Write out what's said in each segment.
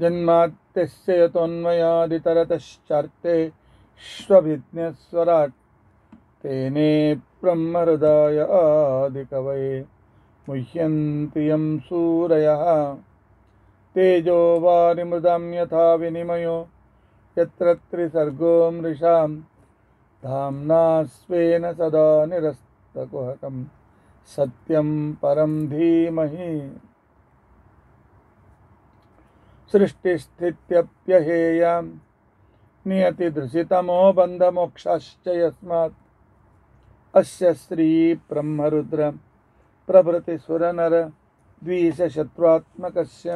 जन्मात्यस्य यतोऽन्वयादितरतश्चार्ते स्वभिज्ञस्वराट् तेने ब्रह्महृदाय मुह्यन्ति यं सूरयः तेजो वारिमृदां यथा विनिमयो यत्र त्रिसर्गो मृषां धाम्ना स्वेन सदा निरस्तकुहकम् सत्यम परम धीमहि सृष्टिस्थित्यप्यहेया नियतिदृशितमो बन्धमोक्षाश्च यस्मात् अस्य श्रीब्रह्मरुद्र प्रभृतिसुरनर द्विशशत्रुत्मकस्य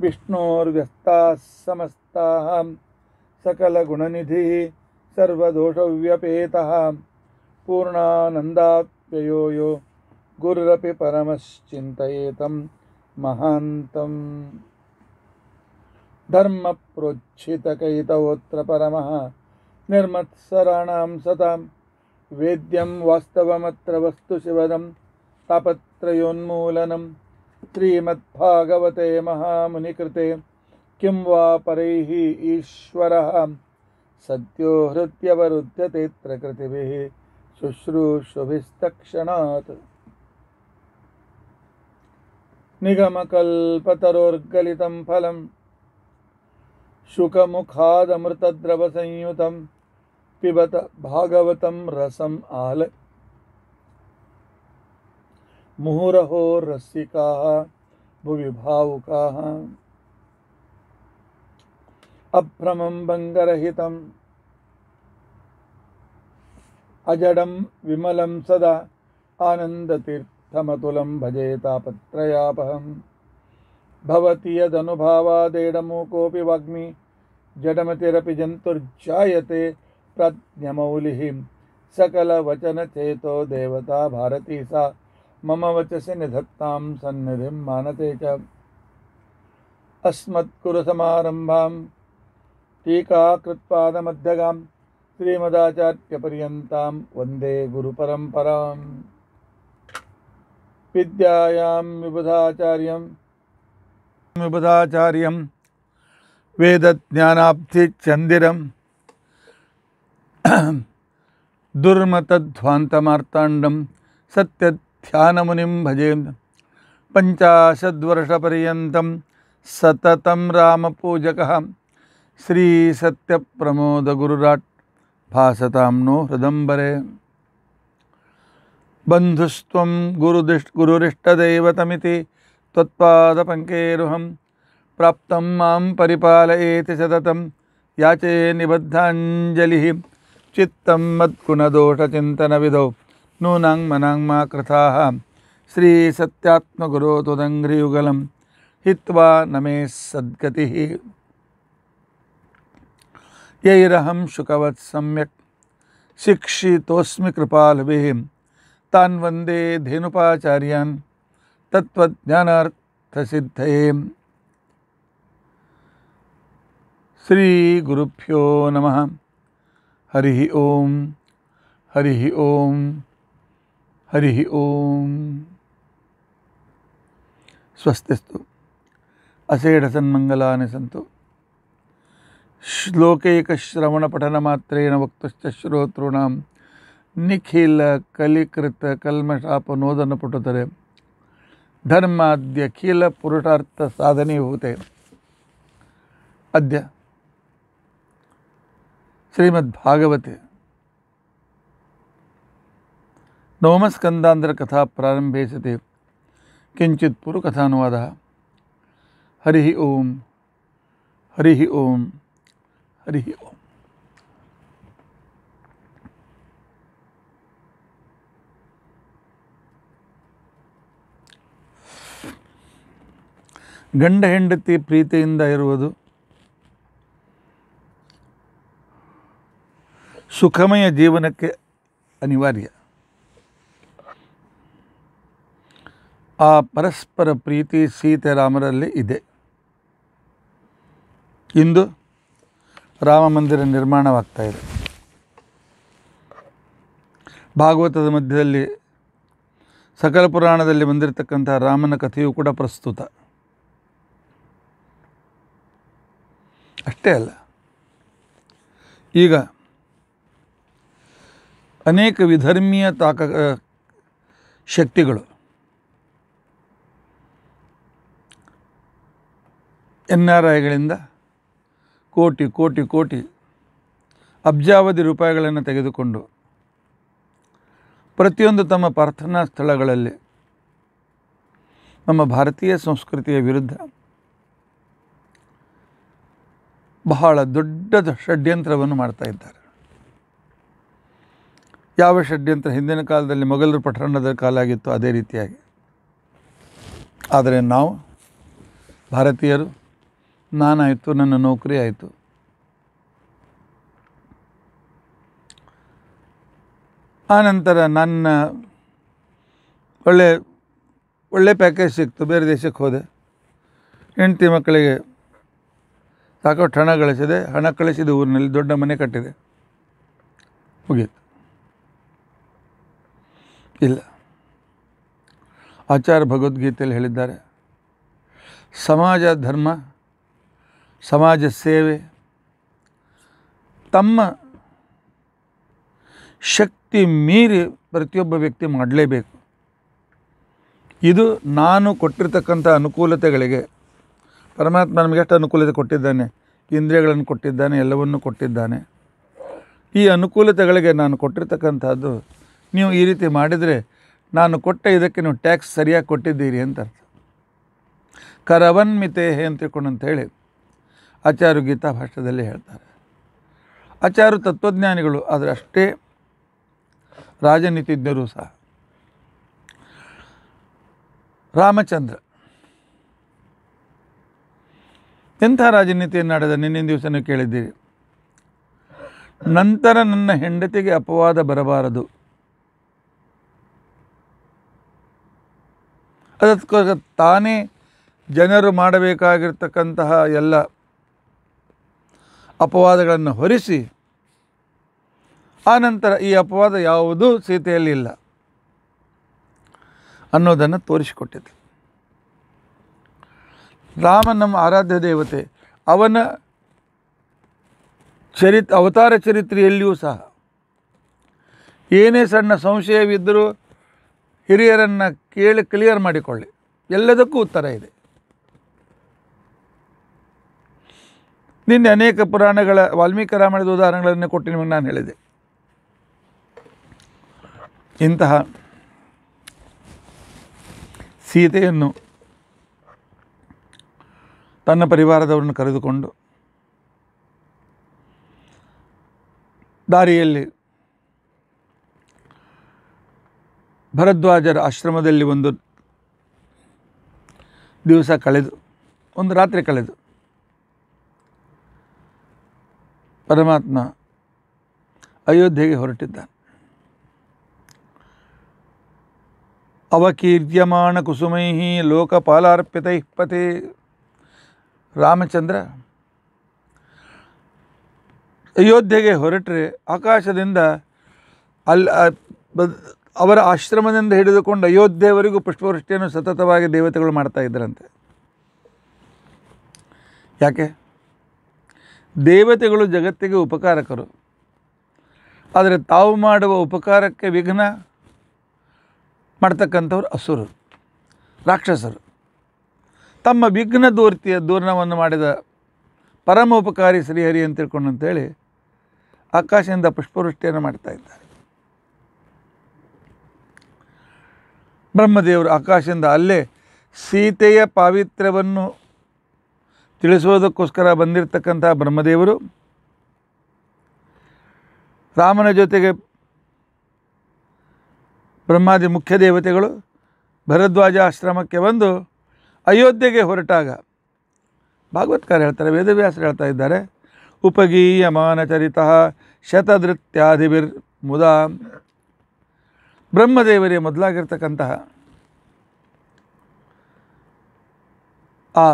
विष्णोर्व्यस्ताः समस्ताः सकलगुणनिधिः सर्वदोषव्यपेतः पूर्णानंदात् प्रयो यो गुररपि परमश्चिन्तयेतं महान्तम् धर्मप्रोच्छितकैतवोऽत्र परमः निर्मत्सराणां सतां वेद्यं वास्तवमत्र वस्तुशिवदं तापत्रयोन्मूलनं श्रीमद्भागवते महामुनिकृते किं वा परैः ईश्वरः सद्यो हृत्यवरुध्यतेऽत्र कृतिभिः शुश्रूषुभिस्तक्षणात् निगमकल्पतरोर्गलितं फलं शुकमुखादमृतद्रवसंयुतं पिबत भागवतं रसम् आल मुहुरहो रस्सिकाः भुवि भावुकाः अभ्रमं भङ्गरहितम् अजडं विमल सदा आनन्दतीर्थमतुलं भजे तापत्रयापहं भवति यदनुभावादेडमो कोऽपि वाग्मि जडमतिरपि जन्तुर्जायते प्रज्ञमौलिः सकलवचनचेतो देवता भारती सा मम वचसि निधत्तां सन्निधिं मानते च अस्मत्कुरुसमारम्भां टीकाकृत्पादमध्यगाम् श्रीमदाचार्यपर्यन्तां वन्दे गुरुपरम्पराम् विद्यायां विबुधाचार्यं विबुधाचार्यं वेदज्ञानाब्धिचन्दिरं दुर्मतध्वान्तमार्ताण्डं सत्यध्यानमुनिं भजे पञ्चाशद्वर्षपर्यन्तं सततं रामपूजकः श्रीसत्यप्रमोदगुरुराट् भासताम नो हृदंबरे बंधुस्व गुरुदिष् गुरुरिष्टदैवतमिति त्वत्पादपङ्केरुहं प्राप्तं मां याचे निबद्धाजलि चित्त मद्गुणदोषचिन्तनविधौ विधौ नूना मना कृता श्री सत्यात्मगुरोदंग्रियुगल हिवा न मे सद्गति यैरहं शुकवत् सम्यक् शिक्षितोऽस्मि कृपालभिः तान् वन्दे धेनुपाचार्यान् तत्त्वज्ञानार्थसिद्धये श्रीगुरुभ्यो नमः हरिः ॐ हरिः ॐ हरिः ॐ स्वस्तिस्तु असेढसन्मङ्गलानि सन्तु श्लोकैकश्रवणपठनमात्रेण वक्तुश्च श्रोतॄणां निखिलकलिकृतकल्मषापनोदनपुटतरे धर्माद्यखिलपुरुषार्थसाधनीभूते अद्य श्रीमद्भागवते नवमस्कन्दान्तरकथाप्रारम्भे किंचित पूर्व कथानुवाद हरि ओं हरि ओम हरिः ಗಂಡ ಹೆಂಡತಿ ಪ್ರೀತಿಯಿಂದ ಇರುವುದು ಸುಖಮಯ ಜೀವನಕ್ಕೆ ಅನಿವಾರ್ಯ ಆ ಪರಸ್ಪರ ಪ್ರೀತಿ ರಾಮರಲ್ಲಿ ಇದೆ ಇಂದು ರಾಮ ಮಂದಿರ ನಿರ್ಮಾಣವಾಗ್ತಾ ಇದೆ ಭಾಗವತದ ಮಧ್ಯದಲ್ಲಿ ಸಕಲ ಪುರಾಣದಲ್ಲಿ ಬಂದಿರತಕ್ಕಂಥ ರಾಮನ ಕಥೆಯೂ ಕೂಡ ಪ್ರಸ್ತುತ ಅಷ್ಟೇ ಅಲ್ಲ ಈಗ ಅನೇಕ ವಿಧರ್ಮೀಯ ತಾಕ ಶಕ್ತಿಗಳು ಎನ್ ಆರ್ ಐಗಳಿಂದ ಕೋಟಿ ಕೋಟಿ ಕೋಟಿ ಅಬ್ಜಾವಧಿ ರೂಪಾಯಿಗಳನ್ನು ತೆಗೆದುಕೊಂಡು ಪ್ರತಿಯೊಂದು ತಮ್ಮ ಪ್ರಾರ್ಥನಾ ಸ್ಥಳಗಳಲ್ಲಿ ನಮ್ಮ ಭಾರತೀಯ ಸಂಸ್ಕೃತಿಯ ವಿರುದ್ಧ ಬಹಳ ದೊಡ್ಡ ಷಡ್ಯಂತ್ರವನ್ನು ಮಾಡ್ತಾ ಇದ್ದಾರೆ ಯಾವ ಷಡ್ಯಂತ್ರ ಹಿಂದಿನ ಕಾಲದಲ್ಲಿ ಮೊಘಲರು ಪಠಣದ ಕಾಲ ಆಗಿತ್ತು ಅದೇ ರೀತಿಯಾಗಿ ಆದರೆ ನಾವು ಭಾರತೀಯರು ನಾನಾಯಿತು ನನ್ನ ನೌಕರಿ ಆಯಿತು ಆನಂತರ ನನ್ನ ಒಳ್ಳೆ ಒಳ್ಳೆ ಪ್ಯಾಕೇಜ್ ಸಿಕ್ತು ಬೇರೆ ದೇಶಕ್ಕೆ ಹೋದೆ ಹೆಂಡತಿ ಮಕ್ಕಳಿಗೆ ಸಾಕಷ್ಟು ಹಣ ಗಳಿಸಿದೆ ಹಣ ಕಳಿಸಿದ ಊರಿನಲ್ಲಿ ದೊಡ್ಡ ಮನೆ ಕಟ್ಟಿದೆ ಮುಗೀತು ಇಲ್ಲ ಆಚಾರ ಭಗವದ್ಗೀತೆಯಲ್ಲಿ ಹೇಳಿದ್ದಾರೆ ಸಮಾಜ ಧರ್ಮ ಸಮಾಜ ಸೇವೆ ತಮ್ಮ ಶಕ್ತಿ ಮೀರಿ ಪ್ರತಿಯೊಬ್ಬ ವ್ಯಕ್ತಿ ಮಾಡಲೇಬೇಕು ಇದು ನಾನು ಕೊಟ್ಟಿರ್ತಕ್ಕಂಥ ಅನುಕೂಲತೆಗಳಿಗೆ ಪರಮಾತ್ಮ ನಮಗೆ ಎಷ್ಟು ಅನುಕೂಲತೆ ಕೊಟ್ಟಿದ್ದಾನೆ ಇಂದ್ರಿಯಗಳನ್ನು ಕೊಟ್ಟಿದ್ದಾನೆ ಎಲ್ಲವನ್ನು ಕೊಟ್ಟಿದ್ದಾನೆ ಈ ಅನುಕೂಲತೆಗಳಿಗೆ ನಾನು ಕೊಟ್ಟಿರ್ತಕ್ಕಂಥದ್ದು ನೀವು ಈ ರೀತಿ ಮಾಡಿದರೆ ನಾನು ಕೊಟ್ಟ ಇದಕ್ಕೆ ನೀವು ಟ್ಯಾಕ್ಸ್ ಸರಿಯಾಗಿ ಕೊಟ್ಟಿದ್ದೀರಿ ಅಂತ ಅರ್ಥ ಕರವನ್ಮಿತೆ ಅಂತ ತಿಳ್ಕೊಂಡು ಅಂತ ಹೇಳಿ ಆಚಾರ್ಯ ಗೀತಾ ಭಾಷ್ಯದಲ್ಲಿ ಹೇಳ್ತಾರೆ ಆಚಾರ್ಯ ತತ್ವಜ್ಞಾನಿಗಳು ಆದರೆ ಅಷ್ಟೇ ರಾಜನೀತಿಜ್ಞರು ಸಹ ರಾಮಚಂದ್ರ ಎಂಥ ರಾಜನೀತಿಯನ್ನು ನಡೆದ ನಿನ್ನಿನ ದಿವಸನೂ ಕೇಳಿದ್ದೀರಿ ನಂತರ ನನ್ನ ಹೆಂಡತಿಗೆ ಅಪವಾದ ಬರಬಾರದು ಅದಕ್ಕೋಸ್ಕರ ತಾನೇ ಜನರು ಮಾಡಬೇಕಾಗಿರ್ತಕ್ಕಂತಹ ಎಲ್ಲ ಅಪವಾದಗಳನ್ನು ಹೊರಿಸಿ ಆನಂತರ ಈ ಅಪವಾದ ಯಾವುದೂ ಸೀತೆಯಲ್ಲಿ ಇಲ್ಲ ಅನ್ನೋದನ್ನು ತೋರಿಸಿಕೊಟ್ಟಿದೆ ರಾಮ ನಮ್ಮ ಆರಾಧ್ಯ ದೇವತೆ ಅವನ ಚರಿತ್ ಅವತಾರ ಚರಿತ್ರೆಯಲ್ಲಿಯೂ ಸಹ ಏನೇ ಸಣ್ಣ ಸಂಶಯವಿದ್ದರೂ ಹಿರಿಯರನ್ನು ಕೇಳಿ ಕ್ಲಿಯರ್ ಮಾಡಿಕೊಳ್ಳಿ ಎಲ್ಲದಕ್ಕೂ ಉತ್ತರ ಇದೆ ನಿನ್ನೆ ಅನೇಕ ಪುರಾಣಗಳ ವಾಲ್ಮೀಕಿ ರಾಮಾಯಣದ ಉದಾಹರಣೆಗಳನ್ನು ಕೊಟ್ಟು ನಿಮಗೆ ನಾನು ಹೇಳಿದೆ ಇಂತಹ ಸೀತೆಯನ್ನು ತನ್ನ ಪರಿವಾರದವರನ್ನು ಕರೆದುಕೊಂಡು ದಾರಿಯಲ್ಲಿ ಭರದ್ವಾಜರ ಆಶ್ರಮದಲ್ಲಿ ಒಂದು ದಿವಸ ಕಳೆದು ಒಂದು ರಾತ್ರಿ ಕಳೆದು ಪರಮಾತ್ಮ ಅಯೋಧ್ಯೆಗೆ ಹೊರಟಿದ್ದಾನೆ ಅವಕೀರ್ತ್ಯಮಾನ ಕುಸುಮೈಹಿ ಲೋಕಪಾಲಾರ್ಪಿತೈ ಪತಿ ರಾಮಚಂದ್ರ ಅಯೋಧ್ಯೆಗೆ ಹೊರಟರೆ ಆಕಾಶದಿಂದ ಅಲ್ಲಿ ಅವರ ಆಶ್ರಮದಿಂದ ಹಿಡಿದುಕೊಂಡು ಅಯೋಧ್ಯೆಯವರೆಗೂ ಪುಷ್ಪವೃಷ್ಟಿಯನ್ನು ಸತತವಾಗಿ ದೇವತೆಗಳು ಮಾಡ್ತಾ ಇದ್ದರಂತೆ ಯಾಕೆ ದೇವತೆಗಳು ಜಗತ್ತಿಗೆ ಉಪಕಾರಕರು ಆದರೆ ತಾವು ಮಾಡುವ ಉಪಕಾರಕ್ಕೆ ವಿಘ್ನ ಮಾಡ್ತಕ್ಕಂಥವ್ರು ಅಸುರು ರಾಕ್ಷಸರು ತಮ್ಮ ವಿಘ್ನ ದೂರ್ತಿಯ ದೂರ್ಣವನ್ನು ಮಾಡಿದ ಪರಮ ಉಪಕಾರಿ ಶ್ರೀಹರಿ ಅಂತ ತಿಳ್ಕೊಂಡು ಅಂತೇಳಿ ಆಕಾಶದಿಂದ ಪುಷ್ಪವೃಷ್ಟಿಯನ್ನು ಮಾಡ್ತಾ ಇದ್ದಾರೆ ಬ್ರಹ್ಮದೇವರು ಆಕಾಶದಿಂದ ಅಲ್ಲೇ ಸೀತೆಯ ಪಾವಿತ್ರ್ಯವನ್ನು ತಿಳಿಸೋದಕ್ಕೋಸ್ಕರ ಬಂದಿರತಕ್ಕಂಥ ಬ್ರಹ್ಮದೇವರು ರಾಮನ ಜೊತೆಗೆ ಬ್ರಹ್ಮಾದಿ ಮುಖ್ಯ ದೇವತೆಗಳು ಭರದ್ವಾಜ ಆಶ್ರಮಕ್ಕೆ ಬಂದು ಅಯೋಧ್ಯೆಗೆ ಹೊರಟಾಗ ಭಾಗವತ್ಕಾರ ಹೇಳ್ತಾರೆ ವೇದವ್ಯಾಸರು ಹೇಳ್ತಾ ಇದ್ದಾರೆ ಉಪಗೀಯಮಾನ ಚರಿತ ಶತಧೃತ್ಯಾಧಿಬಿರ್ ಮುದಾ ಬ್ರಹ್ಮದೇವರೇ ಮೊದಲಾಗಿರ್ತಕ್ಕಂತಹ ಆ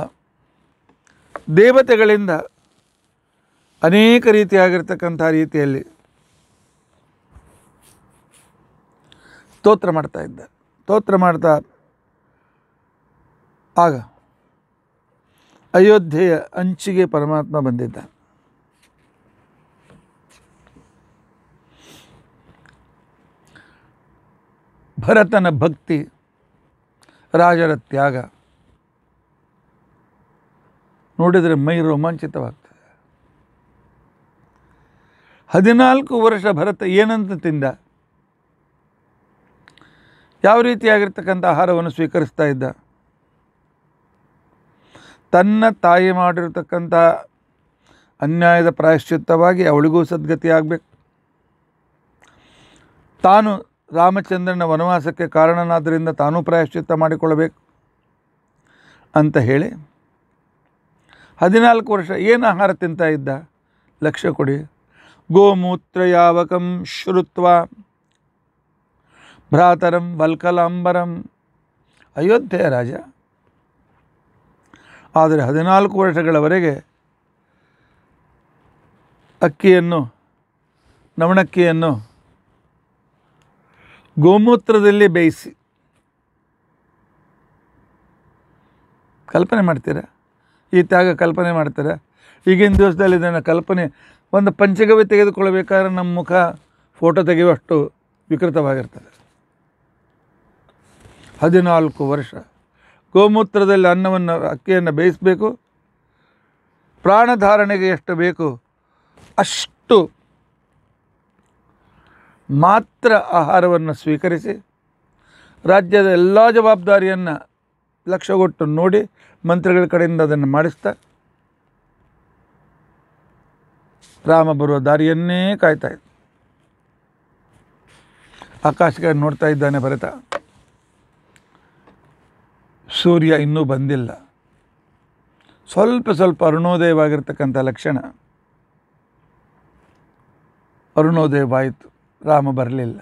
ದೇವತೆಗಳಿಂದ ಅನೇಕ ರೀತಿಯಾಗಿರ್ತಕ್ಕಂಥ ರೀತಿಯಲ್ಲಿ ಸ್ತೋತ್ರ ಮಾಡ್ತಾ ಇದ್ದ ಸ್ತೋತ್ರ ಮಾಡ್ತಾ ಆಗ ಅಯೋಧ್ಯೆಯ ಅಂಚಿಗೆ ಪರಮಾತ್ಮ ಬಂದಿದ್ದ ಭರತನ ಭಕ್ತಿ ರಾಜರ ತ್ಯಾಗ ನೋಡಿದರೆ ಮೈ ರೋಮಾಂಚಿತವಾಗ್ತದೆ ಹದಿನಾಲ್ಕು ವರ್ಷ ಭರತ ಏನಂತ ತಿಂದ ಯಾವ ರೀತಿಯಾಗಿರ್ತಕ್ಕಂಥ ಆಹಾರವನ್ನು ಸ್ವೀಕರಿಸ್ತಾ ಇದ್ದ ತನ್ನ ತಾಯಿ ಮಾಡಿರ್ತಕ್ಕಂಥ ಅನ್ಯಾಯದ ಪ್ರಾಯಶ್ಚಿತ್ತವಾಗಿ ಅವಳಿಗೂ ಸದ್ಗತಿ ಆಗಬೇಕು ತಾನು ರಾಮಚಂದ್ರನ ವನವಾಸಕ್ಕೆ ಕಾರಣನಾದ್ದರಿಂದ ತಾನೂ ಪ್ರಾಯಶ್ಚಿತ್ತ ಮಾಡಿಕೊಳ್ಳಬೇಕು ಅಂತ ಹೇಳಿ ಹದಿನಾಲ್ಕು ವರ್ಷ ಏನು ಆಹಾರ ತಿಂತಾ ಇದ್ದ ಲಕ್ಷ್ಯ ಕೊಡಿ ಗೋಮೂತ್ರ ಯಾವಕಂ ಶ್ರುತ್ವ ಭ್ರಾತರಂ ವಲ್ಕಲಾಂಬರಂ ಅಯೋಧ್ಯೆಯ ರಾಜ ಆದರೆ ಹದಿನಾಲ್ಕು ವರ್ಷಗಳವರೆಗೆ ಅಕ್ಕಿಯನ್ನು ನವಣಕ್ಕಿಯನ್ನು ಗೋಮೂತ್ರದಲ್ಲಿ ಬೇಯಿಸಿ ಕಲ್ಪನೆ ಮಾಡ್ತೀರಾ ಈ ತ್ಯಾಗ ಕಲ್ಪನೆ ಮಾಡ್ತಾರೆ ಈಗಿನ ದಿವಸದಲ್ಲಿ ಇದನ್ನು ಕಲ್ಪನೆ ಒಂದು ಪಂಚಗವ್ಯ ತೆಗೆದುಕೊಳ್ಳಬೇಕಾದ್ರೆ ನಮ್ಮ ಮುಖ ಫೋಟೋ ತೆಗೆಯುವಷ್ಟು ವಿಕೃತವಾಗಿರ್ತದೆ ಹದಿನಾಲ್ಕು ವರ್ಷ ಗೋಮೂತ್ರದಲ್ಲಿ ಅನ್ನವನ್ನು ಅಕ್ಕಿಯನ್ನು ಬೇಯಿಸಬೇಕು ಪ್ರಾಣಧಾರಣೆಗೆ ಎಷ್ಟು ಬೇಕು ಅಷ್ಟು ಮಾತ್ರ ಆಹಾರವನ್ನು ಸ್ವೀಕರಿಸಿ ರಾಜ್ಯದ ಎಲ್ಲ ಜವಾಬ್ದಾರಿಯನ್ನು ಲಕ್ಷ್ಯಗೊಟ್ಟು ನೋಡಿ ಮಂತ್ರಿಗಳ ಕಡೆಯಿಂದ ಅದನ್ನು ಮಾಡಿಸ್ತಾ ರಾಮ ಬರುವ ದಾರಿಯನ್ನೇ ಕಾಯ್ತಾ ಇದ್ದ ಆಕಾಶಕ್ಕೆ ನೋಡ್ತಾ ಇದ್ದಾನೆ ಭರತ ಸೂರ್ಯ ಇನ್ನೂ ಬಂದಿಲ್ಲ ಸ್ವಲ್ಪ ಸ್ವಲ್ಪ ಅರುಣೋದಯವಾಗಿರ್ತಕ್ಕಂಥ ಲಕ್ಷಣ ಅರುಣೋದಯವಾಯಿತು ರಾಮ ಬರಲಿಲ್ಲ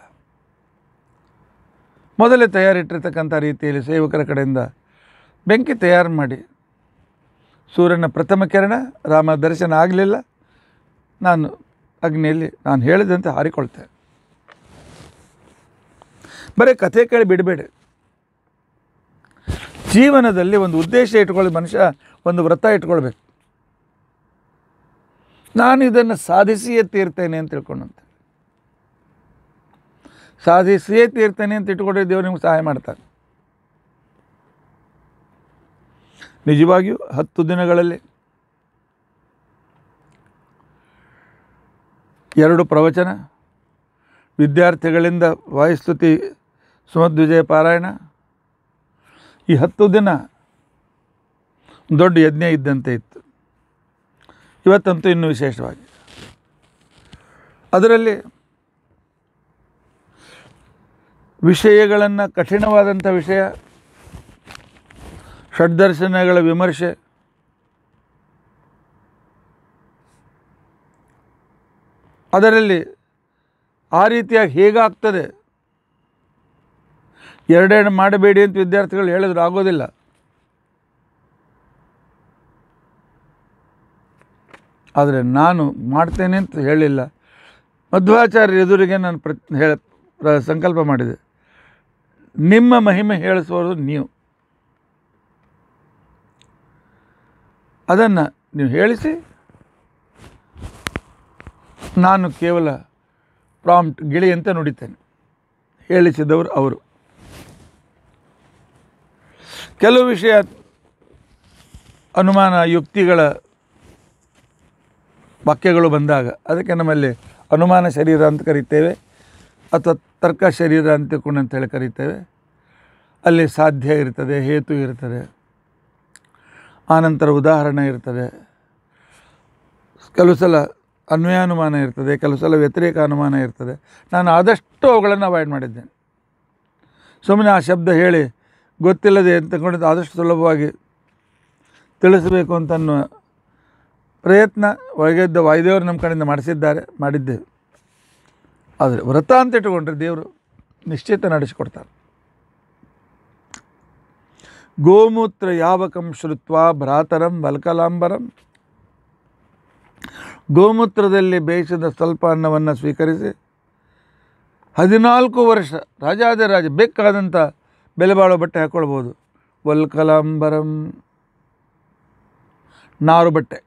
ಮೊದಲೇ ತಯಾರಿಟ್ಟಿರ್ತಕ್ಕಂಥ ರೀತಿಯಲ್ಲಿ ಸೇವಕರ ಕಡೆಯಿಂದ ಬೆಂಕಿ ತಯಾರು ಮಾಡಿ ಸೂರ್ಯನ ಪ್ರಥಮ ಕಿರಣ ರಾಮ ದರ್ಶನ ಆಗಲಿಲ್ಲ ನಾನು ಅಗ್ನಿಯಲ್ಲಿ ನಾನು ಹೇಳಿದಂತೆ ಹಾರಿಕೊಳ್ತೇನೆ ಬರೀ ಕಥೆ ಕೇಳಿ ಬಿಡಬೇಡಿ ಜೀವನದಲ್ಲಿ ಒಂದು ಉದ್ದೇಶ ಇಟ್ಕೊಳ್ಳಿ ಮನುಷ್ಯ ಒಂದು ವ್ರತ ಇಟ್ಕೊಳ್ಬೇಕು ನಾನು ಇದನ್ನು ಸಾಧಿಸಿಯೇ ತೀರ್ತೇನೆ ಅಂತ ತಿಳ್ಕೊಂಡಂತೆ ಸಾಧಿಸಿಯೇ ತೀರ್ತೇನೆ ಅಂತ ಇಟ್ಕೊಂಡ್ರೆ ದೇವ್ರ ನಿಮ್ಗೆ ಸಹಾಯ ಮಾಡ್ತಾರೆ ನಿಜವಾಗಿಯೂ ಹತ್ತು ದಿನಗಳಲ್ಲಿ ಎರಡು ಪ್ರವಚನ ವಿದ್ಯಾರ್ಥಿಗಳಿಂದ ವಾಯುಸ್ತುತಿ ಸುಮದ್ವಿಜಯ ಪಾರಾಯಣ ಈ ಹತ್ತು ದಿನ ದೊಡ್ಡ ಯಜ್ಞ ಇದ್ದಂತೆ ಇತ್ತು ಇವತ್ತಂತೂ ಇನ್ನೂ ವಿಶೇಷವಾಗಿ ಅದರಲ್ಲಿ ವಿಷಯಗಳನ್ನು ಕಠಿಣವಾದಂಥ ವಿಷಯ ಷಡ್ದರ್ಶನಗಳ ವಿಮರ್ಶೆ ಅದರಲ್ಲಿ ಆ ರೀತಿಯಾಗಿ ಹೇಗಾಗ್ತದೆ ಎರಡೆರಡು ಮಾಡಬೇಡಿ ಅಂತ ವಿದ್ಯಾರ್ಥಿಗಳು ಹೇಳಿದ್ರು ಆಗೋದಿಲ್ಲ ಆದರೆ ನಾನು ಮಾಡ್ತೇನೆ ಅಂತ ಹೇಳಿಲ್ಲ ಮಧ್ವಾಚಾರ್ಯ ಎದುರಿಗೆ ನಾನು ಪ್ರ ಸಂಕಲ್ಪ ಮಾಡಿದೆ ನಿಮ್ಮ ಮಹಿಮೆ ಹೇಳಿಸುವುದು ನೀವು ಅದನ್ನು ನೀವು ಹೇಳಿಸಿ ನಾನು ಕೇವಲ ಪ್ರಾಂಪ್ಟ್ ಗಿಳಿಯಂತೆ ನುಡಿತೇನೆ ಹೇಳಿಸಿದವರು ಅವರು ಕೆಲವು ವಿಷಯ ಅನುಮಾನ ಯುಕ್ತಿಗಳ ವಾಕ್ಯಗಳು ಬಂದಾಗ ಅದಕ್ಕೆ ನಮ್ಮಲ್ಲಿ ಅನುಮಾನ ಶರೀರ ಅಂತ ಕರಿತೇವೆ ಅಥವಾ ತರ್ಕ ಶರೀರ ಅಂತ ಕೂಡ ಅಂತೇಳಿ ಕರಿತೇವೆ ಅಲ್ಲಿ ಸಾಧ್ಯ ಇರ್ತದೆ ಹೇತು ಇರ್ತದೆ ಆನಂತರ ಉದಾಹರಣೆ ಇರ್ತದೆ ಕೆಲವು ಸಲ ಅನ್ವಯಾನುಮಾನ ಇರ್ತದೆ ಕೆಲವು ಸಲ ವ್ಯತಿರೇಕ ಅನುಮಾನ ಇರ್ತದೆ ನಾನು ಆದಷ್ಟು ಅವುಗಳನ್ನು ಅವಾಯ್ಡ್ ಮಾಡಿದ್ದೇನೆ ಸುಮ್ಮನೆ ಆ ಶಬ್ದ ಹೇಳಿ ಗೊತ್ತಿಲ್ಲದೆ ಅಂತಕೊಂಡಿದ್ದು ಆದಷ್ಟು ಸುಲಭವಾಗಿ ತಿಳಿಸಬೇಕು ಅಂತನ್ನುವ ಪ್ರಯತ್ನ ಒಳಗೆದ್ದ ವಾಯುದೇವರು ನಮ್ಮ ಕಡೆಯಿಂದ ಮಾಡಿಸಿದ್ದಾರೆ ಮಾಡಿದ್ದೇವೆ ಆದರೆ ವ್ರತ ಅಂತ ಇಟ್ಟುಕೊಂಡ್ರೆ ದೇವರು ನಿಶ್ಚಿತ ನಡೆಸಿಕೊಡ್ತಾರೆ ಗೋಮೂತ್ರ ಯಾವಕಂ ಶ್ರುತ್ವ ಭ್ರಾತರಂ ವಲ್ಕಲಾಂಬರಂ ಗೋಮೂತ್ರದಲ್ಲಿ ಬೇಯಿಸಿದ ಸ್ವಲ್ಪ ಅನ್ನವನ್ನು ಸ್ವೀಕರಿಸಿ ಹದಿನಾಲ್ಕು ವರ್ಷ ರಾಜ ಬೇಕಾದಂಥ ಬೆಲೆ ಬಾಳೋ ಬಟ್ಟೆ ಹಾಕ್ಕೊಳ್ಬೋದು ವಲ್ಕಲಾಂಬರಂ ನಾರು ಬಟ್ಟೆ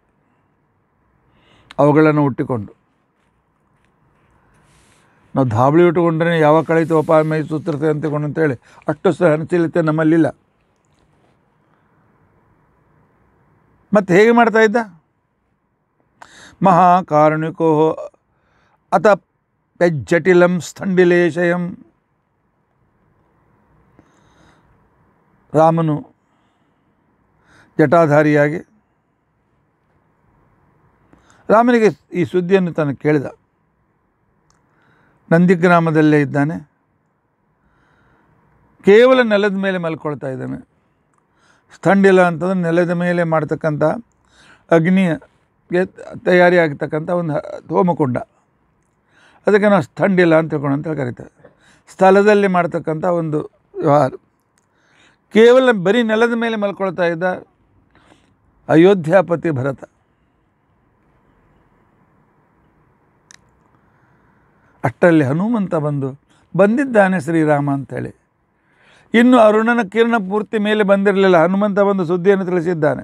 ಅವುಗಳನ್ನು ಹುಟ್ಟಿಕೊಂಡು ನಾವು ಧಾಬಳಿ ಉಟ್ಟುಕೊಂಡ್ರೆ ಯಾವ ಕಳೀತು ಅಪಾಯ ಮೈ ಸುತ್ತಿರ್ತೇವೆ ಅಂತಕೊಂಡು ಅಂತೇಳಿ ಅಷ್ಟು ಸಹ ಅನಿಸಲಿತೆ ನಮ್ಮಲ್ಲಿಲ್ಲ ಮತ್ತು ಹೇಗೆ ಮಾಡ್ತಾ ಇದ್ದ ಮಹಾಕಾರುಣಿಕೋ ಅತ ಪೆಜ್ಜಟಿಲಂ ಸ್ಥಂಡಿಲೇಶಯಂ ರಾಮನು ಜಟಾಧಾರಿಯಾಗಿ ರಾಮನಿಗೆ ಈ ಸುದ್ದಿಯನ್ನು ತಾನು ಕೇಳಿದ ನಂದಿಗ್ರಾಮದಲ್ಲೇ ಇದ್ದಾನೆ ಕೇವಲ ನೆಲದ ಮೇಲೆ ಮಲ್ಕೊಳ್ತಾ ಇದ್ದಾನೆ ಸ್ಥಂಡಿಲ ಅಂತಂದ್ರೆ ನೆಲದ ಮೇಲೆ ಮಾಡ್ತಕ್ಕಂಥ ಅಗ್ನಿಗೆ ತಯಾರಿ ಆಗ್ತಕ್ಕಂಥ ಒಂದು ಹೋಮಕುಂಡ ಅದಕ್ಕೆ ನಾವು ಸ್ಥಂಡಿಲ ಅಂತ ತಿಳ್ಕೊಂಡು ಅಂತ ಕರಿತೇವೆ ಸ್ಥಳದಲ್ಲಿ ಮಾಡ್ತಕ್ಕಂಥ ಒಂದು ವ್ಯವಹಾರ ಕೇವಲ ಬರೀ ನೆಲದ ಮೇಲೆ ಮಲ್ಕೊಳ್ತಾ ಇದ್ದ ಅಯೋಧ್ಯಾಪತಿ ಭರತ ಅಷ್ಟರಲ್ಲಿ ಹನುಮಂತ ಬಂದು ಬಂದಿದ್ದಾನೆ ಶ್ರೀರಾಮ ಅಂತೇಳಿ ಇನ್ನು ಅರುಣನ ಕಿರಣ ಪೂರ್ತಿ ಮೇಲೆ ಬಂದಿರಲಿಲ್ಲ ಹನುಮಂತ ಒಂದು ಸುದ್ದಿಯನ್ನು ತಿಳಿಸಿದ್ದಾನೆ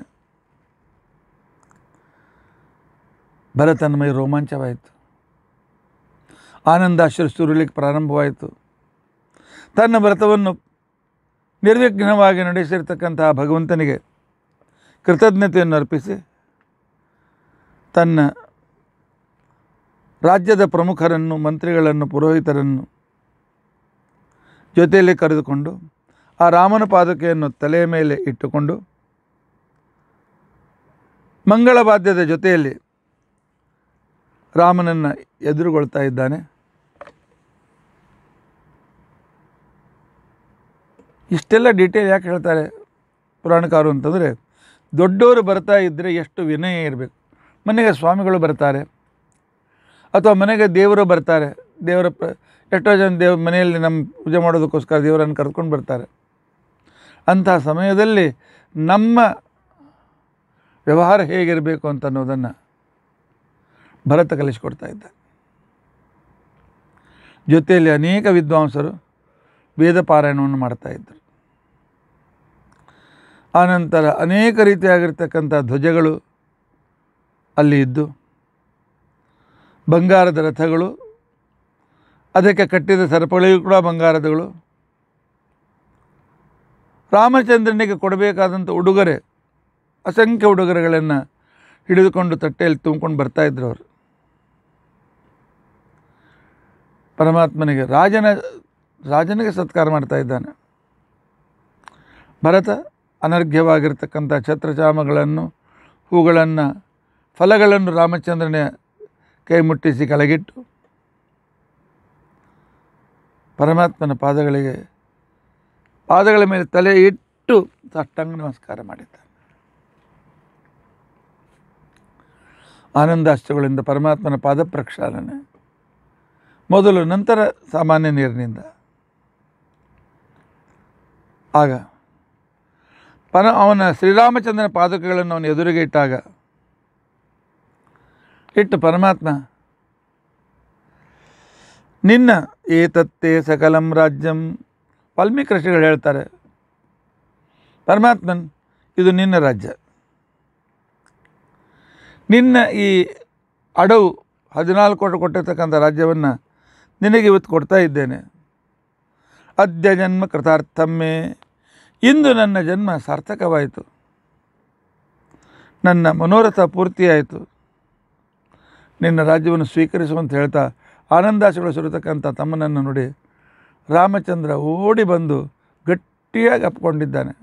ಮೈ ರೋಮಾಂಚವಾಯಿತು ಆನಂದಾಶ್ರು ಸುರುಳಿಗೆ ಪ್ರಾರಂಭವಾಯಿತು ತನ್ನ ವ್ರತವನ್ನು ನಿರ್ವಿಘ್ನವಾಗಿ ನಡೆಸಿರ್ತಕ್ಕಂತಹ ಭಗವಂತನಿಗೆ ಕೃತಜ್ಞತೆಯನ್ನು ಅರ್ಪಿಸಿ ತನ್ನ ರಾಜ್ಯದ ಪ್ರಮುಖರನ್ನು ಮಂತ್ರಿಗಳನ್ನು ಪುರೋಹಿತರನ್ನು ಜೊತೆಯಲ್ಲಿ ಕರೆದುಕೊಂಡು ಆ ರಾಮನ ಪಾದುಕೆಯನ್ನು ತಲೆಯ ಮೇಲೆ ಇಟ್ಟುಕೊಂಡು ಮಂಗಳ ಜೊತೆಯಲ್ಲಿ ರಾಮನನ್ನು ಎದುರುಗೊಳ್ತಾ ಇದ್ದಾನೆ ಇಷ್ಟೆಲ್ಲ ಡೀಟೇಲ್ ಯಾಕೆ ಹೇಳ್ತಾರೆ ಪುರಾಣಕಾರು ಅಂತಂದರೆ ದೊಡ್ಡವರು ಬರ್ತಾ ಇದ್ದರೆ ಎಷ್ಟು ವಿನಯ ಇರಬೇಕು ಮನೆಗೆ ಸ್ವಾಮಿಗಳು ಬರ್ತಾರೆ ಅಥವಾ ಮನೆಗೆ ದೇವರು ಬರ್ತಾರೆ ದೇವರ ಪ್ರ ಎಷ್ಟೋ ಜನ ದೇವ್ರ ಮನೆಯಲ್ಲಿ ನಮ್ಮ ಪೂಜೆ ಮಾಡೋದಕ್ಕೋಸ್ಕರ ದೇವರನ್ನು ಕರೆದುಕೊಂಡು ಬರ್ತಾರೆ ಅಂತಹ ಸಮಯದಲ್ಲಿ ನಮ್ಮ ವ್ಯವಹಾರ ಹೇಗಿರಬೇಕು ಅಂತ ಅನ್ನೋದನ್ನು ಭರತ ಕಲಿಸಿಕೊಡ್ತಾ ಇದ್ದ ಜೊತೆಯಲ್ಲಿ ಅನೇಕ ವಿದ್ವಾಂಸರು ವೇದ ಪಾರಾಯಣವನ್ನು ಮಾಡ್ತಾ ಇದ್ದರು ಆನಂತರ ಅನೇಕ ರೀತಿಯಾಗಿರ್ತಕ್ಕಂಥ ಧ್ವಜಗಳು ಅಲ್ಲಿ ಇದ್ದು ಬಂಗಾರದ ರಥಗಳು ಅದಕ್ಕೆ ಕಟ್ಟಿದ ಸರಪಳಿಯು ಕೂಡ ಬಂಗಾರದಗಳು ರಾಮಚಂದ್ರನಿಗೆ ಕೊಡಬೇಕಾದಂಥ ಉಡುಗೊರೆ ಅಸಂಖ್ಯ ಉಡುಗೊರೆಗಳನ್ನು ಹಿಡಿದುಕೊಂಡು ತಟ್ಟೆಯಲ್ಲಿ ತುಂಬಿಕೊಂಡು ಬರ್ತಾಯಿದ್ರು ಅವರು ಪರಮಾತ್ಮನಿಗೆ ರಾಜನ ರಾಜನಿಗೆ ಸತ್ಕಾರ ಮಾಡ್ತಾ ಇದ್ದಾನೆ ಭರತ ಅನರ್ಘ್ಯವಾಗಿರ್ತಕ್ಕಂಥ ಛತ್ರಚಾಮಗಳನ್ನು ಹೂಗಳನ್ನು ಫಲಗಳನ್ನು ರಾಮಚಂದ್ರನ ಕೈ ಮುಟ್ಟಿಸಿ ಕಳಗಿಟ್ಟು ಪರಮಾತ್ಮನ ಪಾದಗಳಿಗೆ ಪಾದಗಳ ಮೇಲೆ ತಲೆ ಇಟ್ಟು ಸಟ್ಟಂಗ ನಮಸ್ಕಾರ ಮಾಡಿದ್ದಾನೆ ಆನಂದಾಷ್ಟಗಳಿಂದ ಪರಮಾತ್ಮನ ಪಾದ ಪ್ರಕ್ಷಾಲನೆ ಮೊದಲು ನಂತರ ಸಾಮಾನ್ಯ ನೀರಿನಿಂದ ಆಗ ಪರ ಅವನ ಶ್ರೀರಾಮಚಂದ್ರನ ಪಾದಕಗಳನ್ನು ಅವನು ಎದುರಿಗೆ ಇಟ್ಟಾಗ ಇಟ್ಟು ಪರಮಾತ್ಮ ನಿನ್ನ ಏತತ್ತೇ ಸಕಲಂ ರಾಜ್ಯಂ ವಾಲ್ಮೀಕಿ ಋಷಿಗಳು ಹೇಳ್ತಾರೆ ಪರಮಾತ್ಮನ್ ಇದು ನಿನ್ನ ರಾಜ್ಯ ನಿನ್ನ ಈ ಅಡವು ಹದಿನಾಲ್ಕು ಕೋಟಿ ಕೊಟ್ಟಿರ್ತಕ್ಕಂಥ ರಾಜ್ಯವನ್ನು ನಿನಗೆ ಇವತ್ತು ಕೊಡ್ತಾ ಇದ್ದೇನೆ ಅದ್ಯ ಜನ್ಮ ಕೃತಾರ್ಥಮ್ಮೆ ಇಂದು ನನ್ನ ಜನ್ಮ ಸಾರ್ಥಕವಾಯಿತು ನನ್ನ ಮನೋರಥ ಪೂರ್ತಿಯಾಯಿತು ನಿನ್ನ ರಾಜ್ಯವನ್ನು ಸ್ವೀಕರಿಸುವಂತ ಹೇಳ್ತಾ ಆನಂದಾಸಗಳು ಸುರತಕ್ಕಂಥ ತಮ್ಮನನ್ನು ನೋಡಿ ರಾಮಚಂದ್ರ ಓಡಿ ಬಂದು ಗಟ್ಟಿಯಾಗಿ ಅಪ್ಕೊಂಡಿದ್ದಾನೆ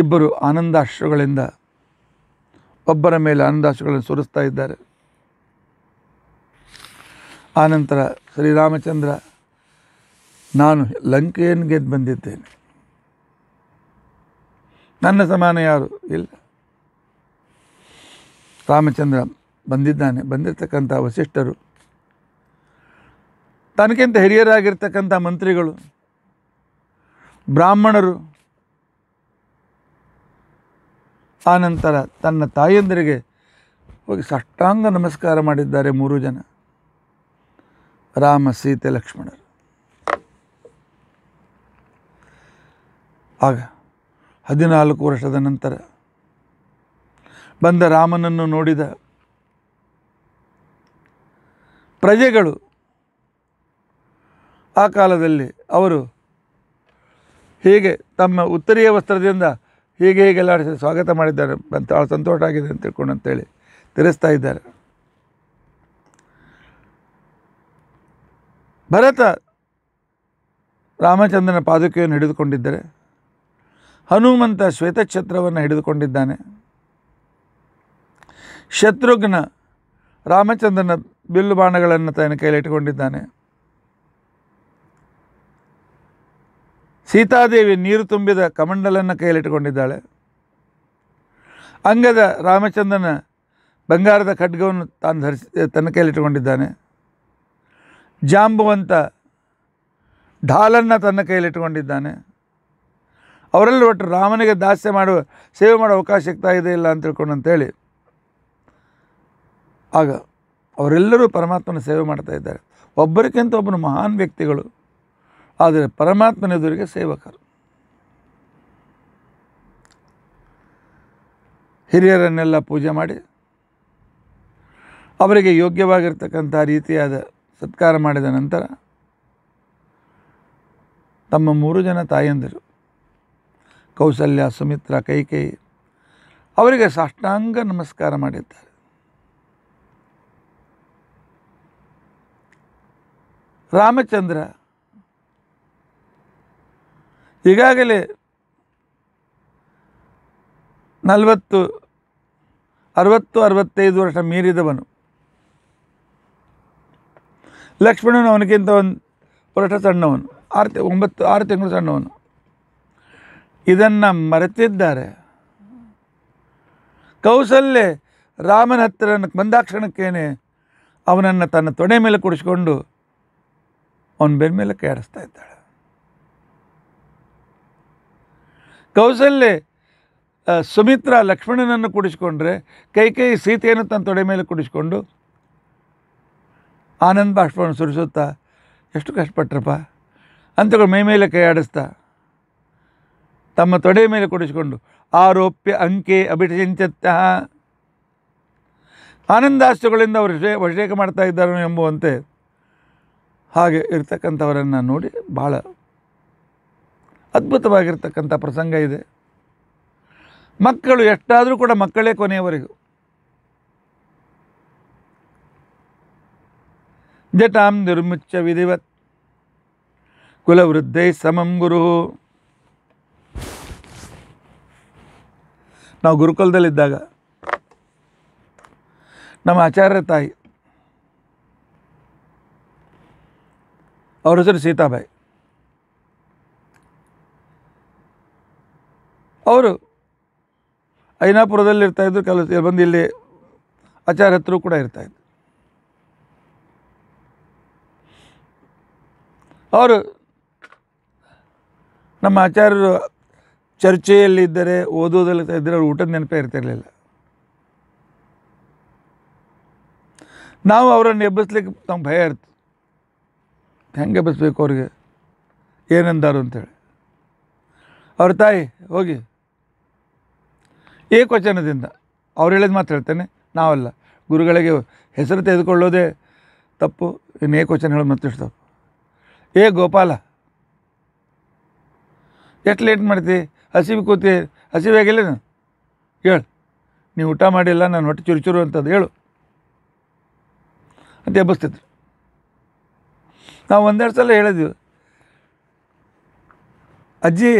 ಇಬ್ಬರು ಆನಂದಾಶ್ರುಗಳಿಂದ ಒಬ್ಬರ ಮೇಲೆ ಆನಂದಾಶ್ರುಗಳನ್ನು ಸುರಿಸ್ತಾ ಇದ್ದಾರೆ ಆನಂತರ ಶ್ರೀರಾಮಚಂದ್ರ ನಾನು ಲಂಕೆಯನ್ನು ಗೆದ್ದು ಬಂದಿದ್ದೇನೆ ನನ್ನ ಸಮಾನ ಯಾರು ಇಲ್ಲ ರಾಮಚಂದ್ರ ಬಂದಿದ್ದಾನೆ ಬಂದಿರತಕ್ಕಂಥ ವಸಿಷ್ಠರು ತನಗಿಂತ ಹಿರಿಯರಾಗಿರ್ತಕ್ಕಂಥ ಮಂತ್ರಿಗಳು ಬ್ರಾಹ್ಮಣರು ಆನಂತರ ತನ್ನ ತಾಯಂದಿರಿಗೆ ಹೋಗಿ ಸಾಷ್ಟಾಂಗ ನಮಸ್ಕಾರ ಮಾಡಿದ್ದಾರೆ ಮೂರು ಜನ ರಾಮ ಸೀತೆ ಲಕ್ಷ್ಮಣರು ಆಗ ಹದಿನಾಲ್ಕು ವರ್ಷದ ನಂತರ ಬಂದ ರಾಮನನ್ನು ನೋಡಿದ ಪ್ರಜೆಗಳು ಆ ಕಾಲದಲ್ಲಿ ಅವರು ಹೀಗೆ ತಮ್ಮ ಉತ್ತರೀಯ ವಸ್ತ್ರದಿಂದ ಹೀಗೆ ಹೀಗೆಲ್ಲ ಸ್ವಾಗತ ಮಾಡಿದ್ದಾರೆ ಅಂತ ಭಾಳ ಸಂತೋಷ ಆಗಿದೆ ಅಂತ ತಿಳ್ಕೊಂಡು ಅಂತೇಳಿ ತಿಳಿಸ್ತಾ ಇದ್ದಾರೆ ಭರತ ರಾಮಚಂದ್ರನ ಪಾದುಕೆಯನ್ನು ಹಿಡಿದುಕೊಂಡಿದ್ದರೆ ಹನುಮಂತ ಶ್ವೇತಛತ್ರವನ್ನು ಹಿಡಿದುಕೊಂಡಿದ್ದಾನೆ ಶತ್ರುಘ್ನ ರಾಮಚಂದ್ರನ ಬಿಲ್ಲು ಬಾಣಗಳನ್ನು ತನ್ನ ಇಟ್ಟುಕೊಂಡಿದ್ದಾನೆ ಸೀತಾದೇವಿ ನೀರು ತುಂಬಿದ ಕಮಂಡಲನ್ನು ಕೈಯಲ್ಲಿಟ್ಟುಕೊಂಡಿದ್ದಾಳೆ ಅಂಗದ ರಾಮಚಂದ್ರನ ಬಂಗಾರದ ಖಡ್ಗವನ್ನು ತಾನು ಧರಿಸಿ ತನ್ನ ಕೈಯಲ್ಲಿಟ್ಟುಕೊಂಡಿದ್ದಾನೆ ಜಾಂಬುವಂತ ಢಾಲನ್ನು ತನ್ನ ಕೈಯಲ್ಲಿಟ್ಟುಕೊಂಡಿದ್ದಾನೆ ಅವರಲ್ಲಿ ಒಟ್ಟು ರಾಮನಿಗೆ ದಾಸ್ಯ ಮಾಡುವ ಸೇವೆ ಮಾಡೋ ಅವಕಾಶ ಸಿಗ್ತಾ ಇದೆ ಇಲ್ಲ ಅಂತ ತಿಳ್ಕೊಂಡು ಅಂತೇಳಿ ಆಗ ಅವರೆಲ್ಲರೂ ಪರಮಾತ್ಮನ ಸೇವೆ ಮಾಡ್ತಾ ಇದ್ದಾರೆ ಒಬ್ಬರಿಗಿಂತ ಒಬ್ಬರು ಮಹಾನ್ ವ್ಯಕ್ತಿಗಳು ಆದರೆ ಪರಮಾತ್ಮನೆದುರಿಗೆ ಸೇವಕರು ಹಿರಿಯರನ್ನೆಲ್ಲ ಪೂಜೆ ಮಾಡಿ ಅವರಿಗೆ ಯೋಗ್ಯವಾಗಿರ್ತಕ್ಕಂಥ ರೀತಿಯಾದ ಸತ್ಕಾರ ಮಾಡಿದ ನಂತರ ತಮ್ಮ ಮೂರು ಜನ ತಾಯಂದಿರು ಕೌಸಲ್ಯ ಸುಮಿತ್ರ ಕೈಕೇಯಿ ಅವರಿಗೆ ಸಾಷ್ಟಾಂಗ ನಮಸ್ಕಾರ ಮಾಡಿದ್ದಾರೆ ರಾಮಚಂದ್ರ ಈಗಾಗಲೇ ನಲವತ್ತು ಅರವತ್ತು ಅರವತ್ತೈದು ವರ್ಷ ಮೀರಿದವನು ಲಕ್ಷ್ಮಣನು ಅವನಿಗಿಂತ ಒಂದು ವರ್ಷ ಸಣ್ಣವನು ಆರು ಒಂಬತ್ತು ಆರು ತಿಂಗಳು ಸಣ್ಣವನು ಇದನ್ನು ಮರೆತಿದ್ದಾರೆ ಕೌಸಲ್ಯೆ ರಾಮನ ಹತ್ತಿರ ಬಂದಾಕ್ಷಣಕ್ಕೇನೆ ಅವನನ್ನು ತನ್ನ ತೊಣೆ ಮೇಲೆ ಕುಡಿಸ್ಕೊಂಡು ಅವನ ಬೆನ್ನ ಮೇಲೆ ಕೈಯಾಡಿಸ್ತಾ ಇದ್ದಾಳೆ ಕೌಸಲ್ಯ ಸುಮಿತ್ರ ಲಕ್ಷ್ಮಣನನ್ನು ಕೂಡಿಸಿಕೊಂಡ್ರೆ ಕೈಕೈ ಸೀತೆಯನ್ನು ತನ್ನ ತೊಡೆ ಮೇಲೆ ಕೂಡಿಸಿಕೊಂಡು ಆನಂದ ಬಾಷ್ಪವನ್ನು ಸುರಿಸುತ್ತಾ ಎಷ್ಟು ಕಷ್ಟಪಟ್ರಪ್ಪ ಅಂತಗಳು ಮೈ ಮೇಲೆ ಕೈ ತಮ್ಮ ತೊಡೆ ಮೇಲೆ ಕೂಡಿಸಿಕೊಂಡು ಆರೋಪ್ಯ ಅಂಕೆ ಅಭಿಷಿಂಚತ್ತ ಆನಂದಾಸ್ತ್ರಗಳಿಂದ ಅವರು ಅಭಿಷೇಕ ಮಾಡ್ತಾ ಇದ್ದಾರೋ ಎಂಬುವಂತೆ ಹಾಗೆ ಇರ್ತಕ್ಕಂಥವರನ್ನು ನೋಡಿ ಭಾಳ ಅದ್ಭುತವಾಗಿರ್ತಕ್ಕಂಥ ಪ್ರಸಂಗ ಇದೆ ಮಕ್ಕಳು ಎಷ್ಟಾದರೂ ಕೂಡ ಮಕ್ಕಳೇ ಕೊನೆಯವರೆಗೂ ಜಟಾಂ ನಿರ್ಮುಚ್ಚ ವಿಧಿವತ್ ಕುಲವೃದ್ಧೈ ಸಮಂ ಗುರು ನಾವು ಗುರುಕುಲದಲ್ಲಿದ್ದಾಗ ನಮ್ಮ ಆಚಾರ್ಯ ತಾಯಿ ಅವರ ಹೆಸರು ಸೀತಾಬಾಯಿ ಅವರು ಐನಾಪುರದಲ್ಲಿ ಇರ್ತಾಯಿದ್ರು ಕೆಲಸ ಬಂದು ಇಲ್ಲಿ ಆಚಾರ ಹತ್ರ ಕೂಡ ಇರ್ತಾಯಿದ್ರು ಅವರು ನಮ್ಮ ಆಚಾರ್ಯರು ಚರ್ಚೆಯಲ್ಲಿದ್ದರೆ ಓದೋದಲ್ಲಿ ಇದ್ದರೆ ಅವ್ರು ಊಟದ ನೆನಪೇ ಇರ್ತಿರಲಿಲ್ಲ ನಾವು ಅವರನ್ನು ಎಬ್ಬಿಸ್ಲಿಕ್ಕೆ ನಮ್ಗೆ ಭಯ ಇರ್ತು ಹೆಂಗೆ ಎಬ್ಬಿಸ್ಬೇಕು ಅವ್ರಿಗೆ ಏನಂದಾರು ಅಂತೇಳಿ ಅವ್ರ ತಾಯಿ ಹೋಗಿ ಏಕವಚನದಿಂದ ಅವ್ರು ಹೇಳಿದ ಮಾತು ಹೇಳ್ತೇನೆ ನಾವಲ್ಲ ಗುರುಗಳಿಗೆ ಹೆಸರು ತೆಗೆದುಕೊಳ್ಳೋದೇ ತಪ್ಪು ಇನ್ನು ಏಕವಚನ ಹೇಳೋದು ಮತ್ತಷ್ಟು ತಪ್ಪು ಏ ಗೋಪಾಲ ಎಷ್ಟು ಲೇಟ್ ಮಾಡ್ತಿ ಹಸಿವು ಕೂತಿ ಹಸಿವು ಆಗಿಲ್ಲ ಹೇಳು ನೀವು ಊಟ ಮಾಡಿಲ್ಲ ನಾನು ಹೊಟ್ಟೆ ಚುರುಚುರು ಅಂತದ್ದು ಹೇಳು ಅಂತ ಎಬ್ಬಿಸ್ತಿದ್ರು ನಾವು ಒಂದೆರಡು ಸಲ ಹೇಳಿದ್ವಿ ಅಜ್ಜಿ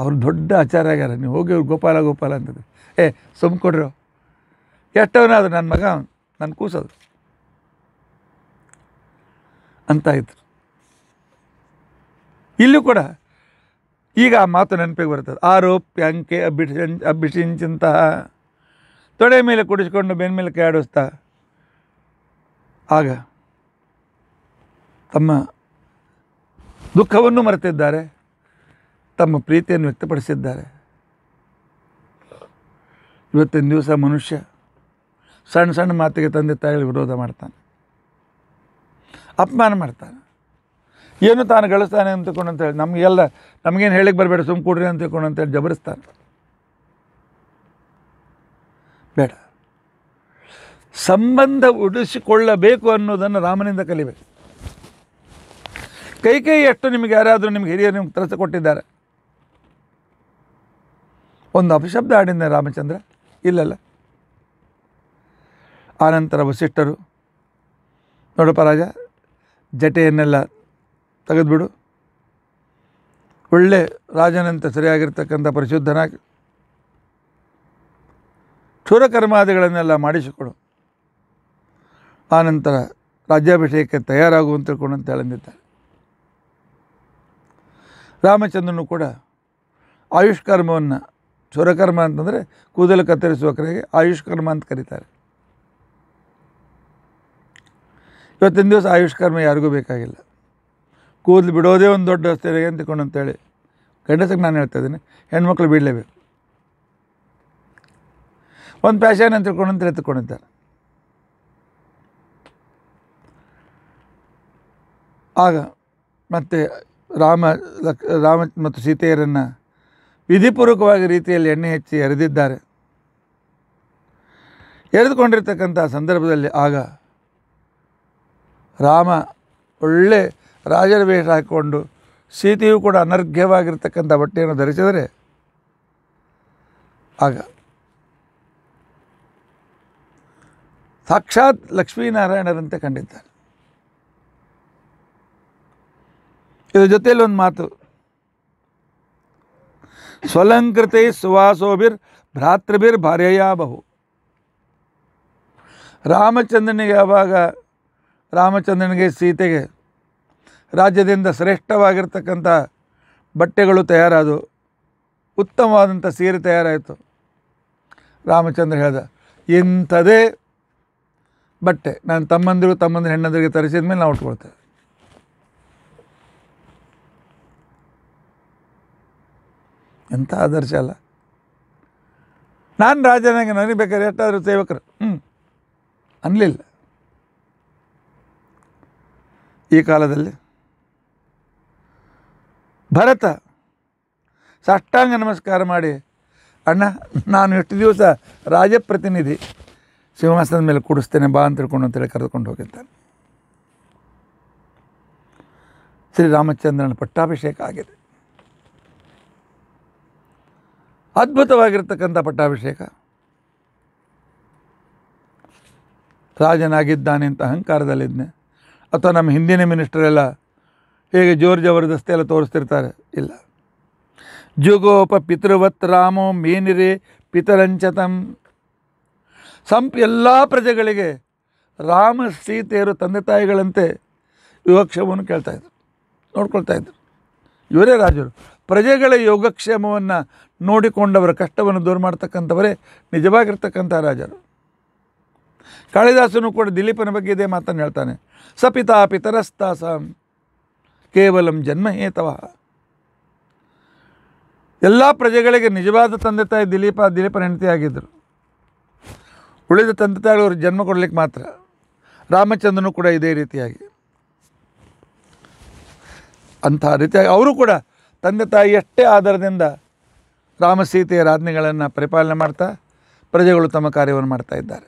ಅವರು ದೊಡ್ಡ ಆಚಾರ ಆಗ್ಯಾರ ನೀವು ಹೋಗಿ ಅವ್ರು ಗೋಪಾಲ ಗೋಪಾಲ ಅಂತಂದ್ರೆ ಏ ಸುಮ್ ಕೊಡ್ರು ಎಷ್ಟವನಾದ್ರು ನನ್ನ ಮಗ ನನ್ನ ಕೂಸೋದು ಅಂತಾಯಿತು ಇಲ್ಲೂ ಕೂಡ ಈಗ ಆ ಮಾತು ನೆನಪಿಗೆ ಬರ್ತದೆ ಆರೋಪ್ಯ ಅಂಕೆ ಅಭಿಷನ್ ಅಭಿಷಿಂಚಿಂತಹ ತೊಡೆ ಮೇಲೆ ಕುಡಿಸ್ಕೊಂಡು ಬೆನ್ನ ಮೇಲೆ ಆಡಿಸ್ತಾ ಆಗ ತಮ್ಮ ದುಃಖವನ್ನು ಮರೆತಿದ್ದಾರೆ ತಮ್ಮ ಪ್ರೀತಿಯನ್ನು ವ್ಯಕ್ತಪಡಿಸಿದ್ದಾರೆ ಇವತ್ತಿನ ದಿವಸ ಮನುಷ್ಯ ಸಣ್ಣ ಸಣ್ಣ ಮಾತಿಗೆ ತಂದೆ ತಾಯಿಗಳು ವಿರೋಧ ಮಾಡ್ತಾನೆ ಅಪಮಾನ ಮಾಡ್ತಾನೆ ಏನು ತಾನು ಗಳಿಸ್ತಾನೆ ಅಂತ ಹೇಳಿ ನಮಗೆಲ್ಲ ನಮಗೇನು ಹೇಳಿಕ್ಕೆ ಬರಬೇಡ ಸುಮ್ಮ ಕೊಡ್ರಿ ಅಂತ ತಿಳ್ಕೊಂಡು ಅಂತೇಳಿ ಜಬರಿಸ್ತಾನೆ ಬೇಡ ಸಂಬಂಧ ಉಳಿಸಿಕೊಳ್ಳಬೇಕು ಅನ್ನೋದನ್ನು ರಾಮನಿಂದ ಕಲಿಬೇಕು ಕೈ ಕೈ ಎಷ್ಟು ನಿಮಗೆ ಯಾರಾದರೂ ನಿಮಗೆ ಹಿರಿಯರು ನಿಮ್ಗೆ ತರಸ ಕೊಟ್ಟಿದ್ದಾರೆ ಒಂದು ಅಪಶಬ್ದ ಆಡಿದ ರಾಮಚಂದ್ರ ಇಲ್ಲಲ್ಲ ಆನಂತರ ವಸಿಷ್ಠರು ನೋಡಪ್ಪ ರಾಜ ಜಟೆಯನ್ನೆಲ್ಲ ತೆಗೆದುಬಿಡು ಒಳ್ಳೆ ರಾಜನಂತ ಸರಿಯಾಗಿರ್ತಕ್ಕಂಥ ಪರಿಶುದ್ಧನ ಕ್ಷುರಕರ್ಮಾದಿಗಳನ್ನೆಲ್ಲ ಮಾಡಿಸಿಕೊಡು ಆನಂತರ ರಾಜ್ಯಾಭಿಷೇಕಕ್ಕೆ ತಯಾರಾಗುವಂತ ಅಂತ ಹೇಳಿದ್ದಾರೆ ರಾಮಚಂದ್ರನು ಕೂಡ ಆಯುಷ್ಕರ್ಮವನ್ನು ಸ್ವರಕರ್ಮ ಅಂತಂದರೆ ಕೂದಲು ಕತ್ತರಿಸುವ ಕ್ರಿಯೆಗೆ ಆಯುಷ್ಕರ್ಮ ಅಂತ ಕರೀತಾರೆ ಇವತ್ತಿನ ದಿವಸ ಆಯುಷ್ಕರ್ಮ ಯಾರಿಗೂ ಬೇಕಾಗಿಲ್ಲ ಕೂದಲು ಬಿಡೋದೇ ಒಂದು ದೊಡ್ಡ ತೆರಿಗೆ ಅಂತ ತಿಳ್ಕೊಂಡು ಅಂತೇಳಿ ಗಂಡಸಕ್ಕೆ ನಾನು ಹೇಳ್ತಾ ಇದ್ದೀನಿ ಹೆಣ್ಮಕ್ಳು ಬಿಡಲೇಬೇಕು ಒಂದು ಪ್ಯಾಷನ್ ಅಂತ ತಿಳ್ಕೊಂಡು ಅಂತ ಎತ್ಕೊಂಡಿದ್ದಾರೆ ಆಗ ಮತ್ತು ರಾಮ ಲಕ್ ರಾಮ ಮತ್ತು ಸೀತೆಯರನ್ನು ವಿಧಿಪೂರ್ವಕವಾಗಿ ರೀತಿಯಲ್ಲಿ ಎಣ್ಣೆ ಹೆಚ್ಚಿ ಎರೆದಿದ್ದಾರೆ ಎರೆದುಕೊಂಡಿರ್ತಕ್ಕಂಥ ಸಂದರ್ಭದಲ್ಲಿ ಆಗ ರಾಮ ಒಳ್ಳೆ ರಾಜರ ವೇಷ ಹಾಕಿಕೊಂಡು ಸೀತೆಯು ಕೂಡ ಅನರ್ಘ್ಯವಾಗಿರ್ತಕ್ಕಂಥ ಬಟ್ಟೆಯನ್ನು ಧರಿಸಿದರೆ ಆಗ ಸಾಕ್ಷಾತ್ ಲಕ್ಷ್ಮೀನಾರಾಯಣರಂತೆ ಕಂಡಿದ್ದಾರೆ ಇದರ ಜೊತೆಯಲ್ಲಿ ಒಂದು ಮಾತು ಸ್ವಲಂಕೃತೆ ಸುವಾಸೋಭಿರ್ ಭ್ರಾತೃಭಿರ್ ಬಹು ರಾಮಚಂದ್ರನಿಗೆ ಯಾವಾಗ ರಾಮಚಂದ್ರನಿಗೆ ಸೀತೆಗೆ ರಾಜ್ಯದಿಂದ ಶ್ರೇಷ್ಠವಾಗಿರ್ತಕ್ಕಂಥ ಬಟ್ಟೆಗಳು ತಯಾರಾದವು ಉತ್ತಮವಾದಂಥ ಸೀರೆ ತಯಾರಾಯಿತು ರಾಮಚಂದ್ರ ಹೇಳ್ದ ಇಂಥದೇ ಬಟ್ಟೆ ನಾನು ತಮ್ಮಂದಿರು ತಮ್ಮಂದಿರು ಹೆಣ್ಣಂದ್ರಿಗೆ ತರಿಸಿದ ಮೇಲೆ ನಾವು ಉಟ್ಕೊಳ್ತೇವೆ ಎಂಥ ಆದರ್ಶ ಅಲ್ಲ ನಾನು ರಾಜನಾಗಿ ನನಗೆ ಬೇಕಾದ್ರೆ ಎಷ್ಟಾದರೂ ಸೇವಕರು ಹ್ಞೂ ಅನ್ನಲಿಲ್ಲ ಈ ಕಾಲದಲ್ಲಿ ಭರತ ಸಾಷ್ಟಾಂಗ ನಮಸ್ಕಾರ ಮಾಡಿ ಅಣ್ಣ ನಾನು ಎಷ್ಟು ದಿವಸ ರಾಜಪ್ರತಿನಿಧಿ ಸಿಂಹಾಸನದ ಮೇಲೆ ಕೂಡಿಸ್ತೇನೆ ಬಾ ಅಂತ ತಿಳ್ಕೊಂಡು ಅಂತೇಳಿ ಕರೆದುಕೊಂಡು ಹೋಗಿದ್ದಾನೆ ಶ್ರೀರಾಮಚಂದ್ರನ ಪಟ್ಟಾಭಿಷೇಕ ಆಗಿದೆ ಅದ್ಭುತವಾಗಿರ್ತಕ್ಕಂಥ ಪಟ್ಟಾಭಿಷೇಕ ರಾಜನಾಗಿದ್ದಾನೆ ಅಂತ ಅಹಂಕಾರದಲ್ಲಿದ್ದೆ ಅಥವಾ ನಮ್ಮ ಹಿಂದಿನ ಮಿನಿಸ್ಟರೆಲ್ಲ ಹೇಗೆ ಜೋರ್ ಜಬರ್ದಸ್ತಿ ಎಲ್ಲ ತೋರಿಸ್ತಿರ್ತಾರೆ ಇಲ್ಲ ಜುಗೋಪ ಪಿತೃವತ್ ರಾಮೋ ಮೇನಿರೇ ಪಿತರಂಚತಂ ಸಂಪ್ ಎಲ್ಲ ಪ್ರಜೆಗಳಿಗೆ ರಾಮ ಸೀತೆಯರು ತಂದೆ ತಾಯಿಗಳಂತೆ ವಿವಕ್ಷವನ್ನು ಕೇಳ್ತಾಯಿದ್ರು ನೋಡ್ಕೊಳ್ತಾಯಿದ್ರು ಇವರೇ ರಾಜರು ಪ್ರಜೆಗಳ ಯೋಗಕ್ಷೇಮವನ್ನು ನೋಡಿಕೊಂಡವರ ಕಷ್ಟವನ್ನು ದೂರ ಮಾಡ್ತಕ್ಕಂಥವರೇ ನಿಜವಾಗಿರ್ತಕ್ಕಂಥ ರಾಜರು ಕಾಳಿದಾಸನು ಕೂಡ ದಿಲೀಪನ ಬಗ್ಗೆ ಇದೇ ಮಾತನ್ನು ಹೇಳ್ತಾನೆ ಸಪಿತಾ ಪಿತರಸ್ತಾಸ ಕೇವಲಂ ಜನ್ಮಹೇತವ ಎಲ್ಲ ಪ್ರಜೆಗಳಿಗೆ ನಿಜವಾದ ತಂದೆ ತಾಯಿ ದಿಲೀಪ ದಿಲೀಪನ ಹೆಂಡತಿ ಆಗಿದ್ದರು ಉಳಿದ ತಂದೆ ತಾಯಿಗಳವರು ಜನ್ಮ ಕೊಡಲಿಕ್ಕೆ ಮಾತ್ರ ರಾಮಚಂದ್ರನು ಕೂಡ ಇದೇ ರೀತಿಯಾಗಿ ಅಂತಹ ರೀತಿಯಾಗಿ ಅವರು ಕೂಡ ತಂದೆ ತಾಯಿ ಎಷ್ಟೇ ಆಧಾರದಿಂದ ರಾಮಸೀತೆಯ ರಾಜ್ಞೆಗಳನ್ನು ಪರಿಪಾಲನೆ ಮಾಡ್ತಾ ಪ್ರಜೆಗಳು ತಮ್ಮ ಕಾರ್ಯವನ್ನು ಮಾಡ್ತಾ ಇದ್ದಾರೆ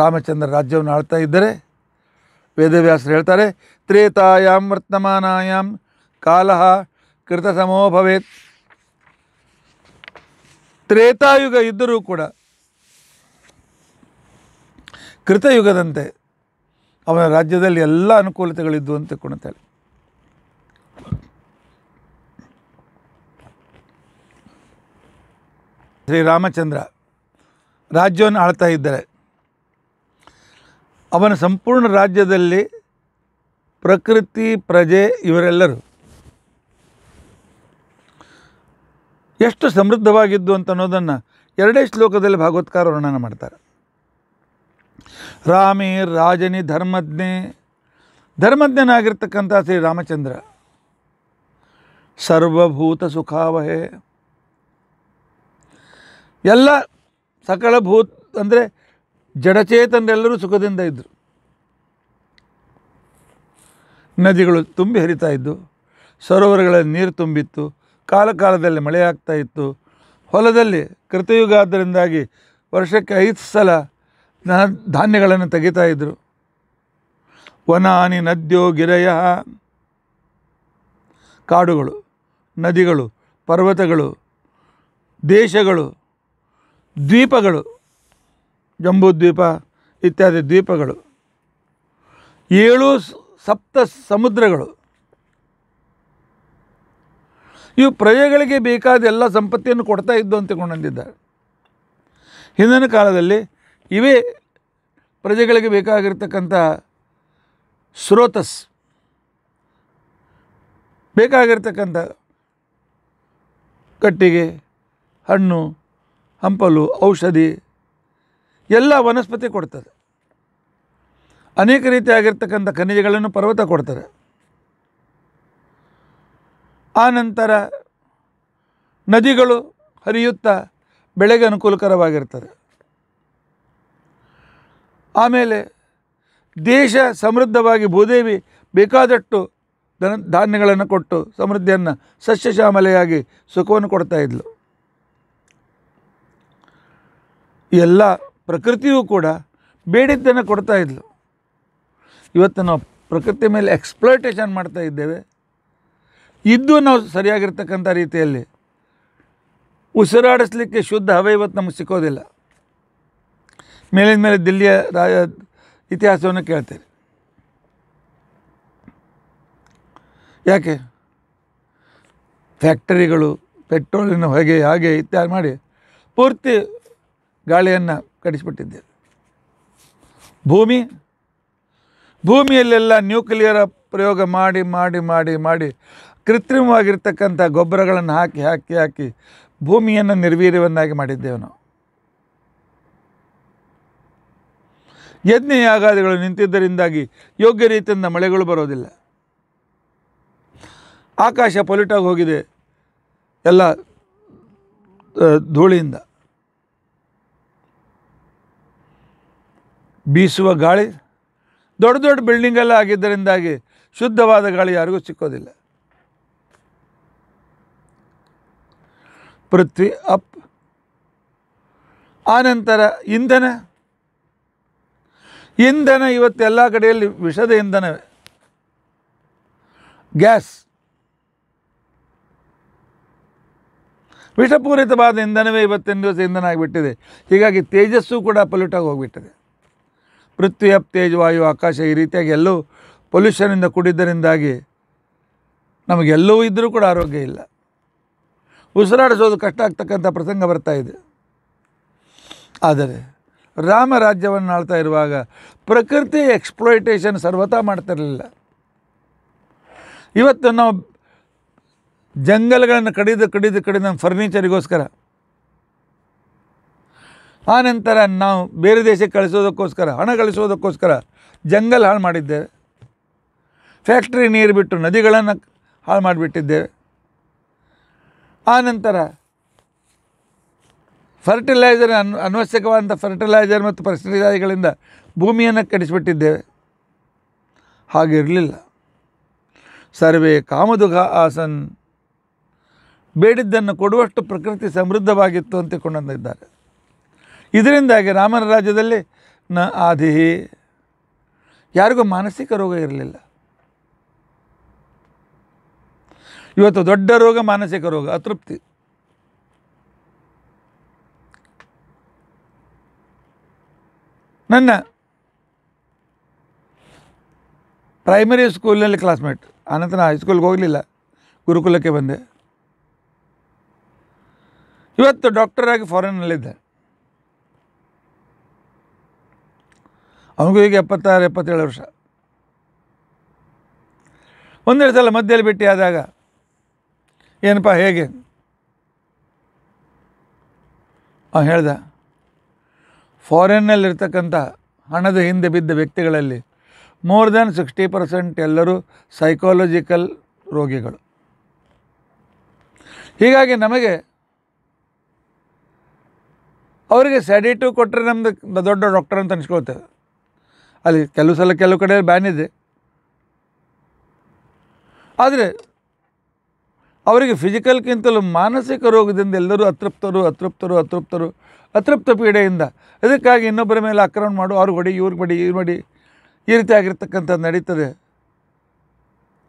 ರಾಮಚಂದ್ರ ರಾಜ್ಯವನ್ನು ಆಳ್ತಾ ಇದ್ದರೆ ವೇದವ್ಯಾಸರು ಹೇಳ್ತಾರೆ ತ್ರೇತಾಯಾಮ್ ವರ್ತಮಾನಾಯಾಮ್ ಕಾಲಹ ಕೃತ ಸಮೋ ಭವೇತ್ ತ್ರೇತಾಯುಗ ಇದ್ದರೂ ಕೂಡ ಕೃತಯುಗದಂತೆ ಅವನ ರಾಜ್ಯದಲ್ಲಿ ಎಲ್ಲ ಅನುಕೂಲತೆಗಳಿದ್ದು ಅಂತ ಕೊಡುತ್ತಾಳೆ ಶ್ರೀರಾಮಚಂದ್ರ ರಾಜ್ಯವನ್ನು ಆಳ್ತಾ ಇದ್ದಾರೆ ಅವನ ಸಂಪೂರ್ಣ ರಾಜ್ಯದಲ್ಲಿ ಪ್ರಕೃತಿ ಪ್ರಜೆ ಇವರೆಲ್ಲರೂ ಎಷ್ಟು ಸಮೃದ್ಧವಾಗಿದ್ದು ಅಂತ ಅನ್ನೋದನ್ನು ಎರಡೇ ಶ್ಲೋಕದಲ್ಲಿ ಭಾಗವತ್ಕಾರ ವರ್ಣನ ಮಾಡ್ತಾರೆ ರಾಮೇ ರಾಜನಿ ಧರ್ಮಜ್ಞೆ ಧರ್ಮಜ್ಞನಾಗಿರ್ತಕ್ಕಂಥ ಶ್ರೀರಾಮಚಂದ್ರ ಸರ್ವಭೂತ ಸುಖಾವಹೆ ಎಲ್ಲ ಸಕಲ ಭೂತ್ ಅಂದರೆ ಜಡಚೇತನರೆಲ್ಲರೂ ಸುಖದಿಂದ ಇದ್ದರು ನದಿಗಳು ತುಂಬಿ ಹರಿತಾ ಇದ್ದು ಸರೋವರಗಳಲ್ಲಿ ನೀರು ತುಂಬಿತ್ತು ಕಾಲ ಕಾಲದಲ್ಲಿ ಮಳೆ ಆಗ್ತಾ ಇತ್ತು ಹೊಲದಲ್ಲಿ ಕೃತಯುಗ ಆದ್ದರಿಂದಾಗಿ ವರ್ಷಕ್ಕೆ ಐದು ಸಲ ಧಾನ್ಯಗಳನ್ನು ತೆಗಿತಾ ಇದ್ದರು ವನಾನಿ ನದ್ಯೋ ಗಿರಯ ಕಾಡುಗಳು ನದಿಗಳು ಪರ್ವತಗಳು ದೇಶಗಳು ದ್ವೀಪಗಳು ಜಂಬೂ ದ್ವೀಪ ಇತ್ಯಾದಿ ದ್ವೀಪಗಳು ಏಳು ಸಪ್ತ ಸಮುದ್ರಗಳು ಇವು ಪ್ರಜೆಗಳಿಗೆ ಬೇಕಾದ ಎಲ್ಲ ಸಂಪತ್ತಿಯನ್ನು ಕೊಡ್ತಾ ಇದ್ದು ಅಂತ ತಿಳ್ಕೊಂಡಂದಿದ್ದಾರೆ ಹಿಂದಿನ ಕಾಲದಲ್ಲಿ ಇವೇ ಪ್ರಜೆಗಳಿಗೆ ಬೇಕಾಗಿರ್ತಕ್ಕಂಥ ಸ್ರೋತಸ್ ಬೇಕಾಗಿರ್ತಕ್ಕಂಥ ಕಟ್ಟಿಗೆ ಹಣ್ಣು ಹಂಪಲು ಔಷಧಿ ಎಲ್ಲ ವನಸ್ಪತಿ ಕೊಡ್ತದೆ ಅನೇಕ ರೀತಿಯಾಗಿರ್ತಕ್ಕಂಥ ಖನಿಜಗಳನ್ನು ಪರ್ವತ ಕೊಡ್ತಾರೆ ಆನಂತರ ನದಿಗಳು ಹರಿಯುತ್ತಾ ಬೆಳೆಗೆ ಅನುಕೂಲಕರವಾಗಿರ್ತದೆ ಆಮೇಲೆ ದೇಶ ಸಮೃದ್ಧವಾಗಿ ಭೂದೇವಿ ಬೇಕಾದಷ್ಟು ಧನ ಧಾನ್ಯಗಳನ್ನು ಕೊಟ್ಟು ಸಮೃದ್ಧಿಯನ್ನು ಸಸ್ಯಶ್ಯಾಮಲೆಯಾಗಿ ಸುಖವನ್ನು ಕೊಡ್ತಾಯಿದ್ಲು ಎಲ್ಲ ಪ್ರಕೃತಿಯೂ ಕೂಡ ಬೇಡಿದ್ದನ್ನು ಕೊಡ್ತಾ ಇದ್ಲು ಇವತ್ತು ನಾವು ಪ್ರಕೃತಿ ಮೇಲೆ ಎಕ್ಸ್ಪ್ಲೋಟೇಷನ್ ಮಾಡ್ತಾ ಇದ್ದೇವೆ ಇದ್ದು ನಾವು ಸರಿಯಾಗಿರ್ತಕ್ಕಂಥ ರೀತಿಯಲ್ಲಿ ಉಸಿರಾಡಿಸ್ಲಿಕ್ಕೆ ಶುದ್ಧ ಹವೆ ಇವತ್ತು ನಮಗೆ ಸಿಕ್ಕೋದಿಲ್ಲ ಮೇಲಿನ ಮೇಲೆ ದಿಲ್ಲಿಯ ರಾಜ ಇತಿಹಾಸವನ್ನು ಕೇಳ್ತೇವೆ ಯಾಕೆ ಫ್ಯಾಕ್ಟರಿಗಳು ಪೆಟ್ರೋಲಿನ ಹೊಗೆ ಹಾಗೆ ಇತ್ಯಾದಿ ಮಾಡಿ ಪೂರ್ತಿ ಗಾಳಿಯನ್ನು ಕಡಿಸಿಬಿಟ್ಟಿದ್ದೇವೆ ಭೂಮಿ ಭೂಮಿಯಲ್ಲೆಲ್ಲ ನ್ಯೂಕ್ಲಿಯರ್ ಪ್ರಯೋಗ ಮಾಡಿ ಮಾಡಿ ಮಾಡಿ ಮಾಡಿ ಕೃತ್ರಿಮವಾಗಿರ್ತಕ್ಕಂಥ ಗೊಬ್ಬರಗಳನ್ನು ಹಾಕಿ ಹಾಕಿ ಹಾಕಿ ಭೂಮಿಯನ್ನು ನಿರ್ವೀರ್ಯವನ್ನಾಗಿ ಮಾಡಿದ್ದೇವೆ ನಾವು ಯಜ್ಞ ಯಾಗಾದಿಗಳು ನಿಂತಿದ್ದರಿಂದಾಗಿ ಯೋಗ್ಯ ರೀತಿಯಿಂದ ಮಳೆಗಳು ಬರೋದಿಲ್ಲ ಆಕಾಶ ಪೊಲಿಟಾಗಿ ಹೋಗಿದೆ ಎಲ್ಲ ಧೂಳಿಯಿಂದ ಬೀಸುವ ಗಾಳಿ ದೊಡ್ಡ ದೊಡ್ಡ ಬಿಲ್ಡಿಂಗೆಲ್ಲ ಆಗಿದ್ದರಿಂದಾಗಿ ಶುದ್ಧವಾದ ಗಾಳಿ ಯಾರಿಗೂ ಸಿಕ್ಕೋದಿಲ್ಲ ಪೃಥ್ವಿ ಅಪ್ ಆನಂತರ ಇಂಧನ ಇಂಧನ ಇವತ್ತೆಲ್ಲ ಕಡೆಯಲ್ಲಿ ವಿಷದ ಇಂಧನವೇ ಗ್ಯಾಸ್ ವಿಷಪೂರಿತವಾದ ಇಂಧನವೇ ಇವತ್ತಿನ ದಿವಸ ಇಂಧನ ಆಗಿಬಿಟ್ಟಿದೆ ಹೀಗಾಗಿ ತೇಜಸ್ಸು ಕೂಡ ಪಲ್ಯೂಟಾಗಿ ಹೋಗಿಬಿಟ್ಟಿದೆ ಪೃಥ್ವಿ ಅಪ್ ತೇಜವಾಯು ಆಕಾಶ ಈ ರೀತಿಯಾಗಿ ಎಲ್ಲೂ ಪೊಲ್ಯೂಷನಿಂದ ಕೂಡಿದ್ದರಿಂದಾಗಿ ನಮಗೆಲ್ಲವೂ ಇದ್ದರೂ ಕೂಡ ಆರೋಗ್ಯ ಇಲ್ಲ ಉಸಿರಾಡಿಸೋದು ಕಷ್ಟ ಆಗ್ತಕ್ಕಂಥ ಪ್ರಸಂಗ ಬರ್ತಾ ಇದೆ ಆದರೆ ರಾಮ ರಾಜ್ಯವನ್ನು ಆಳ್ತಾ ಇರುವಾಗ ಪ್ರಕೃತಿ ಎಕ್ಸ್ಪ್ಲೋಯಿಟೇಷನ್ ಸರ್ವತಾ ಮಾಡ್ತಿರಲಿಲ್ಲ ಇವತ್ತು ನಾವು ಜಂಗಲ್ಗಳನ್ನು ಕಡಿದು ಕಡಿದು ಕಡಿದು ನಮ್ಮ ಫರ್ನಿಚರಿಗೋಸ್ಕರ ಆನಂತರ ನಾವು ಬೇರೆ ದೇಶಕ್ಕೆ ಕಳಿಸೋದಕ್ಕೋಸ್ಕರ ಹಣ ಕಳಿಸೋದಕ್ಕೋಸ್ಕರ ಜಂಗಲ್ ಹಾಳು ಮಾಡಿದ್ದೇವೆ ಫ್ಯಾಕ್ಟ್ರಿ ನೀರು ಬಿಟ್ಟು ನದಿಗಳನ್ನು ಹಾಳು ಮಾಡಿಬಿಟ್ಟಿದ್ದೇವೆ ಆನಂತರ ಫರ್ಟಿಲೈಸರ್ ಅನ್ ಅನವಶ್ಯಕವಾದಂಥ ಫರ್ಟಿಲೈಸರ್ ಮತ್ತು ಫರ್ಟಿಲೈಸರ್ಗಳಿಂದ ಭೂಮಿಯನ್ನು ಕಡಿಸಿಬಿಟ್ಟಿದ್ದೇವೆ ಹಾಗಿರಲಿಲ್ಲ ಸರ್ವೇ ಕಾಮದುಗ ಆಸನ್ ಬೇಡಿದ್ದನ್ನು ಕೊಡುವಷ್ಟು ಪ್ರಕೃತಿ ಸಮೃದ್ಧವಾಗಿತ್ತು ಅಂತ ಕೊಂಡಿದ್ದಾರೆ ಇದರಿಂದಾಗಿ ರಾಮನ ರಾಜ್ಯದಲ್ಲಿ ನ ಆದಿ ಯಾರಿಗೂ ಮಾನಸಿಕ ರೋಗ ಇರಲಿಲ್ಲ ಇವತ್ತು ದೊಡ್ಡ ರೋಗ ಮಾನಸಿಕ ರೋಗ ಅತೃಪ್ತಿ ನನ್ನ ಪ್ರೈಮರಿ ಸ್ಕೂಲ್ನಲ್ಲಿ ಕ್ಲಾಸ್ಮೇಟ್ ಆನಂತರ ಹೈಸ್ಕೂಲ್ಗೆ ಹೋಗಲಿಲ್ಲ ಗುರುಕುಲಕ್ಕೆ ಬಂದೆ ಇವತ್ತು ಡಾಕ್ಟರಾಗಿ ಫಾರಿನ್ನಲ್ಲಿದ್ದೆ ಅವನಿಗೂ ಈಗ ಎಪ್ಪತ್ತಾರು ಎಪ್ಪತ್ತೇಳು ವರ್ಷ ಒಂದೆರಡು ಸಲ ಮಧ್ಯದಲ್ಲಿ ಭೇಟಿ ಆದಾಗ ಏನಪ್ಪ ಹೇಗೆ ಅವನು ಹೇಳ್ದ ಫಾರಿನ್ನಲ್ಲಿರ್ತಕ್ಕಂಥ ಹಣದ ಹಿಂದೆ ಬಿದ್ದ ವ್ಯಕ್ತಿಗಳಲ್ಲಿ ಮೋರ್ ದ್ಯಾನ್ ಸಿಕ್ಸ್ಟಿ ಪರ್ಸೆಂಟ್ ಎಲ್ಲರೂ ಸೈಕಾಲಜಿಕಲ್ ರೋಗಿಗಳು ಹೀಗಾಗಿ ನಮಗೆ ಅವರಿಗೆ ಸ್ಯಾಡಿಟು ಕೊಟ್ಟರೆ ನಮ್ಮದು ದೊಡ್ಡ ಡಾಕ್ಟರ್ ಅಂತ ಅನ್ಸ್ಕೊಳ್ತೇವೆ ಅಲ್ಲಿ ಕೆಲವು ಸಲ ಕೆಲವು ಕಡೆ ಬ್ಯಾನ್ ಇದೆ ಆದರೆ ಅವರಿಗೆ ಫಿಸಿಕಲ್ಗಿಂತಲೂ ಮಾನಸಿಕ ರೋಗದಿಂದ ಎಲ್ಲರೂ ಅತೃಪ್ತರು ಅತೃಪ್ತರು ಅತೃಪ್ತರು ಅತೃಪ್ತ ಪೀಡೆಯಿಂದ ಅದಕ್ಕಾಗಿ ಇನ್ನೊಬ್ಬರ ಮೇಲೆ ಆಕ್ರಮಣ ಮಾಡು ಅವ್ರಿಗೆ ಹೊಡಿ ಇವ್ರಿಗೆ ಬಡಿ ಇವ್ರು ಮಾಡಿ ಈ ರೀತಿ ಆಗಿರ್ತಕ್ಕಂಥದ್ದು ನಡೀತದೆ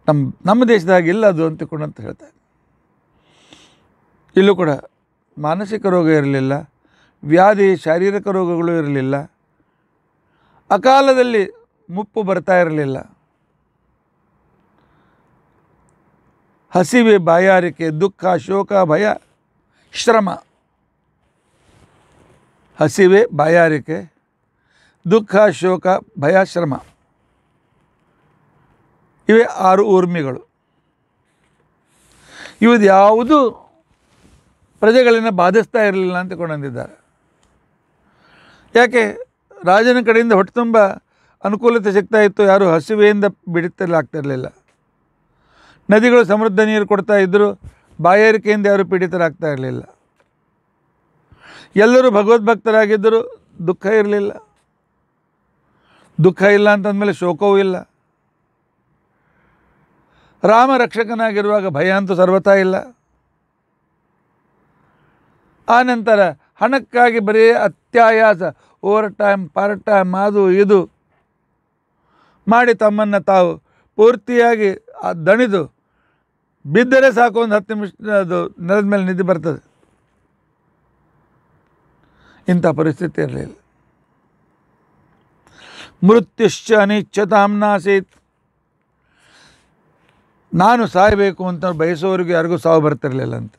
ನಮ್ಮ ನಮ್ಮ ದೇಶದಾಗ ಇಲ್ಲ ಅದು ಅಂತಕೊಂಡು ಅಂತ ಹೇಳ್ತಾರೆ ಇಲ್ಲೂ ಕೂಡ ಮಾನಸಿಕ ರೋಗ ಇರಲಿಲ್ಲ ವ್ಯಾಧಿ ಶಾರೀರಿಕ ರೋಗಗಳು ಇರಲಿಲ್ಲ ಅಕಾಲದಲ್ಲಿ ಮುಪ್ಪು ಬರ್ತಾ ಇರಲಿಲ್ಲ ಹಸಿವೆ ಬಾಯಾರಿಕೆ ದುಃಖ ಶೋಕ ಭಯ ಶ್ರಮ ಹಸಿವೆ ಬಾಯಾರಿಕೆ ದುಃಖ ಶೋಕ ಭಯ ಶ್ರಮ ಇವೆ ಆರು ಊರ್ಮಿಗಳು ಇವುದು ಯಾವುದು ಪ್ರಜೆಗಳನ್ನು ಬಾಧಿಸ್ತಾ ಇರಲಿಲ್ಲ ಅಂತ ಬಂದಿದ್ದಾರೆ ಯಾಕೆ ರಾಜನ ಕಡೆಯಿಂದ ಹೊಟ್ಟೆ ತುಂಬ ಅನುಕೂಲತೆ ಸಿಗ್ತಾ ಇತ್ತು ಯಾರೂ ಹಸಿವೆಯಿಂದ ಬಿಡಿತಲಾಗ್ತಾ ಇರಲಿಲ್ಲ ನದಿಗಳು ಸಮೃದ್ಧ ನೀರು ಕೊಡ್ತಾ ಇದ್ದರು ಬಾಯಾರಿಕೆಯಿಂದ ಯಾರೂ ಪೀಡಿತರಾಗ್ತಾ ಇರಲಿಲ್ಲ ಎಲ್ಲರೂ ಭಗವದ್ಭಕ್ತರಾಗಿದ್ದರೂ ದುಃಖ ಇರಲಿಲ್ಲ ದುಃಖ ಇಲ್ಲ ಅಂತಂದಮೇಲೆ ಶೋಕವೂ ಇಲ್ಲ ರಾಮ ರಕ್ಷಕನಾಗಿರುವಾಗ ಭಯ ಅಂತೂ ಸರ್ವತಾ ಇಲ್ಲ ಆನಂತರ ಹಣಕ್ಕಾಗಿ ಬರೀ ಅತ್ಯಾಯಾಸ ಓವರ್ ಟೈಮ್ ಪಾರ್ಟ್ ಟೈಮ್ ಅದು ಇದು ಮಾಡಿ ತಮ್ಮನ್ನು ತಾವು ಪೂರ್ತಿಯಾಗಿ ದಣಿದು ಬಿದ್ದರೆ ಸಾಕು ಒಂದು ಹತ್ತು ನಿಮಿಷ ಅದು ನೆಲದ ಮೇಲೆ ನಿದ್ದೆ ಬರ್ತದೆ ಇಂಥ ಪರಿಸ್ಥಿತಿ ಇರಲಿಲ್ಲ ಮೃತ್ಯುಶ್ಚ ಅನಿಚ್ಛತಾಮ್ನಾಸೀತ್ ನಾನು ಸಾಯಬೇಕು ಅಂತ ಬಯಸೋರಿಗೆ ಯಾರಿಗೂ ಸಾವು ಬರ್ತಿರಲಿಲ್ಲ ಅಂತ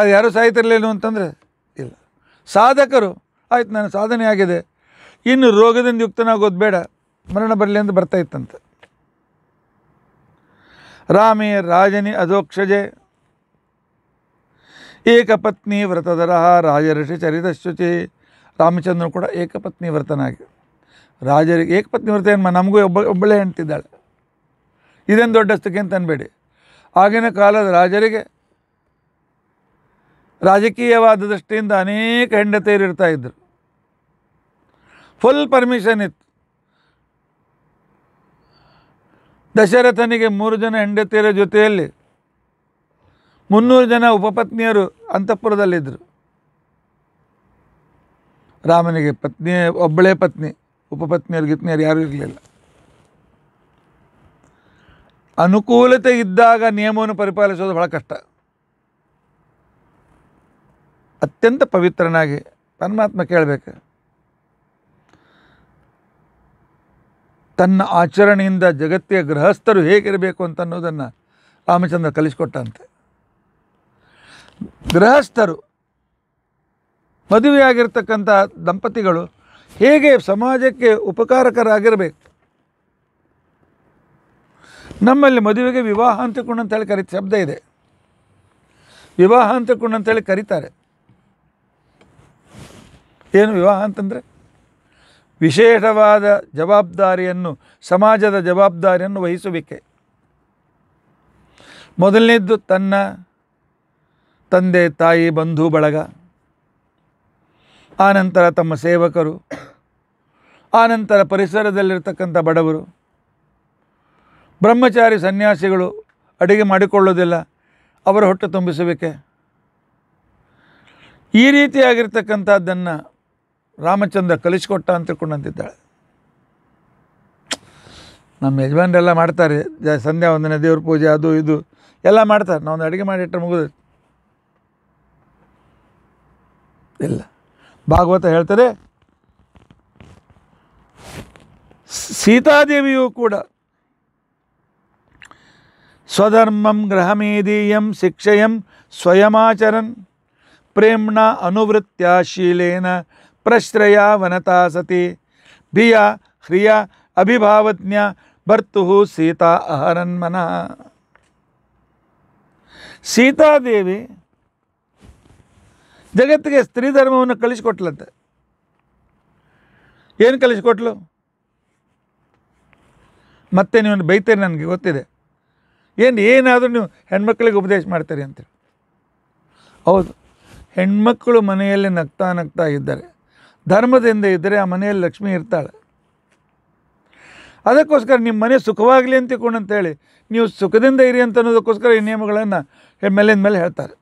ಅದು ಯಾರು ಸಾಯ್ತಿರಲಿಲ್ಲ ಅಂತಂದರೆ ಸಾಧಕರು ಆಯ್ತು ನಾನು ಸಾಧನೆ ಆಗಿದೆ ಇನ್ನು ರೋಗದಿಂದ ಯುಕ್ತನಾಗೋದು ಬೇಡ ಮರಣ ಬರಲಿ ಅಂತ ಬರ್ತಾ ಇತ್ತಂತೆ ರಾಮೇ ರಾಜನಿ ಅಧೋಕ್ಷಜೆ ಏಕಪತ್ನಿ ವ್ರತಧರ ರಾಜಋಷಿ ಚರಿತಶುಚಿ ರಾಮಚಂದ್ರ ಕೂಡ ಏಕಪತ್ನಿ ವ್ರತನಾಗಿ ರಾಜರಿಗೆ ಏಕಪತ್ನಿ ವ್ರತ ಏನು ನಮಗೂ ಒಬ್ಬ ಒಬ್ಬಳೇ ಹೆಣ್ತಿದ್ದಾಳೆ ಇದೇನು ದೊಡ್ಡ ಅಂತ ಅನ್ಬೇಡಿ ಆಗಿನ ಕಾಲದ ರಾಜರಿಗೆ ರಾಜಕೀಯವಾದ ದೃಷ್ಟಿಯಿಂದ ಅನೇಕ ಇರ್ತಾ ಇದ್ದರು ಫುಲ್ ಪರ್ಮಿಷನ್ ಇತ್ತು ದಶರಥನಿಗೆ ಮೂರು ಜನ ಹೆಂಡತಿಯರ ಜೊತೆಯಲ್ಲಿ ಮುನ್ನೂರು ಜನ ಉಪಪತ್ನಿಯರು ಅಂತಃಪುರದಲ್ಲಿದ್ದರು ರಾಮನಿಗೆ ಪತ್ನಿ ಒಬ್ಬಳೇ ಪತ್ನಿ ಉಪಪತ್ನಿಯರು ಗಿತ್ನಿಯರು ಯಾರೂ ಇರಲಿಲ್ಲ ಅನುಕೂಲತೆ ಇದ್ದಾಗ ನಿಯಮವನ್ನು ಪರಿಪಾಲಿಸೋದು ಭಾಳ ಕಷ್ಟ ಅತ್ಯಂತ ಪವಿತ್ರನಾಗಿ ಪರಮಾತ್ಮ ಕೇಳಬೇಕು ತನ್ನ ಆಚರಣೆಯಿಂದ ಜಗತ್ತಿಯ ಗೃಹಸ್ಥರು ಹೇಗಿರಬೇಕು ಅಂತ ಅನ್ನೋದನ್ನು ರಾಮಚಂದ್ರ ಕಲಿಸಿಕೊಟ್ಟಂತೆ ಗೃಹಸ್ಥರು ಮದುವೆಯಾಗಿರ್ತಕ್ಕಂಥ ದಂಪತಿಗಳು ಹೇಗೆ ಸಮಾಜಕ್ಕೆ ಉಪಕಾರಕರಾಗಿರಬೇಕು ನಮ್ಮಲ್ಲಿ ಮದುವೆಗೆ ವಿವಾಹ ಅಂತ ಅಂತೇಳಿ ಕರಿ ಶಬ್ದ ಇದೆ ವಿವಾಹ ಅಂತ ಅಂತೇಳಿ ಕರೀತಾರೆ ಏನು ವಿವಾಹ ಅಂತಂದರೆ ವಿಶೇಷವಾದ ಜವಾಬ್ದಾರಿಯನ್ನು ಸಮಾಜದ ಜವಾಬ್ದಾರಿಯನ್ನು ವಹಿಸುವಿಕೆ ಮೊದಲನೇದ್ದು ತನ್ನ ತಂದೆ ತಾಯಿ ಬಂಧು ಬಳಗ ಆನಂತರ ತಮ್ಮ ಸೇವಕರು ಆನಂತರ ಪರಿಸರದಲ್ಲಿರ್ತಕ್ಕಂಥ ಬಡವರು ಬ್ರಹ್ಮಚಾರಿ ಸನ್ಯಾಸಿಗಳು ಅಡುಗೆ ಮಾಡಿಕೊಳ್ಳೋದಿಲ್ಲ ಅವರ ಹೊಟ್ಟೆ ತುಂಬಿಸುವಿಕೆ ಈ ರೀತಿಯಾಗಿರ್ತಕ್ಕಂಥದ್ದನ್ನು ರಾಮಚಂದ್ರ ಕಲಿಸಿಕೊಟ್ಟ ಅಂತ ತಿಳ್ಕೊಂಡಂತಿದ್ದಾಳೆ ನಮ್ಮ ಯಜಮಾನರೆಲ್ಲ ಮಾಡ್ತಾರೆ ಸಂಧ್ಯಾ ಒಂದಿನ ದೇವ್ರ ಪೂಜೆ ಅದು ಇದು ಎಲ್ಲ ಮಾಡ್ತಾರೆ ನಾವೊಂದು ಅಡುಗೆ ಮಾಡಿಟ್ಟರೆ ಮುಗಿದ ಇಲ್ಲ ಭಾಗವತ ಹೇಳ್ತಾರೆ ಸೀತಾದೇವಿಯೂ ಕೂಡ ಸ್ವಧರ್ಮಂ ಗ್ರಹಮೇದೀಯಂ ಶಿಕ್ಷೆಯಂ ಸ್ವಯಮಾಚರನ್ ಪ್ರೇಮ್ಣ ಅನುವೃತ್ಯ ಶೀಲೇನ ಪ್ರಶ್ರಯ ವನತಾ ಸತಿ ಭಿಯ ಹ್ರಿಯ ಅಭಿಭಾವಜ್ಞ ಭರ್ತುಹು ಸೀತಾ ಅಹರನ್ಮನ ಸೀತಾದೇವಿ ಜಗತ್ತಿಗೆ ಸ್ತ್ರೀ ಧರ್ಮವನ್ನು ಕಳಿಸಿಕೊಟ್ಲಂತೆ ಏನು ಕಳಿಸಿಕೊಟ್ಲು ಮತ್ತೆ ನೀವು ಬೈತೀರಿ ನನಗೆ ಗೊತ್ತಿದೆ ಏನು ಏನಾದರೂ ನೀವು ಹೆಣ್ಮಕ್ಳಿಗೆ ಉಪದೇಶ ಮಾಡ್ತೀರಿ ಅಂತೇಳಿ ಹೌದು ಹೆಣ್ಮಕ್ಕಳು ಮನೆಯಲ್ಲಿ ನಗ್ತಾ ನಗ್ತಾ ಇದ್ದಾರೆ ಧರ್ಮದಿಂದ ಇದ್ದರೆ ಆ ಮನೆಯಲ್ಲಿ ಲಕ್ಷ್ಮಿ ಇರ್ತಾಳೆ ಅದಕ್ಕೋಸ್ಕರ ನಿಮ್ಮ ಮನೆ ಸುಖವಾಗಲಿ ಅಂತ ಹೇಳಿ ನೀವು ಸುಖದಿಂದ ಇರಿ ಅಂತ ಅನ್ನೋದಕ್ಕೋಸ್ಕರ ಈ ನಿಯಮಗಳನ್ನು ಮೇಲಿಂದ ಮೇಲೆ ಹೇಳ್ತಾರೆ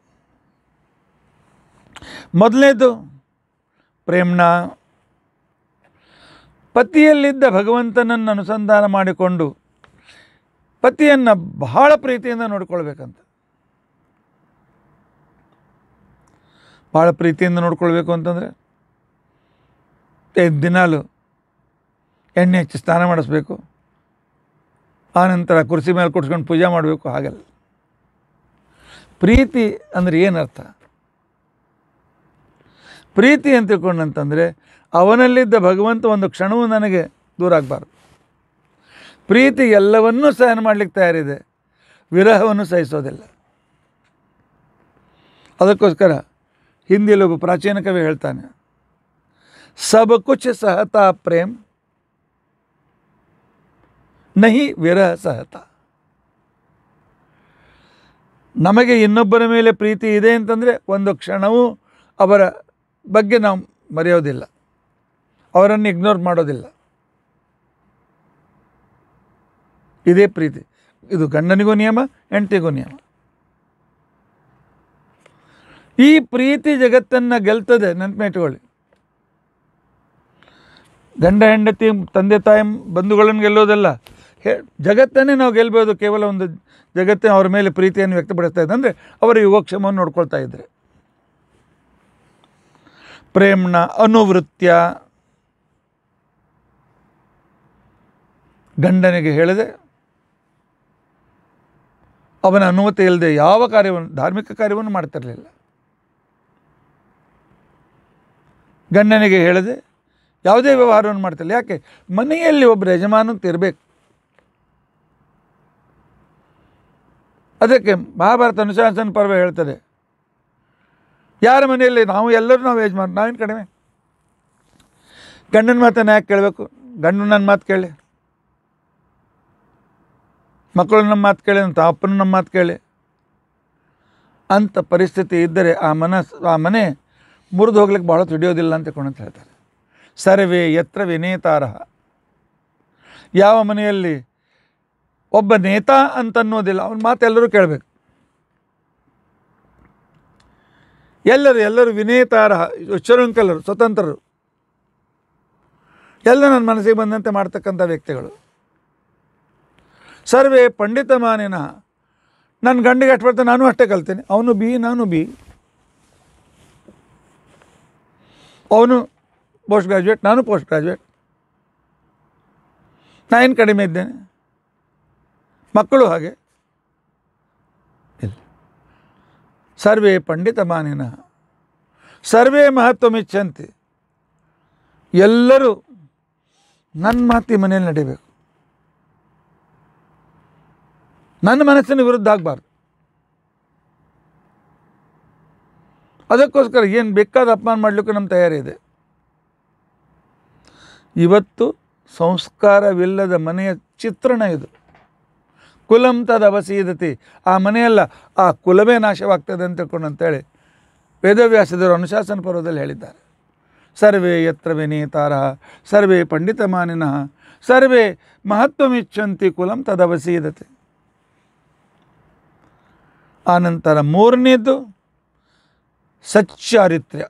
ಮೊದಲನೇದು ಪ್ರೇಮ್ನ ಪತಿಯಲ್ಲಿದ್ದ ಭಗವಂತನನ್ನು ಅನುಸಂಧಾನ ಮಾಡಿಕೊಂಡು ಪತಿಯನ್ನು ಬಹಳ ಪ್ರೀತಿಯಿಂದ ನೋಡಿಕೊಳ್ಬೇಕಂತ ಭಾಳ ಪ್ರೀತಿಯಿಂದ ನೋಡ್ಕೊಳ್ಬೇಕು ಅಂತಂದರೆ ಇಪ್ಪತ್ತೈದು ದಿನಾಲು ಎಣ್ಣೆ ಹಚ್ಚಿ ಸ್ನಾನ ಮಾಡಿಸ್ಬೇಕು ಆನಂತರ ಕುರ್ಸಿ ಮೇಲೆ ಕುಡ್ಸ್ಕೊಂಡು ಪೂಜೆ ಮಾಡಬೇಕು ಹಾಗಲ್ಲ ಪ್ರೀತಿ ಅಂದರೆ ಏನರ್ಥ ಪ್ರೀತಿ ಅಂತ ಅಂತಂದರೆ ಅವನಲ್ಲಿದ್ದ ಭಗವಂತ ಒಂದು ಕ್ಷಣವೂ ನನಗೆ ದೂರ ಆಗಬಾರ್ದು ಪ್ರೀತಿ ಎಲ್ಲವನ್ನೂ ಸಹನ ಮಾಡಲಿಕ್ಕೆ ತಯಾರಿದೆ ವಿರಹವನ್ನು ಸಹಿಸೋದಿಲ್ಲ ಅದಕ್ಕೋಸ್ಕರ ಹಿಂದಿಯಲ್ಲಿ ಒಬ್ಬ ಪ್ರಾಚೀನ ಕವಿ ಹೇಳ್ತಾನೆ सब कुछ सहता प्रेम नहीं ವಿರಹ ಸಹತ ನಮಗೆ ಇನ್ನೊಬ್ಬರ ಮೇಲೆ ಪ್ರೀತಿ ಇದೆ ಅಂತಂದರೆ ಒಂದು ಕ್ಷಣವೂ ಅವರ ಬಗ್ಗೆ ನಾವು ಮರೆಯೋದಿಲ್ಲ ಅವರನ್ನು ಇಗ್ನೋರ್ ಮಾಡೋದಿಲ್ಲ ಇದೇ ಪ್ರೀತಿ ಇದು ಗಂಡನಿಗೂ ನಿಯಮ ಹೆಂಡತಿಗೂ ನಿಯಮ ಈ ಪ್ರೀತಿ ಜಗತ್ತನ್ನು ಗೆಲ್ತದೆ ನೆನಪಿಟ್ಕೊಳ್ಳಿ ಗಂಡ ಹೆಂಡತಿ ತಂದೆ ತಾಯಿ ಬಂಧುಗಳನ್ನು ಗೆಲ್ಲೋದಲ್ಲ ಹೇ ಜಗತ್ತನ್ನೇ ನಾವು ಗೆಲ್ಬೋದು ಕೇವಲ ಒಂದು ಜಗತ್ತಿನ ಅವರ ಮೇಲೆ ಪ್ರೀತಿಯನ್ನು ವ್ಯಕ್ತಪಡಿಸ್ತಾ ಇದ್ದೆ ಅಂದರೆ ಅವರ ಯೋಗಕ್ಷೇಮವನ್ನು ನೋಡ್ಕೊಳ್ತಾ ಇದ್ದರೆ ಪ್ರೇಮ್ನ ಅನುವೃತ್ಯ ಗಂಡನಿಗೆ ಹೇಳಿದೆ ಅವನ ಅನುಮತಿ ಇಲ್ಲದೆ ಯಾವ ಕಾರ್ಯವನ್ನು ಧಾರ್ಮಿಕ ಕಾರ್ಯವನ್ನು ಮಾಡ್ತಿರಲಿಲ್ಲ ಗಂಡನಿಗೆ ಹೇಳಿದೆ ಯಾವುದೇ ವ್ಯವಹಾರವನ್ನು ಮಾಡ್ತಿಲ್ಲ ಯಾಕೆ ಮನೆಯಲ್ಲಿ ಒಬ್ಬರು ಇರಬೇಕು ಅದಕ್ಕೆ ಮಹಾಭಾರತ ಅನುಶಾಸನ ಪರ್ವ ಹೇಳ್ತದೆ ಯಾರ ಮನೆಯಲ್ಲಿ ನಾವು ಎಲ್ಲರೂ ನಾವು ಯಜಮಾನ ನಾವೇನು ಕಡಿಮೆ ಗಂಡನ ಮಾತನ್ನು ಯಾಕೆ ಕೇಳಬೇಕು ಗಂಡು ನನ್ನ ಮಾತು ಕೇಳಿ ಮಕ್ಕಳು ನಮ್ಮ ಮಾತು ಕೇಳಿ ಅಂತ ಅಪ್ಪನ ನಮ್ಮ ಮಾತು ಕೇಳಿ ಅಂಥ ಪರಿಸ್ಥಿತಿ ಇದ್ದರೆ ಆ ಮನಸ್ಸು ಆ ಮನೆ ಮುರಿದು ಹೋಗ್ಲಿಕ್ಕೆ ಭಾಳ ತುಡಿಯೋದಿಲ್ಲ ಅಂತ ಹೇಳ್ತಾರೆ ಸರ್ವೇ ಎತ್ರ ವಿನೇತಾರಹ ಯಾವ ಮನೆಯಲ್ಲಿ ಒಬ್ಬ ನೇತಾ ಅಂತನ್ನೋದಿಲ್ಲ ಅವನ ಮಾತು ಎಲ್ಲರೂ ಕೇಳಬೇಕು ಎಲ್ಲರೂ ಎಲ್ಲರೂ ವಿನೇತಾರಹ ಶೃಂಖಲರು ಸ್ವತಂತ್ರರು ಎಲ್ಲ ನನ್ನ ಮನಸ್ಸಿಗೆ ಬಂದಂತೆ ಮಾಡ್ತಕ್ಕಂಥ ವ್ಯಕ್ತಿಗಳು ಸರ್ವೇ ಪಂಡಿತ ಮಾನಿನ ನನ್ನ ಗಂಡಿಗೆ ಅಷ್ಟು ಬರ್ತೇನೆ ನಾನು ಅಷ್ಟೇ ಕಲ್ತೇನೆ ಅವನು ಬಿ ನಾನು ಬಿ ಅವನು ಪೋಸ್ಟ್ ಗ್ರ್ಯಾಜುಯೇಟ್ ನಾನು ಪೋಸ್ಟ್ ಗ್ರ್ಯಾಜುಯೇಟ್ ನಾನು ಕಡಿಮೆ ಇದ್ದೇನೆ ಮಕ್ಕಳು ಹಾಗೆ ಇಲ್ಲ ಸರ್ವೇ ಪಂಡಿತ ಮಾನಿನ ಸರ್ವೇ ಮಹತ್ವಮಿಚ್ಛಂತಿ ಎಲ್ಲರೂ ನನ್ನ ಮಾತಿ ಮನೆಯಲ್ಲಿ ನಡೀಬೇಕು ನನ್ನ ಮನಸ್ಸಿನ ವಿರುದ್ಧ ಆಗಬಾರ್ದು ಅದಕ್ಕೋಸ್ಕರ ಏನು ಬೇಕಾದ ಅಪಮಾನ ಮಾಡಲಿಕ್ಕೂ ನಮ್ಮ ತಯಾರಿ ಇದೆ ಇವತ್ತು ಸಂಸ್ಕಾರವಿಲ್ಲದ ಮನೆಯ ಚಿತ್ರಣ ಇದು ಕುಲಂ ತದ ಅವಸೀದತಿ ಆ ಮನೆಯಲ್ಲ ಆ ಕುಲವೇ ನಾಶವಾಗ್ತದೆ ಅಂತ ತಿಳ್ಕೊಂಡು ಅಂತೇಳಿ ವೇದವ್ಯಾಸದವರು ಅನುಶಾಸನ ಪರ್ವದಲ್ಲಿ ಹೇಳಿದ್ದಾರೆ ಸರ್ವೇ ಯತ್ರ ವಿನೀತಾರ ಸರ್ವೇ ಪಂಡಿತ ಮಾನಿನಃ ಸರ್ವೇ ಮಹತ್ವಮಿಚ್ಛಂತಿ ಕುಲಂ ತದವಸೀದತೆ ಆನಂತರ ಮೂರನೇದು ಸಚ್ಚಾರಿತ್ರ್ಯ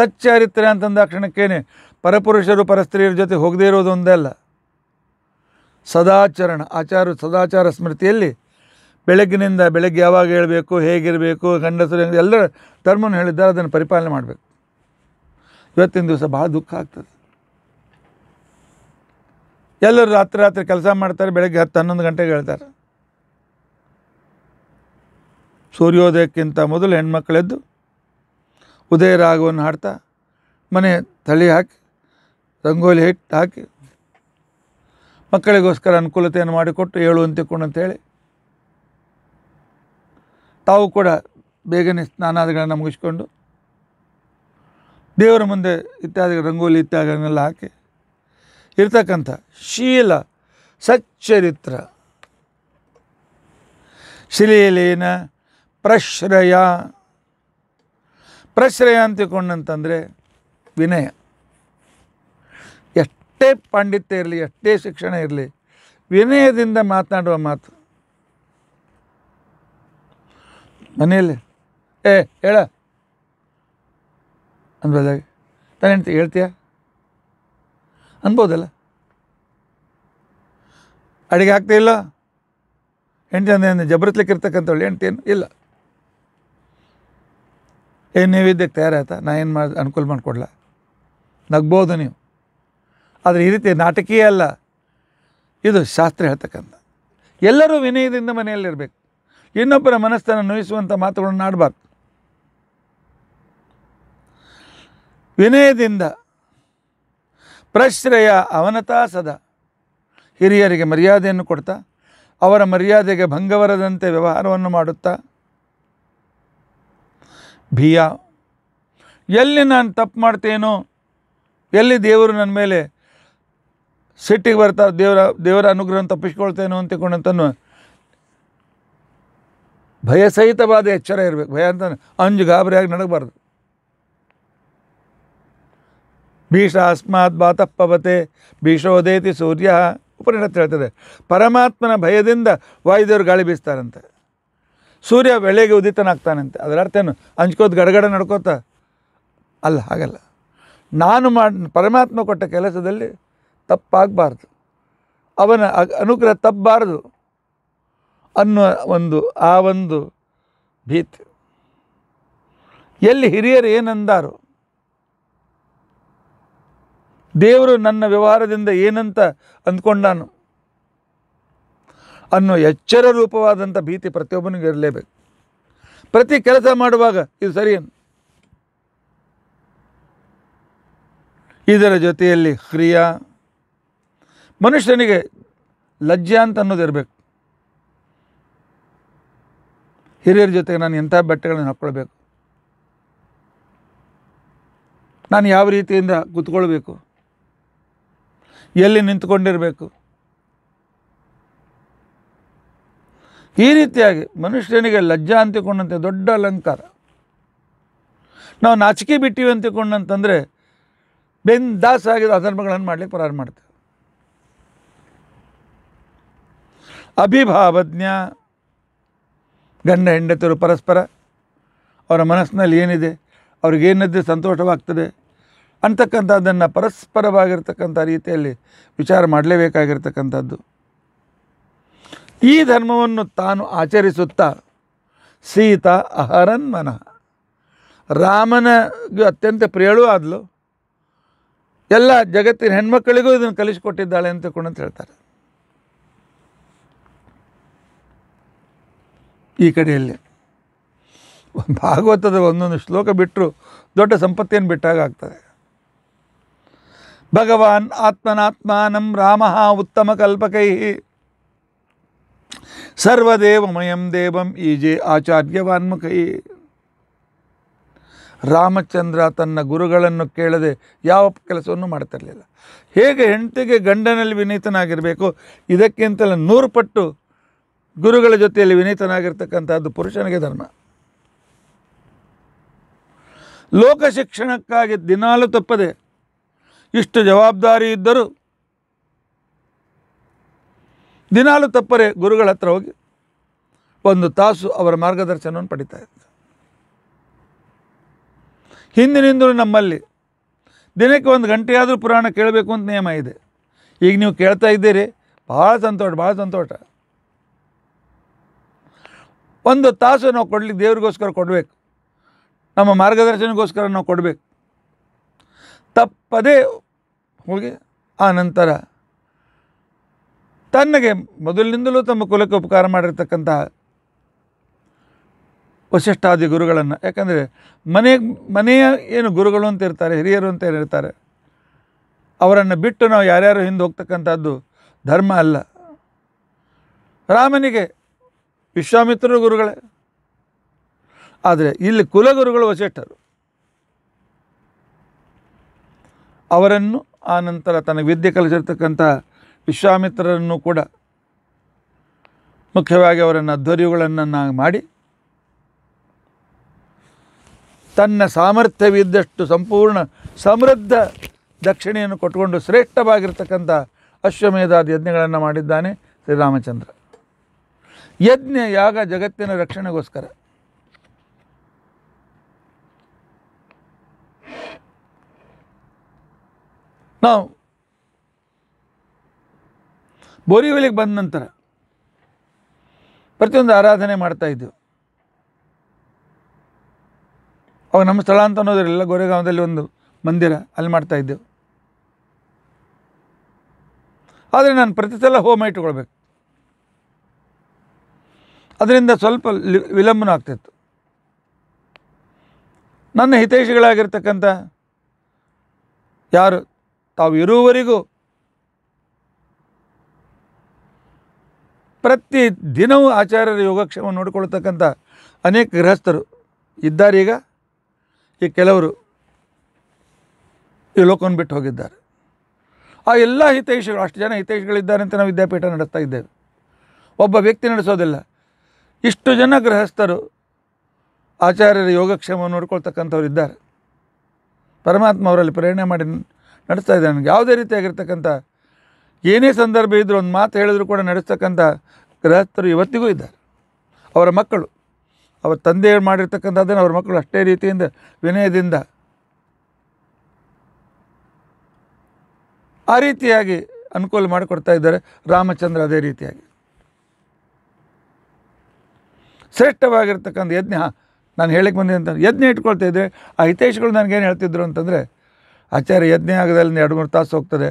ಸಚ್ಚಾರಿತ್ರ್ಯ ಅಂತಂದಾಕ್ಷಣಕ್ಕೇನೆ ಪರಪುರುಷರು ಪರಸ್ತ್ರೀಯರ ಜೊತೆ ಹೋಗದೇ ಇರೋದು ಒಂದೇ ಅಲ್ಲ ಸದಾಚರಣ ಆಚಾರ ಸದಾಚಾರ ಸ್ಮೃತಿಯಲ್ಲಿ ಬೆಳಗ್ಗಿನಿಂದ ಬೆಳಗ್ಗೆ ಯಾವಾಗ ಹೇಳಬೇಕು ಹೇಗಿರಬೇಕು ಗಂಡಸರು ಎಲ್ಲ ಧರ್ಮನ ಹೇಳಿದ್ದಾರೆ ಅದನ್ನು ಪರಿಪಾಲನೆ ಮಾಡಬೇಕು ಇವತ್ತಿನ ದಿವಸ ಭಾಳ ದುಃಖ ಆಗ್ತದೆ ಎಲ್ಲರೂ ರಾತ್ರಿ ರಾತ್ರಿ ಕೆಲಸ ಮಾಡ್ತಾರೆ ಬೆಳಗ್ಗೆ ಹತ್ತು ಹನ್ನೊಂದು ಗಂಟೆಗೆ ಹೇಳ್ತಾರೆ ಸೂರ್ಯೋದಯಕ್ಕಿಂತ ಮೊದಲು ಹೆಣ್ಮಕ್ಳೆದ್ದು ರಾಗವನ್ನು ಹಾಡ್ತಾ ಮನೆ ತಳಿ ಹಾಕಿ ರಂಗೋಲಿ ಹಿಟ್ಟು ಹಾಕಿ ಮಕ್ಕಳಿಗೋಸ್ಕರ ಅನುಕೂಲತೆಯನ್ನು ಮಾಡಿಕೊಟ್ಟು ಏಳು ಅಂತ ಅಂತೇಳಿ ತಾವು ಕೂಡ ಬೇಗನೆ ಸ್ನಾನಾದಿಗಳನ್ನು ಮುಗಿಸ್ಕೊಂಡು ದೇವರ ಮುಂದೆ ಇತ್ಯಾದಿ ರಂಗೋಲಿ ಇತ್ಯಾದಿಗಳನ್ನೆಲ್ಲ ಹಾಕಿ ಇರ್ತಕ್ಕಂಥ ಶೀಲ ಸಚ್ಚರಿತ್ರ ಶಿಲೆಯಲೇನ ಪ್ರಶ್ರಯ ಪ್ರಶ್ರಯ ಅಂತ ತಿಳ್ಕೊಂಡಂತಂದರೆ ವಿನಯ ಎಷ್ಟೇ ಪಾಂಡಿತ್ಯ ಇರಲಿ ಎಷ್ಟೇ ಶಿಕ್ಷಣ ಇರಲಿ ವಿನಯದಿಂದ ಮಾತನಾಡುವ ಮಾತು ಮನೆಯಲ್ಲಿ ಏ ಹೇಳ ಅನ್ಬೋದಾಗ ತಾನು ಹೆಂಡ್ತಿ ಹೇಳ್ತೀಯ ಅನ್ಬೋದಲ್ಲ ಅಡುಗೆ ಆಗ್ತಾ ಇಲ್ಲ ಹೆಂಡತಿ ಅಂದ್ರೆ ಜಬರತ್ಲಿಕ್ಕೆ ಇರ್ತಕ್ಕಂಥವಳು ಹೆಂಡ್ತಿ ಏನು ಇಲ್ಲ ಏನು ನೈವೇದ್ಯಕ್ಕೆ ತಯಾರಾಯ್ತಾ ನಾನು ಏನು ಮಾಡಿ ಅನುಕೂಲ ಮಾಡಿಕೊಡ್ಲ ನಗ್ಬೋದು ನೀವು ಆದರೆ ಈ ರೀತಿ ನಾಟಕೀಯ ಅಲ್ಲ ಇದು ಶಾಸ್ತ್ರ ಹೇಳ್ತಕ್ಕಂಥ ಎಲ್ಲರೂ ವಿನಯದಿಂದ ಮನೆಯಲ್ಲಿರಬೇಕು ಇನ್ನೊಬ್ಬರ ಮನಸ್ಸನ್ನು ನೋಯಿಸುವಂಥ ಮಾತುಗಳನ್ನು ಆಡಬಾರ್ದು ವಿನಯದಿಂದ ಪ್ರಶ್ರಯ ಅವನತಾ ಸದಾ ಹಿರಿಯರಿಗೆ ಮರ್ಯಾದೆಯನ್ನು ಕೊಡ್ತಾ ಅವರ ಮರ್ಯಾದೆಗೆ ಭಂಗವರದಂತೆ ವ್ಯವಹಾರವನ್ನು ಮಾಡುತ್ತಾ ಭೀಯ ಎಲ್ಲಿ ನಾನು ತಪ್ಪು ಮಾಡ್ತೇನೋ ಎಲ್ಲಿ ದೇವರು ನನ್ನ ಮೇಲೆ ಸಿಟ್ಟಿಗೆ ಬರ್ತಾರೆ ದೇವರ ದೇವರ ಅನುಗ್ರಹ ತಪ್ಪಿಸ್ಕೊಳ್ತೇನೋ ಅಂತಕೊಂಡಂತನೂ ಭಯ ಸಹಿತವಾದ ಎಚ್ಚರ ಇರಬೇಕು ಭಯ ಅಂತ ಅಂಜು ಗಾಬರಿಯಾಗಿ ನಡಗಬಾರ್ದು ಭೀಷ ಅಸ್ಮಾತ್ ಬಾತಪ್ಪವತೆ ಭೀಷೋದೇತಿ ಸೂರ್ಯ ಉಪನಿಷತ್ತು ಹೇಳ್ತದೆ ಪರಮಾತ್ಮನ ಭಯದಿಂದ ವಾಯುದೇವರು ಗಾಳಿ ಬೀಸ್ತಾರಂತೆ ಸೂರ್ಯ ಬೆಳೆಗೆ ಉದಿತನಾಗ್ತಾನಂತೆ ಅದರ ಅರ್ಥ ಏನು ಹಂಚ್ಕೋತ ಗಡಗಡ ನಡ್ಕೋತ ಅಲ್ಲ ಹಾಗಲ್ಲ ನಾನು ಮಾಡಿ ಪರಮಾತ್ಮ ಕೊಟ್ಟ ಕೆಲಸದಲ್ಲಿ ತಪ್ಪಾಗಬಾರ್ದು ಅವನ ಅನುಗ್ರಹ ತಪ್ಪಬಾರ್ದು ಅನ್ನೋ ಒಂದು ಆ ಒಂದು ಭೀತಿ ಎಲ್ಲಿ ಹಿರಿಯರು ಏನಂದಾರೋ ದೇವರು ನನ್ನ ವ್ಯವಹಾರದಿಂದ ಏನಂತ ಅಂದ್ಕೊಂಡಾನು ಅನ್ನೋ ಎಚ್ಚರ ರೂಪವಾದಂಥ ಭೀತಿ ಪ್ರತಿಯೊಬ್ಬನಿಗೂ ಇರಲೇಬೇಕು ಪ್ರತಿ ಕೆಲಸ ಮಾಡುವಾಗ ಇದು ಸರಿಯೇನು ಇದರ ಜೊತೆಯಲ್ಲಿ ಕ್ರಿಯಾ ಮನುಷ್ಯನಿಗೆ ಲಜ್ಜೆ ಅಂತ ಅನ್ನೋದಿರಬೇಕು ಹಿರಿಯರ ಜೊತೆಗೆ ನಾನು ಎಂಥ ಬೆಟ್ಟಗಳನ್ನು ಹಾಕ್ಕೊಳ್ಬೇಕು ನಾನು ಯಾವ ರೀತಿಯಿಂದ ಕೂತ್ಕೊಳ್ಬೇಕು ಎಲ್ಲಿ ನಿಂತ್ಕೊಂಡಿರಬೇಕು ಈ ರೀತಿಯಾಗಿ ಮನುಷ್ಯನಿಗೆ ಲಜ್ಜಾ ಅಂತಿಕೊಂಡಂತೆ ದೊಡ್ಡ ಅಲಂಕಾರ ನಾವು ನಾಚಿಕೆ ಬಿಟ್ಟಿವಿ ಅಂತಿಕೊಂಡಂತಂದರೆ ಬೆಂದಾಸಾಗಿದ್ದ ಅಧರ್ಮಗಳನ್ನು ಮಾಡಲಿಕ್ಕೆ ಪ್ರಾರಂಭ ಮಾಡ್ತೇವೆ ಅಭಿಭಾವಜ್ಞ ಗಂಡ ಹೆಂಡತರು ಪರಸ್ಪರ ಅವರ ಮನಸ್ಸಿನಲ್ಲಿ ಏನಿದೆ ಅವ್ರಿಗೇನದ್ದು ಸಂತೋಷವಾಗ್ತದೆ ಅಂತಕ್ಕಂಥದ್ದನ್ನು ಪರಸ್ಪರವಾಗಿರ್ತಕ್ಕಂಥ ರೀತಿಯಲ್ಲಿ ವಿಚಾರ ಮಾಡಲೇಬೇಕಾಗಿರ್ತಕ್ಕಂಥದ್ದು ಈ ಧರ್ಮವನ್ನು ತಾನು ಆಚರಿಸುತ್ತಾ ಸೀತಾ ಅಹರನ್ ಮನಃ ರಾಮನಿಗೆ ಅತ್ಯಂತ ಪ್ರಿಯಳು ಆದಲು ಎಲ್ಲ ಜಗತ್ತಿನ ಹೆಣ್ಮಕ್ಕಳಿಗೂ ಇದನ್ನು ಕಲಿಸಿಕೊಟ್ಟಿದ್ದಾಳೆ ಅಂತ ಕೂಡ ಹೇಳ್ತಾರೆ ಈ ಕಡೆಯಲ್ಲಿ ಭಾಗವತದ ಒಂದೊಂದು ಶ್ಲೋಕ ಬಿಟ್ಟರು ದೊಡ್ಡ ಸಂಪತ್ತಿಯನ್ನು ಬಿಟ್ಟಾಗ ಆಗ್ತದೆ ಭಗವಾನ್ ಆತ್ಮನಾತ್ಮಾನಂ ರಾಮ ಉತ್ತಮ ಕಲ್ಪಕೈ ಸರ್ವದೇವಮಯಂ ದೇವಂ ಈಜೆ ಆಚಾರ್ಯವಾನ್ಮುಖೈ ರಾಮಚಂದ್ರ ತನ್ನ ಗುರುಗಳನ್ನು ಕೇಳದೆ ಯಾವ ಕೆಲಸವನ್ನು ಮಾಡ್ತಿರಲಿಲ್ಲ ಹೇಗೆ ಹೆಂಡತಿಗೆ ಗಂಡನಲ್ಲಿ ವಿನೀತನಾಗಿರಬೇಕು ಇದಕ್ಕಿಂತಲೂ ನೂರು ಪಟ್ಟು ಗುರುಗಳ ಜೊತೆಯಲ್ಲಿ ವಿನೀತನಾಗಿರ್ತಕ್ಕಂಥದ್ದು ಪುರುಷನಿಗೆ ಧರ್ಮ ಲೋಕ ಶಿಕ್ಷಣಕ್ಕಾಗಿ ದಿನಾಲು ತಪ್ಪದೆ ಇಷ್ಟು ಜವಾಬ್ದಾರಿ ಇದ್ದರೂ ದಿನಾಲು ತಪ್ಪರೆ ಗುರುಗಳ ಹತ್ರ ಹೋಗಿ ಒಂದು ತಾಸು ಅವರ ಮಾರ್ಗದರ್ಶನವನ್ನು ಪಡಿತಾ ಇದ್ದ ಹಿಂದಿನಿಂದಲೂ ನಮ್ಮಲ್ಲಿ ದಿನಕ್ಕೆ ಒಂದು ಗಂಟೆಯಾದರೂ ಪುರಾಣ ಕೇಳಬೇಕು ಅಂತ ನಿಯಮ ಇದೆ ಈಗ ನೀವು ಕೇಳ್ತಾ ಇದ್ದೀರಿ ಭಾಳ ಸಂತೋಷ ಭಾಳ ಸಂತೋಷ ಒಂದು ತಾಸು ನಾವು ಕೊಡ್ಲಿಕ್ಕೆ ದೇವರಿಗೋಸ್ಕರ ಕೊಡಬೇಕು ನಮ್ಮ ಮಾರ್ಗದರ್ಶನಗೋಸ್ಕರ ನಾವು ಕೊಡಬೇಕು ತಪ್ಪದೇ ಹೋಗಿ ಆ ನಂತರ ತನ್ನಗೆ ಮೊದಲಿನಿಂದಲೂ ತಮ್ಮ ಕುಲಕ್ಕೆ ಉಪಕಾರ ಮಾಡಿರ್ತಕ್ಕಂತಹ ವಶಿಷ್ಠಾದಿ ಗುರುಗಳನ್ನು ಯಾಕಂದರೆ ಮನೆ ಮನೆಯ ಏನು ಗುರುಗಳು ಅಂತ ಇರ್ತಾರೆ ಹಿರಿಯರು ಅಂತ ಏನಿರ್ತಾರೆ ಅವರನ್ನು ಬಿಟ್ಟು ನಾವು ಯಾರ್ಯಾರು ಹಿಂದೆ ಹೋಗ್ತಕ್ಕಂಥದ್ದು ಧರ್ಮ ಅಲ್ಲ ರಾಮನಿಗೆ ವಿಶ್ವಾಮಿತ್ರರು ಗುರುಗಳೇ ಆದರೆ ಇಲ್ಲಿ ಕುಲಗುರುಗಳು ವಶಿಷ್ಠರು ಅವರನ್ನು ಆ ನಂತರ ತನಗೆ ವಿದ್ಯೆ ಕಲಿಸಿರ್ತಕ್ಕಂಥ ವಿಶ್ವಾಮಿತ್ರರನ್ನು ಕೂಡ ಮುಖ್ಯವಾಗಿ ಅವರನ್ನು ಅಧ್ವರ್ಯಗಳನ್ನು ಮಾಡಿ ತನ್ನ ಸಾಮರ್ಥ್ಯವಿದ್ದಷ್ಟು ಸಂಪೂರ್ಣ ಸಮೃದ್ಧ ದಕ್ಷಿಣೆಯನ್ನು ಕೊಟ್ಟುಕೊಂಡು ಶ್ರೇಷ್ಠವಾಗಿರ್ತಕ್ಕಂಥ ಅಶ್ವಮೇಧಾದ ಯಜ್ಞಗಳನ್ನು ಮಾಡಿದ್ದಾನೆ ಶ್ರೀರಾಮಚಂದ್ರ ಯಜ್ಞ ಯಾಗ ಜಗತ್ತಿನ ರಕ್ಷಣೆಗೋಸ್ಕರ ನಾವು ಬೋರಿವಲಿಗೆ ಬಂದ ನಂತರ ಪ್ರತಿಯೊಂದು ಆರಾಧನೆ ಮಾಡ್ತಾ ಇದ್ದೆವು ಅವಾಗ ನಮ್ಮ ಸ್ಥಳ ಅಂತ ಅನ್ನೋದಿರಲಿಲ್ಲ ಗೋರೆಗಾಂವದಲ್ಲಿ ಒಂದು ಮಂದಿರ ಅಲ್ಲಿ ಮಾಡ್ತಾ ಇದ್ದೆವು ಆದರೆ ನಾನು ಪ್ರತಿ ಸಲ ಹೋಮ ಇಟ್ಕೊಳ್ಬೇಕು ಅದರಿಂದ ಸ್ವಲ್ಪ ವಿಳಂಬನ ಆಗ್ತಿತ್ತು ನನ್ನ ಹಿತೈಷಿಗಳಾಗಿರ್ತಕ್ಕಂಥ ಯಾರು ತಾವು ಇರುವವರೆಗೂ ಪ್ರತಿ ದಿನವೂ ಆಚಾರ್ಯರ ಯೋಗಕ್ಷೇಮ ನೋಡಿಕೊಳ್ತಕ್ಕಂಥ ಅನೇಕ ಗೃಹಸ್ಥರು ಇದ್ದಾರೀಗ ಈ ಕೆಲವರು ಈ ಲೋಕವನ್ನು ಬಿಟ್ಟು ಹೋಗಿದ್ದಾರೆ ಆ ಎಲ್ಲ ಹಿತೈಷಿಗಳು ಅಷ್ಟು ಜನ ಹಿತೈಷಿಗಳಿದ್ದಾರೆ ಅಂತ ನಾವು ವಿದ್ಯಾಪೀಠ ನಡೆಸ್ತಾ ಇದ್ದೇವೆ ಒಬ್ಬ ವ್ಯಕ್ತಿ ನಡೆಸೋದಿಲ್ಲ ಇಷ್ಟು ಜನ ಗೃಹಸ್ಥರು ಆಚಾರ್ಯರ ಯೋಗಕ್ಷೇಮ ನೋಡ್ಕೊಳ್ತಕ್ಕಂಥವ್ರು ಇದ್ದಾರೆ ಪರಮಾತ್ಮ ಅವರಲ್ಲಿ ಪ್ರೇರಣೆ ಮಾಡಿ ನಡೆಸ್ತಾ ಇದ್ದಾರೆ ನನಗೆ ಯಾವುದೇ ರೀತಿಯಾಗಿರ್ತಕ್ಕಂಥ ಏನೇ ಸಂದರ್ಭ ಇದ್ದರೂ ಒಂದು ಮಾತು ಹೇಳಿದ್ರು ಕೂಡ ನಡೆಸ್ತಕ್ಕಂಥ ಗೃಹಸ್ಥರು ಇವತ್ತಿಗೂ ಇದ್ದಾರೆ ಅವರ ಮಕ್ಕಳು ಅವರ ತಂದೆ ಮಾಡಿರ್ತಕ್ಕಂಥದ್ದನ್ನು ಅವರ ಮಕ್ಕಳು ಅಷ್ಟೇ ರೀತಿಯಿಂದ ವಿನಯದಿಂದ ಆ ರೀತಿಯಾಗಿ ಅನುಕೂಲ ಮಾಡಿಕೊಡ್ತಾ ಇದ್ದಾರೆ ರಾಮಚಂದ್ರ ಅದೇ ರೀತಿಯಾಗಿ ಶ್ರೇಷ್ಠವಾಗಿರ್ತಕ್ಕಂಥ ಯಜ್ಞ ನಾನು ಹೇಳಕ್ಕೆ ಬಂದೆ ಅಂತ ಯಜ್ಞ ಇಟ್ಕೊಳ್ತಾ ಇದ್ದರೆ ಆ ಹಿತೈಷಿಗಳು ನನಗೇನು ಹೇಳ್ತಿದ್ರು ಅಂತಂದರೆ ಆಚಾರ್ಯ ಯಜ್ಞ ಆಗದಲ್ಲಿ ಎರಡು ಮೂರು ತಾಸು ಹೋಗ್ತದೆ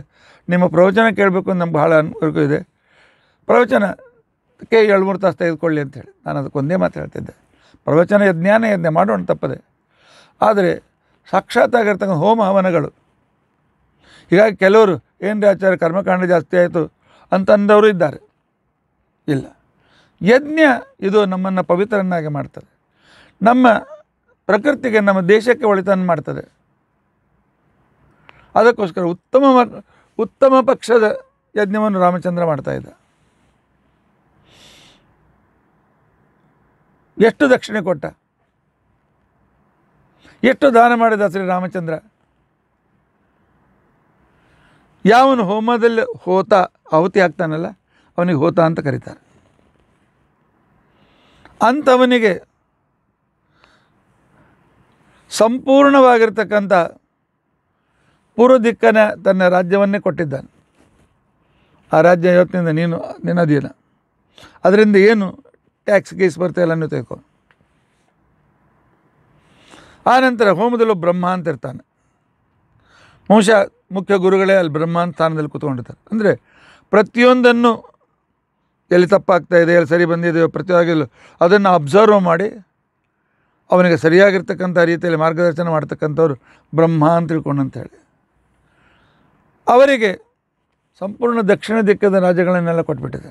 ನಿಮ್ಮ ಪ್ರವಚನ ಕೇಳಬೇಕು ಅಂತ ನಮ್ಗೆ ಭಾಳ ಅನುಕೂಲ ಇದೆ ಪ್ರವಚನಕ್ಕೆ ಎರಡು ಮೂರು ತಾಸು ತೆಗೆದುಕೊಳ್ಳಿ ಅಂತೇಳಿ ನಾನು ಅದಕ್ಕೊಂದೇ ಮಾತು ಹೇಳ್ತಿದ್ದೆ ಪ್ರವಚನ ಯಜ್ಞಾನೇ ಯಜ್ಞ ಮಾಡೋಣ ತಪ್ಪದೆ ಆದರೆ ಸಾಕ್ಷಾತ್ ಸಾಕ್ಷಾತ್ತಾಗಿರ್ತಕ್ಕಂಥ ಹೋಮ ಹವನಗಳು ಹೀಗಾಗಿ ಕೆಲವರು ಏನು ರೀ ಆಚಾರ್ಯ ಕರ್ಮಕಾಂಡ ಜಾಸ್ತಿ ಆಯಿತು ಅಂತಂದವರು ಇದ್ದಾರೆ ಇಲ್ಲ ಯಜ್ಞ ಇದು ನಮ್ಮನ್ನು ಪವಿತ್ರನ್ನಾಗಿ ಮಾಡ್ತದೆ ನಮ್ಮ ಪ್ರಕೃತಿಗೆ ನಮ್ಮ ದೇಶಕ್ಕೆ ಒಳಿತನ್ನು ಮಾಡ್ತದೆ ಅದಕ್ಕೋಸ್ಕರ ಉತ್ತಮ ಉತ್ತಮ ಪಕ್ಷದ ಯಜ್ಞವನ್ನು ರಾಮಚಂದ್ರ ಮಾಡ್ತಾ ಇದ್ದ ಎಷ್ಟು ದಕ್ಷಿಣೆ ಕೊಟ್ಟ ಎಷ್ಟು ದಾನ ಮಾಡಿದ ಶ್ರೀ ರಾಮಚಂದ್ರ ಯಾವನು ಹೋಮದಲ್ಲಿ ಹೋತ ಆಹುತಿ ಆಗ್ತಾನಲ್ಲ ಅವನಿಗೆ ಹೋತ ಅಂತ ಕರೀತಾರೆ ಅಂಥವನಿಗೆ ಸಂಪೂರ್ಣವಾಗಿರ್ತಕ್ಕಂಥ ಪೂರ್ವ ದಿಕ್ಕನೇ ತನ್ನ ರಾಜ್ಯವನ್ನೇ ಕೊಟ್ಟಿದ್ದಾನೆ ಆ ರಾಜ್ಯ ಇವತ್ತಿನಿಂದ ನೀನು ನಿನ್ನದೀನ ಅದರಿಂದ ಏನು ಟ್ಯಾಕ್ಸ್ ಗೀಸ್ ಇಲ್ಲ ಅನ್ನೋ ಆ ಆನಂತರ ಹೋಮದಲ್ಲೂ ಬ್ರಹ್ಮ ಅಂತ ಇರ್ತಾನೆ ಬಹುಶಃ ಮುಖ್ಯ ಗುರುಗಳೇ ಅಲ್ಲಿ ಬ್ರಹ್ಮಾನ್ ಸ್ಥಾನದಲ್ಲಿ ಕೂತ್ಕೊಂಡಿರ್ತಾರೆ ಅಂದರೆ ಪ್ರತಿಯೊಂದನ್ನು ಎಲ್ಲಿ ತಪ್ಪಾಗ್ತಾ ಇದೆ ಎಲ್ಲಿ ಸರಿ ಬಂದಿದೆಯೋ ಪ್ರತಿಯೊಂದು ಅದನ್ನು ಅಬ್ಸರ್ವ್ ಮಾಡಿ ಅವನಿಗೆ ಸರಿಯಾಗಿರ್ತಕ್ಕಂಥ ರೀತಿಯಲ್ಲಿ ಮಾರ್ಗದರ್ಶನ ಮಾಡ್ತಕ್ಕಂಥವ್ರು ಬ್ರಹ್ಮ ಅಂತ ಹೇಳಿ ಅವರಿಗೆ ಸಂಪೂರ್ಣ ದಕ್ಷಿಣ ದಿಕ್ಕದ ರಾಜ್ಯಗಳನ್ನೆಲ್ಲ ಕೊಟ್ಬಿಟ್ಟಿದೆ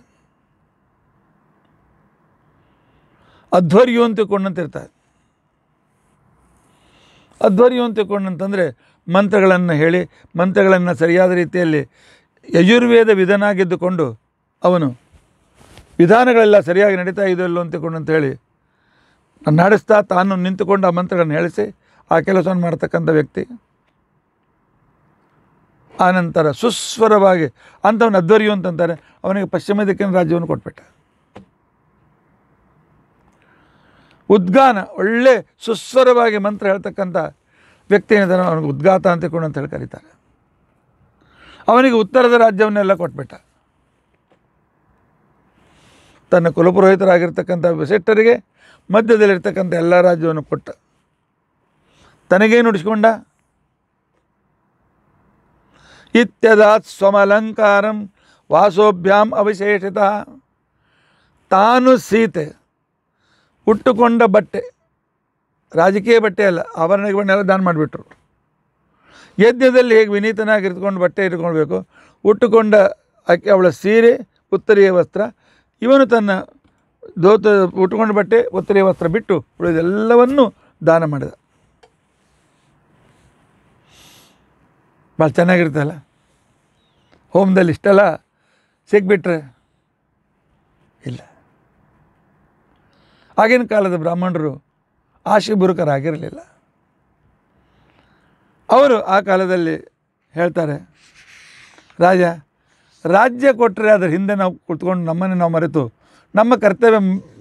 ಅಧ್ವರ್ಯು ಅಂತ ತಿಳ್ಕೊಂಡಂತಿರ್ತಾರೆ ಅಧ್ವರ್ಯು ಅಂತ ತಿಳ್ಕೊಂಡಂತಂದರೆ ಮಂತ್ರಗಳನ್ನು ಹೇಳಿ ಮಂತ್ರಗಳನ್ನು ಸರಿಯಾದ ರೀತಿಯಲ್ಲಿ ಯಜುರ್ವೇದ ವಿಧನಾಗಿದ್ದುಕೊಂಡು ಅವನು ವಿಧಾನಗಳೆಲ್ಲ ಸರಿಯಾಗಿ ನಡೀತಾ ಇದೆಯಲ್ಲೋ ಅಂತಕೊಂಡು ಅಂತೇಳಿ ನಡೆಸ್ತಾ ತಾನು ನಿಂತುಕೊಂಡು ಆ ಮಂತ್ರಗಳನ್ನು ಹೇಳಿಸಿ ಆ ಕೆಲಸವನ್ನು ಮಾಡ್ತಕ್ಕಂಥ ವ್ಯಕ್ತಿ ಆನಂತರ ಸುಸ್ವರವಾಗಿ ಅಂಥವನ್ನ ಅಧ್ವರ್ಯು ಅಂತಂತಾರೆ ಅವನಿಗೆ ಪಶ್ಚಿಮ ದಿಕ್ಕಿನ ರಾಜ್ಯವನ್ನು ಕೊಟ್ಬಿಟ್ಟ ಉದ್ಗಾನ ಒಳ್ಳೆ ಸುಸ್ವರವಾಗಿ ಮಂತ್ರ ಹೇಳ್ತಕ್ಕಂಥ ವ್ಯಕ್ತಿ ಏನಿದ್ದಾನೆ ಅವನಿಗೆ ಉದ್ಘಾತ ಅಂತ ಅಂತ ಹೇಳಿ ಕರೀತಾರೆ ಅವನಿಗೆ ಉತ್ತರದ ರಾಜ್ಯವನ್ನೆಲ್ಲ ಕೊಟ್ಬಿಟ್ಟ ತನ್ನ ಕುಲಪುರೋಹಿತರಾಗಿರ್ತಕ್ಕಂಥ ವಿಶಿಷ್ಟರಿಗೆ ಮಧ್ಯದಲ್ಲಿರ್ತಕ್ಕಂಥ ಎಲ್ಲ ರಾಜ್ಯವನ್ನು ಕೊಟ್ಟ ತನಗೇನು ಉಡಿಸ್ಕೊಂಡ ಇತ್ಯದಾತ್ ಸ್ವಮಲಂಕಾರಂ ವಾಸೋಭ್ಯಾಂ ಅವಶೇಷಿತ ತಾನು ಸೀತೆ ಉಟ್ಟುಕೊಂಡ ಬಟ್ಟೆ ರಾಜಕೀಯ ಬಟ್ಟೆ ಅಲ್ಲ ಆಭರಣಗಳನ್ನೆಲ್ಲ ದಾನ ಮಾಡಿಬಿಟ್ರು ಯಜ್ಞದಲ್ಲಿ ಹೇಗೆ ವಿನೀತನಾಗಿ ಇಟ್ಕೊಂಡು ಬಟ್ಟೆ ಇಟ್ಕೊಳ್ಬೇಕು ಉಟ್ಟುಕೊಂಡ ಅಕ್ಕಿ ಅವಳ ಸೀರೆ ಉತ್ತರಿಯ ವಸ್ತ್ರ ಇವನು ತನ್ನ ದೋತ ಉಟ್ಕೊಂಡು ಬಟ್ಟೆ ಒತ್ತರೆ ವಸ್ತ್ರ ಬಿಟ್ಟು ಉಳಿದೆಲ್ಲವನ್ನೂ ದಾನ ಮಾಡಿದ ಭಾಳ ಚೆನ್ನಾಗಿರ್ತಲ್ಲ ಹೋಮ್ದಲ್ಲಿ ಇಷ್ಟೆಲ್ಲ ಸಿಕ್ಬಿಟ್ರೆ ಇಲ್ಲ ಆಗಿನ ಕಾಲದ ಬ್ರಾಹ್ಮಣರು ಆಶೀಭುರುಕರಾಗಿರಲಿಲ್ಲ ಅವರು ಆ ಕಾಲದಲ್ಲಿ ಹೇಳ್ತಾರೆ ರಾಜ ರಾಜ್ಯ ಕೊಟ್ಟರೆ ಅದ್ರ ಹಿಂದೆ ನಾವು ಕುತ್ಕೊಂಡು ನಮ್ಮನ್ನೇ ನಾವು ಮರೆತು ನಮ್ಮ ಕರ್ತವ್ಯ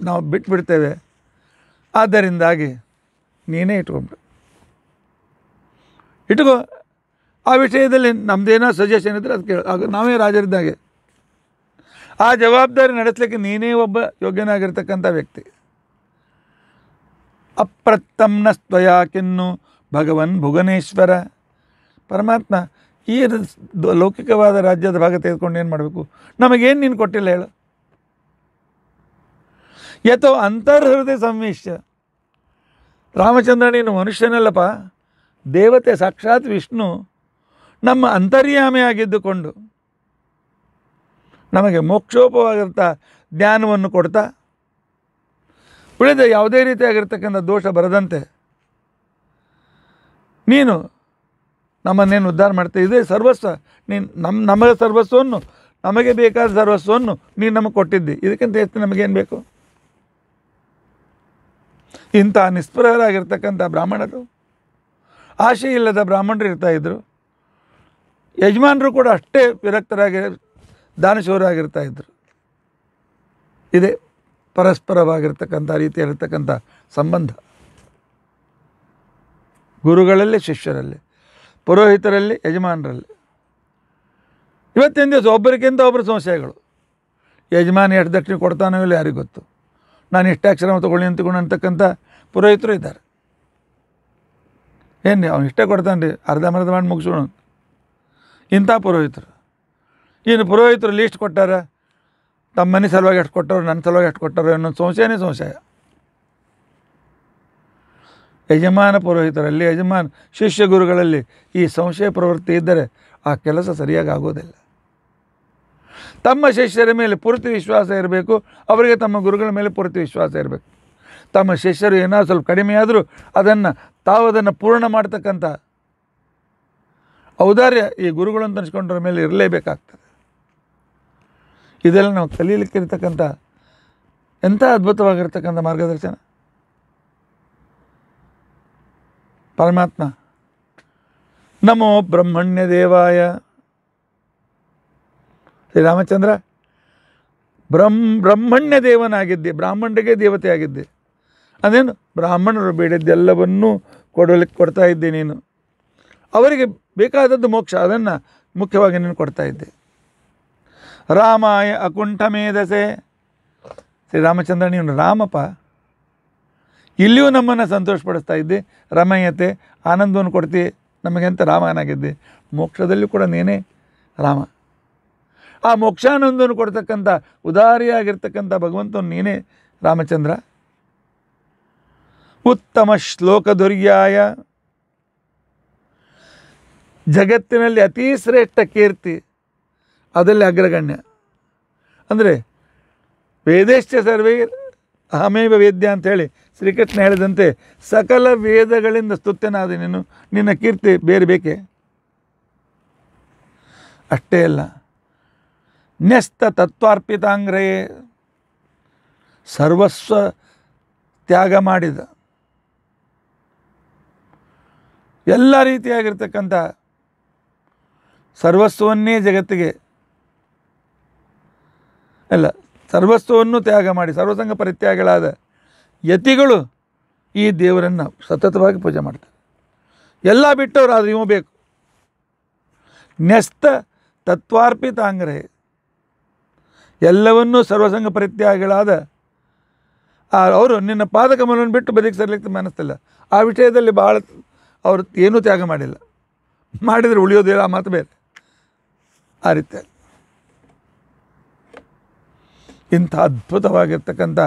ನಾವು ಬಿಟ್ಬಿಡ್ತೇವೆ ಆದ್ದರಿಂದಾಗಿ ನೀನೇ ಇಟ್ಕೊಂಡ್ಬಿಡು ಇಟ್ಕೋ ಆ ವಿಷಯದಲ್ಲಿ ನಮ್ಮದೇನೋ ಸಜೆಷನ್ ಇದ್ದರೆ ಅದು ಕೇಳಿ ನಾವೇ ನಾವೇ ರಾಜರಿದ್ದಾಗೆ ಆ ಜವಾಬ್ದಾರಿ ನಡೆಸಲಿಕ್ಕೆ ನೀನೇ ಒಬ್ಬ ಯೋಗ್ಯನಾಗಿರ್ತಕ್ಕಂಥ ವ್ಯಕ್ತಿ ಅಪ್ರತಮ್ನ ಸ್ವಯಾಕಿನ್ನು ಭಗವನ್ ಭುವನೇಶ್ವರ ಪರಮಾತ್ಮ ಈ ಲೌಕಿಕವಾದ ರಾಜ್ಯದ ಭಾಗ ತೆಗೆದುಕೊಂಡು ಏನು ಮಾಡಬೇಕು ನಮಗೇನು ನೀನು ಕೊಟ್ಟಿಲ್ಲ ಹೇಳು ಯಥೋ ಅಂತರ್ಹೃದಯ ಸಮ್ಮಿಶ್ಯ ರಾಮಚಂದ್ರ ನೀನು ಮನುಷ್ಯನಲ್ಲಪ್ಪ ದೇವತೆ ಸಾಕ್ಷಾತ್ ವಿಷ್ಣು ನಮ್ಮ ಆಗಿದ್ದುಕೊಂಡು ನಮಗೆ ಮೋಕ್ಷೋಪವಾಗಿರ್ತ ಜ್ಞಾನವನ್ನು ಕೊಡ್ತಾ ಉಳಿದ ಯಾವುದೇ ರೀತಿಯಾಗಿರ್ತಕ್ಕಂಥ ದೋಷ ಬರದಂತೆ ನೀನು ನಮ್ಮನ್ನೇನು ಉದ್ಧಾರ ಮಾಡ್ತಾ ಇದೇ ಸರ್ವಸ್ವ ನೀನು ನಮ್ಮ ನಮಗೆ ಸರ್ವಸ್ವವನ್ನು ನಮಗೆ ಬೇಕಾದ ಸರ್ವಸ್ವವನ್ನು ನೀನು ನಮಗೆ ಕೊಟ್ಟಿದ್ದಿ ಇದಕ್ಕಿಂತ ಹೆಚ್ಚು ನಮಗೇನು ಬೇಕು ಇಂಥ ನಿಸ್ಪೃಹರಾಗಿರ್ತಕ್ಕಂಥ ಬ್ರಾಹ್ಮಣರು ಆಶೆ ಇಲ್ಲದ ಬ್ರಾಹ್ಮಣರು ಇರ್ತಾಯಿದ್ರು ಯಜಮಾನರು ಕೂಡ ಅಷ್ಟೇ ವಿರಕ್ತರಾಗಿ ದಾನಶೂರಾಗಿರ್ತಾ ಇದ್ದರು ಇದೇ ಪರಸ್ಪರವಾಗಿರ್ತಕ್ಕಂಥ ರೀತಿಯಲ್ಲಿರ್ತಕ್ಕಂಥ ಸಂಬಂಧ ಗುರುಗಳಲ್ಲೇ ಶಿಷ್ಯರಲ್ಲಿ ಪುರೋಹಿತರಲ್ಲಿ ಯಜಮಾನರಲ್ಲಿ ಇವತ್ತಿನ ದಿವಸ ಒಬ್ಬರಿಗಿಂತ ಒಬ್ಬರು ಸಂಶಯಗಳು ಯಜಮಾನ ಎಷ್ಟು ದಕ್ಷಿಣೆ ಕೊಡ್ತಾನೋ ಇಲ್ಲ ಯಾರಿಗೂ ಗೊತ್ತು ನಾನು ಇಷ್ಟಾಕ್ಷರಮ ತೊಗೊಳ್ಳಿ ಅಂತಕೊಂಡು ಅಂತಕ್ಕಂಥ ಪುರೋಹಿತರು ಇದ್ದಾರೆ ಏನು ಅವ್ನು ಇಷ್ಟೇ ಕೊಡ್ತಾನೆ ರೀ ಅರ್ಧ ಮರ್ಧ ಮಾಡಿ ಮುಗಿಸೋಣ ಇಂಥ ಪುರೋಹಿತರು ಇನ್ನು ಪುರೋಹಿತರು ಲೀಸ್ಟ್ ಕೊಟ್ಟಾರ ತಮ್ಮ ಮನೆ ಸಲುವಾಗಿ ಎಷ್ಟು ಕೊಟ್ಟರು ನನ್ನ ಸಲುವಾಗಿ ಎಷ್ಟು ಕೊಟ್ಟರು ಅನ್ನೋ ಸಂಶಯನೇ ಸಂಶಯ ಯಜಮಾನ ಪುರೋಹಿತರಲ್ಲಿ ಯಜಮಾನ ಶಿಷ್ಯ ಗುರುಗಳಲ್ಲಿ ಈ ಸಂಶಯ ಪ್ರವೃತ್ತಿ ಇದ್ದರೆ ಆ ಕೆಲಸ ಸರಿಯಾಗಿ ಆಗೋದಿಲ್ಲ ತಮ್ಮ ಶಿಷ್ಯರ ಮೇಲೆ ಪೂರ್ತಿ ವಿಶ್ವಾಸ ಇರಬೇಕು ಅವರಿಗೆ ತಮ್ಮ ಗುರುಗಳ ಮೇಲೆ ಪೂರ್ತಿ ವಿಶ್ವಾಸ ಇರಬೇಕು ತಮ್ಮ ಶಿಷ್ಯರು ಏನೋ ಸ್ವಲ್ಪ ಕಡಿಮೆಯಾದರೂ ಅದನ್ನು ತಾವು ಅದನ್ನು ಪೂರ್ಣ ಮಾಡ್ತಕ್ಕಂಥ ಔದಾರ್ಯ ಈ ಗುರುಗಳು ಅಂತ ಮೇಲೆ ಇರಲೇಬೇಕಾಗ್ತದೆ ಇದೆಲ್ಲ ನಾವು ಕಲೀಲಿಕ್ಕಿರ್ತಕ್ಕಂಥ ಎಂಥ ಅದ್ಭುತವಾಗಿರ್ತಕ್ಕಂಥ ಮಾರ್ಗದರ್ಶನ ಪರಮಾತ್ಮ ನಮೋ ಬ್ರಹ್ಮಣ್ಯ ದೇವಾಯ ಶ್ರೀರಾಮಚಂದ್ರ ಬ್ರಹ್ಮ ಬ್ರಹ್ಮಣ್ಯ ದೇವನಾಗಿದ್ದೆ ಬ್ರಾಹ್ಮಣರಿಗೆ ದೇವತೆ ಆಗಿದ್ದೆ ಅದೇನು ಬ್ರಾಹ್ಮಣರು ಬೇಡಿದ್ದೆಲ್ಲವನ್ನೂ ಕೊಡಲಿಕ್ಕೆ ಕೊಡ್ತಾ ಇದ್ದೆ ನೀನು ಅವರಿಗೆ ಬೇಕಾದದ್ದು ಮೋಕ್ಷ ಅದನ್ನು ಮುಖ್ಯವಾಗಿ ನೀನು ಕೊಡ್ತಾ ಇದ್ದೆ ರಾಮಾಯ ಅಕುಂಠ ಮೇಧಸೆ ಶ್ರೀರಾಮಚಂದ್ರ ನೀನು ರಾಮಪ್ಪ ಇಲ್ಲಿಯೂ ನಮ್ಮನ್ನು ಸಂತೋಷಪಡಿಸ್ತಾ ಇದ್ದೆ ರಮಯ್ಯತೆ ಆನಂದವನ್ನು ಕೊಡ್ತಿ ನಮಗೆಂತ ರಾಮನಾಗಿದ್ದೆ ಮೋಕ್ಷದಲ್ಲಿ ಕೂಡ ನೀನೇ ರಾಮ ಆ ಮೋಕ್ಷಾನಂದವನ್ನು ಕೊಡ್ತಕ್ಕಂಥ ಉದಾರಿಯಾಗಿರ್ತಕ್ಕಂಥ ಭಗವಂತನು ನೀನೇ ರಾಮಚಂದ್ರ ಉತ್ತಮ ಶ್ಲೋಕದುರ್ಯಾಯ ಜಗತ್ತಿನಲ್ಲಿ ಅತೀ ಶ್ರೇಷ್ಠ ಕೀರ್ತಿ ಅದರಲ್ಲಿ ಅಗ್ರಗಣ್ಯ ಅಂದರೆ ವೇದೇಶ್ಚ ಸರ್ವೇ ಅಹಮೇವ ವೇದ್ಯ ಅಂತೇಳಿ ಶ್ರೀಕೃಷ್ಣ ಹೇಳಿದಂತೆ ಸಕಲ ವೇದಗಳಿಂದ ಸ್ತುತ್ಯನಾದ ನೀನು ನಿನ್ನ ಕೀರ್ತಿ ಬೇರೆ ಬೇಕೆ ಅಷ್ಟೇ ಅಲ್ಲ ನ್ಯಸ್ತ ತತ್ವಾರ್ಪಿತಾಂಗ್ರೆಯೇ ಸರ್ವಸ್ವ ತ್ಯಾಗ ಮಾಡಿದ ಎಲ್ಲ ರೀತಿಯಾಗಿರ್ತಕ್ಕಂಥ ಸರ್ವಸ್ವವನ್ನೇ ಜಗತ್ತಿಗೆ ಅಲ್ಲ ಸರ್ವಸ್ವವನ್ನು ತ್ಯಾಗ ಮಾಡಿ ಸರ್ವಸಂಗ ಪರಿತ್ಯಾಗಗಳಾದ ಯತಿಗಳು ಈ ದೇವರನ್ನು ಸತತವಾಗಿ ಪೂಜೆ ಮಾಡ್ತಾರೆ ಎಲ್ಲ ಬಿಟ್ಟವರು ಆದರೆ ಇವು ಬೇಕು ನ್ಯಸ್ತ ತತ್ವಾರ್ಪಿತಾಂಗ್ರಹೆ ಎಲ್ಲವನ್ನೂ ಸರ್ವಸಂಗ ಪರಿತ್ಯಾಗಗಳಾದ ಅವರು ನಿನ್ನ ಪಾದಕಮಲವನ್ನು ಬಿಟ್ಟು ಬದುಕಿ ಸರಲಿಕ್ಕೆ ಮನಸ್ತಿಲ್ಲ ಆ ವಿಷಯದಲ್ಲಿ ಭಾಳ ಅವರು ಏನೂ ತ್ಯಾಗ ಮಾಡಿಲ್ಲ ಮಾಡಿದರೆ ಉಳಿಯೋದಿಲ್ಲ ಮಾತು ಬೇರೆ ಆ ರೀತಿಯಲ್ಲಿ ಇಂಥ ಅದ್ಭುತವಾಗಿರ್ತಕ್ಕಂಥ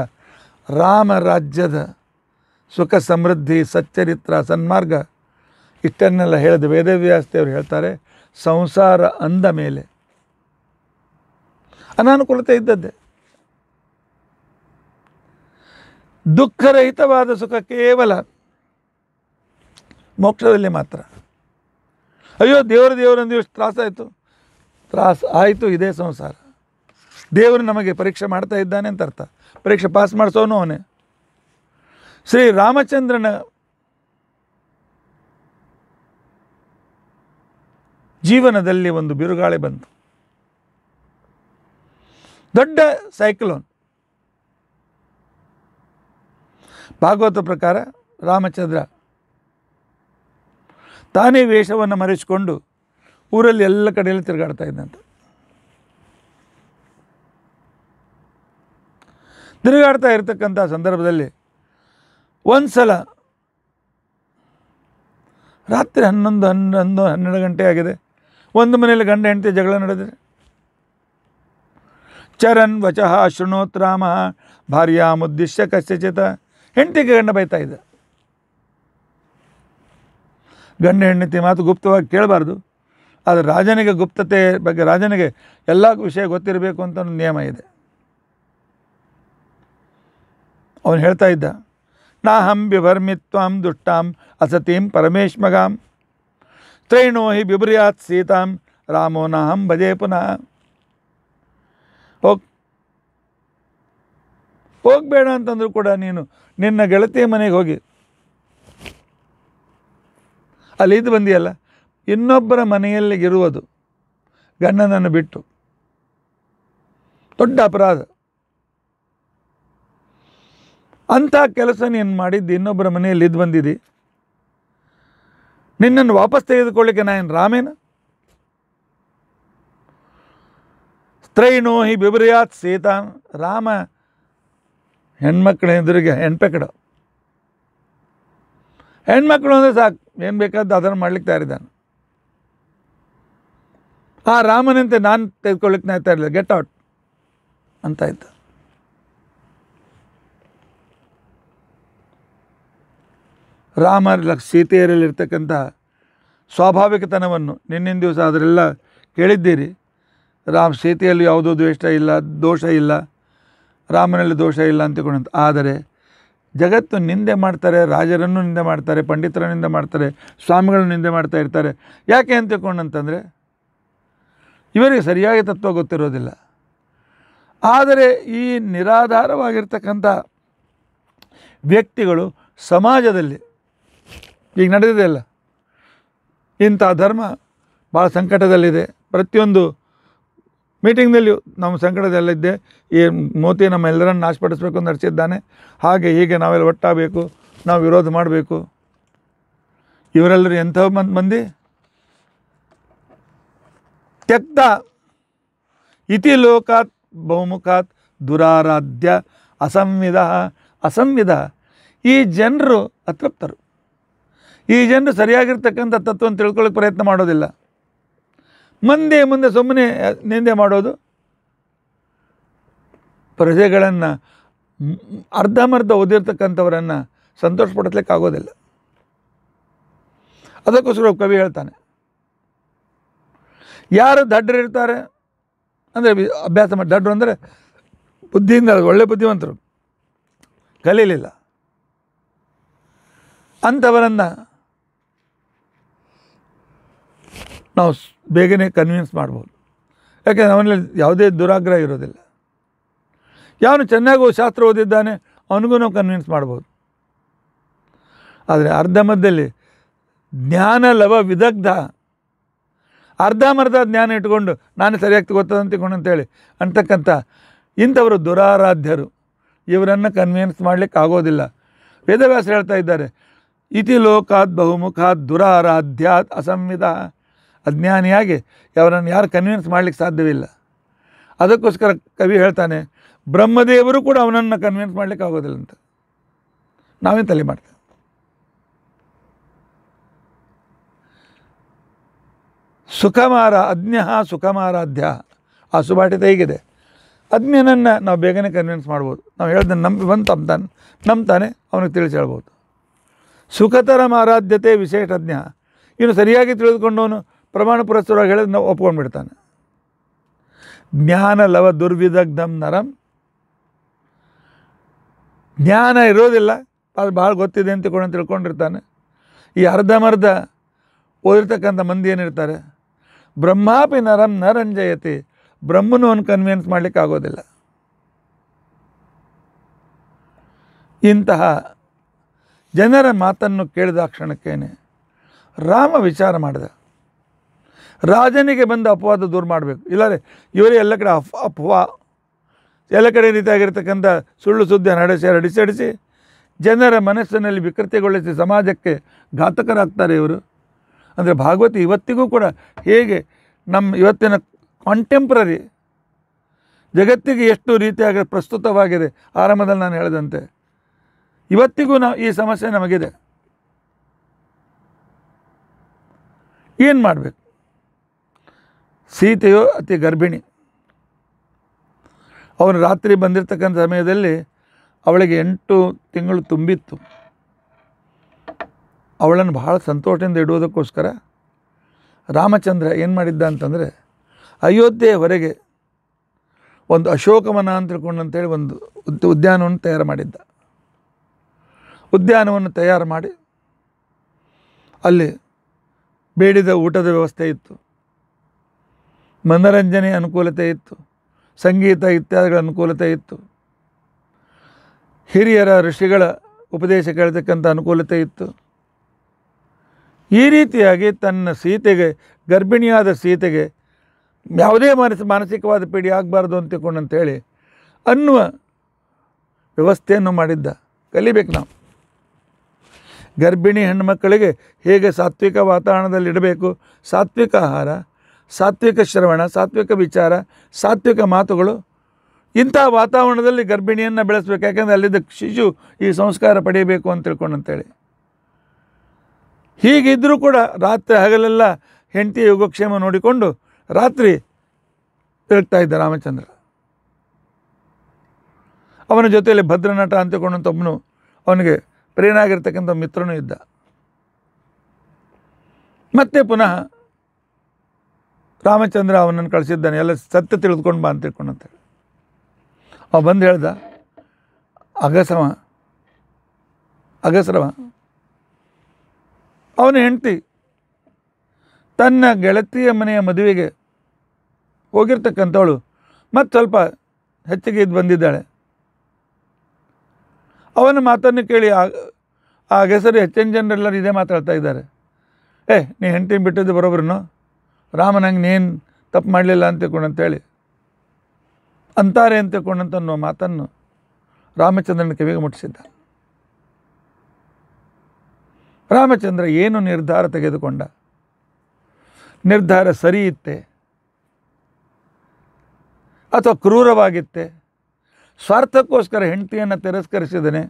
ರಾಮರಾಜ್ಯದ ಸುಖ ಸಮೃದ್ಧಿ ಸಚ್ಚರಿತ್ರ ಸನ್ಮಾರ್ಗ ಇಷ್ಟನ್ನೆಲ್ಲ ಹೇಳಿದ ವೇದವ್ಯಾಸ್ತಿಯವರು ಹೇಳ್ತಾರೆ ಸಂಸಾರ ಅಂದ ಮೇಲೆ ಅನಾನುಕೂಲತೆ ಇದ್ದದ್ದೇ ದುಃಖರಹಿತವಾದ ಸುಖ ಕೇವಲ ಮೋಕ್ಷದಲ್ಲಿ ಮಾತ್ರ ಅಯ್ಯೋ ದೇವರು ದೇವರೊಂದು ಆಯಿತು ತ್ರಾಸ ಆಯಿತು ಇದೇ ಸಂಸಾರ ದೇವರು ನಮಗೆ ಪರೀಕ್ಷೆ ಮಾಡ್ತಾ ಇದ್ದಾನೆ ಅಂತ ಅರ್ಥ ಪರೀಕ್ಷೆ ಪಾಸ್ ಮಾಡಿಸೋನು ಅವನೇ ಶ್ರೀ ರಾಮಚಂದ್ರನ ಜೀವನದಲ್ಲಿ ಒಂದು ಬಿರುಗಾಳಿ ಬಂತು ದೊಡ್ಡ ಸೈಕ್ಲೋನ್ ಭಾಗವತ ಪ್ರಕಾರ ರಾಮಚಂದ್ರ ತಾನೇ ವೇಷವನ್ನು ಮರೆಸಿಕೊಂಡು ಊರಲ್ಲಿ ಎಲ್ಲ ಕಡೆಯಲ್ಲಿ ತಿರುಗಾಡ್ತಾ ಇದ್ದಂತೆ ತಿರುಗಾಡ್ತಾ ಇರತಕ್ಕಂಥ ಸಂದರ್ಭದಲ್ಲಿ ಒಂದು ಸಲ ರಾತ್ರಿ ಹನ್ನೊಂದು ಹನ್ನೊಂದು ಹನ್ನೆರಡು ಗಂಟೆ ಆಗಿದೆ ಒಂದು ಮನೆಯಲ್ಲಿ ಗಂಡ ಹೆಂಡತಿ ಜಗಳ ನಡೆದಿದೆ ಚರಣ್ ವಚಃ ಶೃಣೋತ್ ರಾಮ ಭಾರ್ಯ ಮುದ್ದಿಶ್ಯ ಕಶ್ಯಚಿತ ಹೆಂಡತಿಗೆ ಗಂಡ ಬೈತಾ ಇದ್ದ ಗಂಡ ಹೆಂಡತಿ ಮಾತು ಗುಪ್ತವಾಗಿ ಕೇಳಬಾರ್ದು ಆದರೆ ರಾಜನಿಗೆ ಗುಪ್ತತೆ ಬಗ್ಗೆ ರಾಜನಿಗೆ ಎಲ್ಲ ವಿಷಯ ಗೊತ್ತಿರಬೇಕು ಅಂತ ಒಂದು ನಿಯಮ ಇದೆ ಅವನು ಹೇಳ್ತಾ ಇದ್ದ ನಾಹಂ ವಿಭರ್ಮಿತ್ವಾಂ ದುಷ್ಟಾಂ ಅಸತೀಂ ಪರಮೇಶ್ಮಗಾಂ ತ್ರೈಣೋ ಹಿ ಬಿಬ್ರಿಯಾತ್ ಸೀತಾಂ ರಾಮೋ ನಾಹಂ ಭಜೆ ಪುನಃ ಹೋಗ್ ಹೋಗಬೇಡ ಅಂತಂದರೂ ಕೂಡ ನೀನು ನಿನ್ನ ಗೆಳತಿಯ ಮನೆಗೆ ಹೋಗಿ ಅಲ್ಲಿ ಇದು ಬಂದಿಯಲ್ಲ ಇನ್ನೊಬ್ಬರ ಮನೆಯಲ್ಲಿಗಿರುವುದು ಗಂಡನನ್ನು ಬಿಟ್ಟು ದೊಡ್ಡ ಅಪರಾಧ ಅಂಥ ಕೆಲಸ ನೀನು ಮಾಡಿದ್ದು ಇನ್ನೊಬ್ಬರ ಮನೆಯಲ್ಲಿ ಇದ್ದು ಬಂದಿದ್ದಿ ನಿನ್ನನ್ನು ವಾಪಸ್ ತೆಗೆದುಕೊಳ್ಳಿಕ್ಕೆ ನಾನು ರಾಮೇನ ಸ್ತ್ರೈಣೋ ಹಿ ಬಿಬ್ರಿಯಾತ್ ಸೀತಾ ರಾಮ ಹೆಣ್ಮಕ್ಳ ಎದುರಿಗೆ ಹೆಣ್ಪೆಕಡು ಹೆಣ್ಮಕ್ಳು ಅಂದರೆ ಸಾಕು ಏನು ಬೇಕಾದ ಅದನ್ನು ಮಾಡ್ಲಿಕ್ಕೆ ತಯಾರಿದ್ದಾನೆ ಆ ರಾಮನಂತೆ ನಾನು ತೆಗೆದುಕೊಳ್ಳಿಕ್ಕೆ ನಾ ತಯಾರಿಲ್ಲ ಗೆಟ್ ಔಟ್ ಅಂತ ಆಯ್ತು ರಾಮ ಸೀತೆಯರಲ್ಲಿರ್ತಕ್ಕಂಥ ಸ್ವಾಭಾವಿಕತನವನ್ನು ನಿನ್ನಿನ ದಿವಸ ಅದರೆಲ್ಲ ಕೇಳಿದ್ದೀರಿ ರಾಮ ಸೀತೆಯಲ್ಲಿ ಯಾವುದೋ ದ್ವೇಷ ಇಲ್ಲ ದೋಷ ಇಲ್ಲ ರಾಮನಲ್ಲಿ ದೋಷ ಇಲ್ಲ ಅಂತಕೊಂಡಂತ ಆದರೆ ಜಗತ್ತು ನಿಂದೆ ಮಾಡ್ತಾರೆ ರಾಜರನ್ನು ನಿಂದೆ ಮಾಡ್ತಾರೆ ಪಂಡಿತರ ನಿಂದೆ ಮಾಡ್ತಾರೆ ಸ್ವಾಮಿಗಳನ್ನು ನಿಂದೆ ಮಾಡ್ತಾ ಇರ್ತಾರೆ ಯಾಕೆ ಅಂತ ತಿಳ್ಕೊಂಡಂತಂದರೆ ಇವರಿಗೆ ಸರಿಯಾಗಿ ತತ್ವ ಗೊತ್ತಿರೋದಿಲ್ಲ ಆದರೆ ಈ ನಿರಾಧಾರವಾಗಿರ್ತಕ್ಕಂಥ ವ್ಯಕ್ತಿಗಳು ಸಮಾಜದಲ್ಲಿ ಈಗ ನಡೆದಿದೆ ಅಲ್ಲ ಇಂಥ ಧರ್ಮ ಭಾಳ ಸಂಕಟದಲ್ಲಿದೆ ಪ್ರತಿಯೊಂದು ಮೀಟಿಂಗ್ನಲ್ಲಿಯೂ ನಮ್ಮ ಸಂಕಟದಲ್ಲಿದ್ದೆ ಈ ಮೋತಿ ಎಲ್ಲರನ್ನು ನಾಶಪಡಿಸ್ಬೇಕು ಅಂತ ನಡೆಸಿದ್ದಾನೆ ಹಾಗೆ ಹೀಗೆ ನಾವೆಲ್ಲ ಒಟ್ಟಾಗಬೇಕು ನಾವು ವಿರೋಧ ಮಾಡಬೇಕು ಇವರೆಲ್ಲರೂ ಎಂಥ ಮಂದಿ ಮಂದಿ ಇತಿ ಲೋಕಾತ್ ಬಹುಮುಖಾತ್ ದುರಾರಾಧ್ಯ ಅಸಂವಿಧ ಅಸಂವಿಧ ಈ ಜನರು ಅತೃಪ್ತರು ಈ ಜನರು ಸರಿಯಾಗಿರ್ತಕ್ಕಂಥ ತತ್ವವನ್ನು ತಿಳ್ಕೊಳ್ಳೋಕೆ ಪ್ರಯತ್ನ ಮಾಡೋದಿಲ್ಲ ಮಂದೆ ಮುಂದೆ ಸುಮ್ಮನೆ ನಿಂದೆ ಮಾಡೋದು ಪ್ರಜೆಗಳನ್ನು ಅರ್ಧಮರ್ಧ ಓದಿರ್ತಕ್ಕಂಥವರನ್ನು ಸಂತೋಷ ಆಗೋದಿಲ್ಲ ಅದಕ್ಕೋಸ್ಕರ ಕವಿ ಹೇಳ್ತಾನೆ ಯಾರು ದಡ್ಡರಿರ್ತಾರೆ ಅಂದರೆ ಅಭ್ಯಾಸ ಮಾಡಿ ದಡ್ಡರು ಅಂದರೆ ಬುದ್ಧಿಯಿಂದ ಒಳ್ಳೆ ಬುದ್ಧಿವಂತರು ಕಲೀಲಿಲ್ಲ ಅಂಥವರನ್ನು ನಾವು ಬೇಗನೆ ಕನ್ವಿನ್ಸ್ ಮಾಡ್ಬೋದು ಯಾಕೆಂದರೆ ಅವನಲ್ಲಿ ಯಾವುದೇ ದುರಾಗ್ರಹ ಇರೋದಿಲ್ಲ ಯಾವನು ಚೆನ್ನಾಗಿ ಶಾಸ್ತ್ರ ಓದಿದ್ದಾನೆ ಅವನಿಗೂ ನಾವು ಕನ್ವಿನ್ಸ್ ಮಾಡ್ಬೋದು ಆದರೆ ಅರ್ಧ ಮಧ್ಯದಲ್ಲಿ ಜ್ಞಾನ ಲವ ವಿದಗ್ಧ ಅರ್ಧಮರ್ಧ ಜ್ಞಾನ ಇಟ್ಕೊಂಡು ನಾನು ಸರಿಯಾಗಿ ಗೊತ್ತದಂತ ತಿಳ್ಕೊಂಡು ಅಂತೇಳಿ ಅಂತಕ್ಕಂಥ ಇಂಥವರು ದುರಾರಾಧ್ಯರು ಇವರನ್ನು ಕನ್ವಿನ್ಸ್ ಮಾಡಲಿಕ್ಕೆ ಆಗೋದಿಲ್ಲ ವೇದವ್ಯಾಸ ಹೇಳ್ತಾ ಇದ್ದಾರೆ ಇತಿ ಲೋಕಾತ್ ಬಹುಮುಖಾತ್ ದುರಾರಾಧ್ಯಾತ್ ಅಸಂವಿಧ ಅಜ್ಞಾನಿಯಾಗಿ ಅವರನ್ನು ಯಾರು ಕನ್ವಿನ್ಸ್ ಮಾಡಲಿಕ್ಕೆ ಸಾಧ್ಯವಿಲ್ಲ ಅದಕ್ಕೋಸ್ಕರ ಕವಿ ಹೇಳ್ತಾನೆ ಬ್ರಹ್ಮದೇವರು ಕೂಡ ಅವನನ್ನು ಕನ್ವಿನ್ಸ್ ಮಾಡಲಿಕ್ಕೆ ಆಗೋದಿಲ್ಲ ಅಂತ ನಾವೇನು ತಲೆ ಮಾಡ್ತೇವೆ ಸುಖಮಾರ ಅಜ್ಞ ಸುಖಮಾರಾಧ್ಯ ಆ ಸುಭಾಟ್ಯತೆ ಹೇಗಿದೆ ಅಜ್ಞನನ್ನು ನಾವು ಬೇಗನೆ ಕನ್ವಿನ್ಸ್ ಮಾಡ್ಬೋದು ನಾವು ಹೇಳ್ದನ್ನು ನಂಬಿ ಬಂದು ತಂಬ್ತಾನೆ ನಂಬ್ತಾನೆ ಅವನಿಗೆ ತಿಳಿಸಿ ಹೇಳ್ಬೋದು ಸುಖತರ ವಿಶೇಷ ಅಜ್ಞ ಇವನು ಸರಿಯಾಗಿ ತಿಳಿದುಕೊಂಡವನು ಪ್ರಮಾಣ ಪುರಸ್ಸರವಾಗಿ ಹೇಳಿದ್ರೆ ನಾವು ಒಪ್ಕೊಂಡ್ಬಿಡ್ತಾನೆ ಜ್ಞಾನ ಲವ ದುರ್ವಿದಗ್ಧಂ ನರಂ ಜ್ಞಾನ ಇರೋದಿಲ್ಲ ಅದು ಭಾಳ ಗೊತ್ತಿದೆ ಅಂತ ಕೂಡ ತಿಳ್ಕೊಂಡಿರ್ತಾನೆ ಈ ಅರ್ಧಮರ್ಧ ಓದಿರ್ತಕ್ಕಂಥ ಮಂದಿ ಏನಿರ್ತಾರೆ ಬ್ರಹ್ಮಾಪಿ ನರಂ ನರಂಜಯತಿ ಬ್ರಹ್ಮನೂ ಅವನು ಕನ್ವಿನ್ಸ್ ಮಾಡಲಿಕ್ಕೆ ಆಗೋದಿಲ್ಲ ಇಂತಹ ಜನರ ಮಾತನ್ನು ಕೇಳಿದ ಕ್ಷಣಕ್ಕೇನೆ ರಾಮ ವಿಚಾರ ಮಾಡಿದ ರಾಜನಿಗೆ ಬಂದು ಅಪವಾದ ದೂರ ಮಾಡಬೇಕು ಇಲ್ಲಾರೆ ಇವರೇ ಎಲ್ಲ ಕಡೆ ಅಫ್ ಅಪವಾ ಎಲ್ಲ ಕಡೆ ರೀತಿಯಾಗಿರ್ತಕ್ಕಂಥ ಸುಳ್ಳು ಸುದ್ದಿ ನಡೆಸಿ ಹರಡಿಸಿ ಜನರ ಮನಸ್ಸಿನಲ್ಲಿ ವಿಕೃತಿಗೊಳಿಸಿ ಸಮಾಜಕ್ಕೆ ಘಾತಕರಾಗ್ತಾರೆ ಇವರು ಅಂದರೆ ಭಾಗವತಿ ಇವತ್ತಿಗೂ ಕೂಡ ಹೇಗೆ ನಮ್ಮ ಇವತ್ತಿನ ಕಾಂಟೆಂಪ್ರರಿ ಜಗತ್ತಿಗೆ ಎಷ್ಟು ರೀತಿಯಾಗಿ ಪ್ರಸ್ತುತವಾಗಿದೆ ಆರಂಭದಲ್ಲಿ ನಾನು ಹೇಳಿದಂತೆ ಇವತ್ತಿಗೂ ನಾವು ಈ ಸಮಸ್ಯೆ ನಮಗಿದೆ ಏನು ಮಾಡಬೇಕು ಸೀತೆಯು ಅತಿ ಗರ್ಭಿಣಿ ಅವನು ರಾತ್ರಿ ಬಂದಿರತಕ್ಕಂಥ ಸಮಯದಲ್ಲಿ ಅವಳಿಗೆ ಎಂಟು ತಿಂಗಳು ತುಂಬಿತ್ತು ಅವಳನ್ನು ಬಹಳ ಸಂತೋಷದಿಂದ ಇಡುವುದಕ್ಕೋಸ್ಕರ ರಾಮಚಂದ್ರ ಏನು ಮಾಡಿದ್ದ ಅಂತಂದರೆ ಅಯೋಧ್ಯೆಯವರೆಗೆ ಹೊರಗೆ ಒಂದು ಅಶೋಕವನ ಅಂತ ತಿಳ್ಕೊಂಡು ಅಂತೇಳಿ ಒಂದು ಉದ್ಯಾನವನ್ನು ತಯಾರು ಮಾಡಿದ್ದ ಉದ್ಯಾನವನ್ನು ತಯಾರು ಮಾಡಿ ಅಲ್ಲಿ ಬೇಡಿದ ಊಟದ ವ್ಯವಸ್ಥೆ ಇತ್ತು ಮನರಂಜನೆ ಅನುಕೂಲತೆ ಇತ್ತು ಸಂಗೀತ ಇತ್ಯಾದಿಗಳ ಅನುಕೂಲತೆ ಇತ್ತು ಹಿರಿಯರ ಋಷಿಗಳ ಉಪದೇಶ ಕೇಳ್ತಕ್ಕಂಥ ಅನುಕೂಲತೆ ಇತ್ತು ಈ ರೀತಿಯಾಗಿ ತನ್ನ ಸೀತೆಗೆ ಗರ್ಭಿಣಿಯಾದ ಸೀತೆಗೆ ಯಾವುದೇ ಮಾನಸ ಮಾನಸಿಕವಾದ ಪೀಡಿ ಆಗಬಾರ್ದು ಅಂತ ಅಂಥೇಳಿ ಅನ್ನುವ ವ್ಯವಸ್ಥೆಯನ್ನು ಮಾಡಿದ್ದ ಕಲಿಬೇಕು ನಾವು ಗರ್ಭಿಣಿ ಹೆಣ್ಣುಮಕ್ಕಳಿಗೆ ಹೇಗೆ ಸಾತ್ವಿಕ ವಾತಾವರಣದಲ್ಲಿ ಸಾತ್ವಿಕ ಆಹಾರ ಸಾತ್ವಿಕ ಶ್ರವಣ ಸಾತ್ವಿಕ ವಿಚಾರ ಸಾತ್ವಿಕ ಮಾತುಗಳು ಇಂಥ ವಾತಾವರಣದಲ್ಲಿ ಗರ್ಭಿಣಿಯನ್ನು ಬೆಳೆಸಬೇಕು ಯಾಕೆಂದರೆ ಅಲ್ಲಿದ್ದ ಶಿಶು ಈ ಸಂಸ್ಕಾರ ಪಡೆಯಬೇಕು ಅಂತ ತಿಳ್ಕೊಂಡು ಅಂತೇಳಿ ಹೀಗಿದ್ದರೂ ಕೂಡ ರಾತ್ರಿ ಹಗಲೆಲ್ಲ ಹೆಂಡತಿ ಯೋಗಕ್ಷೇಮ ನೋಡಿಕೊಂಡು ರಾತ್ರಿ ತಿರುಗ್ತಾ ಇದ್ದ ರಾಮಚಂದ್ರ ಅವನ ಜೊತೆಯಲ್ಲಿ ಭದ್ರನಟ ಅಂತಿಕೊಂಡಂಥ ಒಬ್ಬನು ಅವನಿಗೆ ಪ್ರೇನಾಗಿರ್ತಕ್ಕಂಥ ಮಿತ್ರನೂ ಇದ್ದ ಮತ್ತೆ ಪುನಃ ರಾಮಚಂದ್ರ ಅವನನ್ನು ಕಳಿಸಿದ್ದಾನೆ ಎಲ್ಲ ಸತ್ಯ ತಿಳಿದುಕೊಂಡು ಬಾ ಅಂತ ತಿಳ್ಕೊಂಡಂತೇಳಿ ಅವ ಬಂದು ಹೇಳ್ದ ಅಗಸ್ರವ ಅಗಸರವ ಅವನ ಹೆಂಡ್ತಿ ತನ್ನ ಗೆಳತಿಯ ಮನೆಯ ಮದುವೆಗೆ ಹೋಗಿರ್ತಕ್ಕಂಥವಳು ಮತ್ತು ಸ್ವಲ್ಪ ಹೆಚ್ಚಿಗೆ ಇದು ಬಂದಿದ್ದಾಳೆ ಅವನ ಮಾತನ್ನು ಕೇಳಿ ಆ ಹೆಸರು ಹೆಚ್ಚಿನ ಜನರೆಲ್ಲರೂ ಇದೇ ಮಾತಾಡ್ತಾ ಇದ್ದಾರೆ ಏ ನೀ ಹೆಂಡ್ತಿನ ಬಿಟ್ಟಿದ್ದು ಬರೋಬ್ರೂ ರಾಮ ನಂಗೆ ತಪ್ಪು ಮಾಡಲಿಲ್ಲ ಅಂತ ಅಂತೇಳಿ ಅಂತಾರೆ ಅಂತ ಅನ್ನೋ ಮಾತನ್ನು ರಾಮಚಂದ್ರನ ಕಿವಿಗೆ ಮುಟ್ಟಿಸಿದ್ದ ರಾಮಚಂದ್ರ ಏನು ನಿರ್ಧಾರ ತೆಗೆದುಕೊಂಡ ನಿರ್ಧಾರ ಸರಿ ಇತ್ತೆ ಅಥವಾ ಕ್ರೂರವಾಗಿತ್ತೆ ಸ್ವಾರ್ಥಕ್ಕೋಸ್ಕರ ಹೆಂಡತಿಯನ್ನು ತಿರಸ್ಕರಿಸಿದನೆ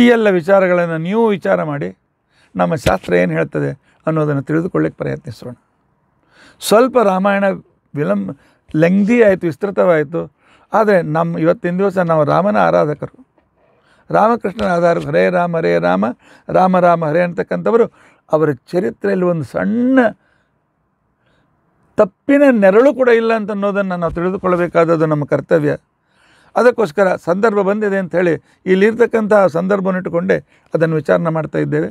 ಈ ಎಲ್ಲ ವಿಚಾರಗಳನ್ನು ನೀವು ವಿಚಾರ ಮಾಡಿ ನಮ್ಮ ಶಾಸ್ತ್ರ ಏನು ಹೇಳ್ತದೆ ಅನ್ನೋದನ್ನು ತಿಳಿದುಕೊಳ್ಳಕ್ಕೆ ಪ್ರಯತ್ನಿಸೋಣ ಸ್ವಲ್ಪ ರಾಮಾಯಣ ವಿಲಂಬ ಲೆಂಗ್ದಿ ಆಯಿತು ವಿಸ್ತೃತವಾಯಿತು ಆದರೆ ನಮ್ಮ ಇವತ್ತಿನ ದಿವಸ ನಾವು ರಾಮನ ಆರಾಧಕರು ರಾಮಕೃಷ್ಣನ ಆಧಾರ ಹರೇ ರಾಮ ಹರೇ ರಾಮ ರಾಮ ರಾಮ ಹರೇ ಅಂತಕ್ಕಂಥವರು ಅವರ ಚರಿತ್ರೆಯಲ್ಲಿ ಒಂದು ಸಣ್ಣ ತಪ್ಪಿನ ನೆರಳು ಕೂಡ ಇಲ್ಲ ಅಂತ ಅನ್ನೋದನ್ನು ನಾವು ತಿಳಿದುಕೊಳ್ಳಬೇಕಾದದ್ದು ನಮ್ಮ ಕರ್ತವ್ಯ ಅದಕ್ಕೋಸ್ಕರ ಸಂದರ್ಭ ಬಂದಿದೆ ಅಂಥೇಳಿ ಇಲ್ಲಿರ್ತಕ್ಕಂಥ ಸಂದರ್ಭವನ್ನು ಇಟ್ಟುಕೊಂಡೇ ಅದನ್ನು ವಿಚಾರಣೆ ಮಾಡ್ತಾ ಇದ್ದೇವೆ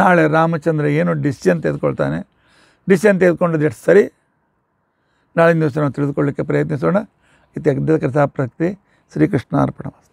ನಾಳೆ ರಾಮಚಂದ್ರ ಏನು ಡಿಸಿಷನ್ ತೆಗೆದುಕೊಳ್ತಾನೆ ಡಿಸಿಷನ್ ತೆಗೆದುಕೊಂಡು ಎಷ್ಟು ಸರಿ ನಾಳಿನ ದಿವಸ ನಾವು ತಿಳಿದುಕೊಳ್ಳಿಕ್ಕೆ ಪ್ರಯತ್ನಿಸೋಣ ಇತ್ಯಾದಿ ಕರ್ತಾ ಶ್ರೀಕೃಷ್ಣ ಅರ್ಪಣ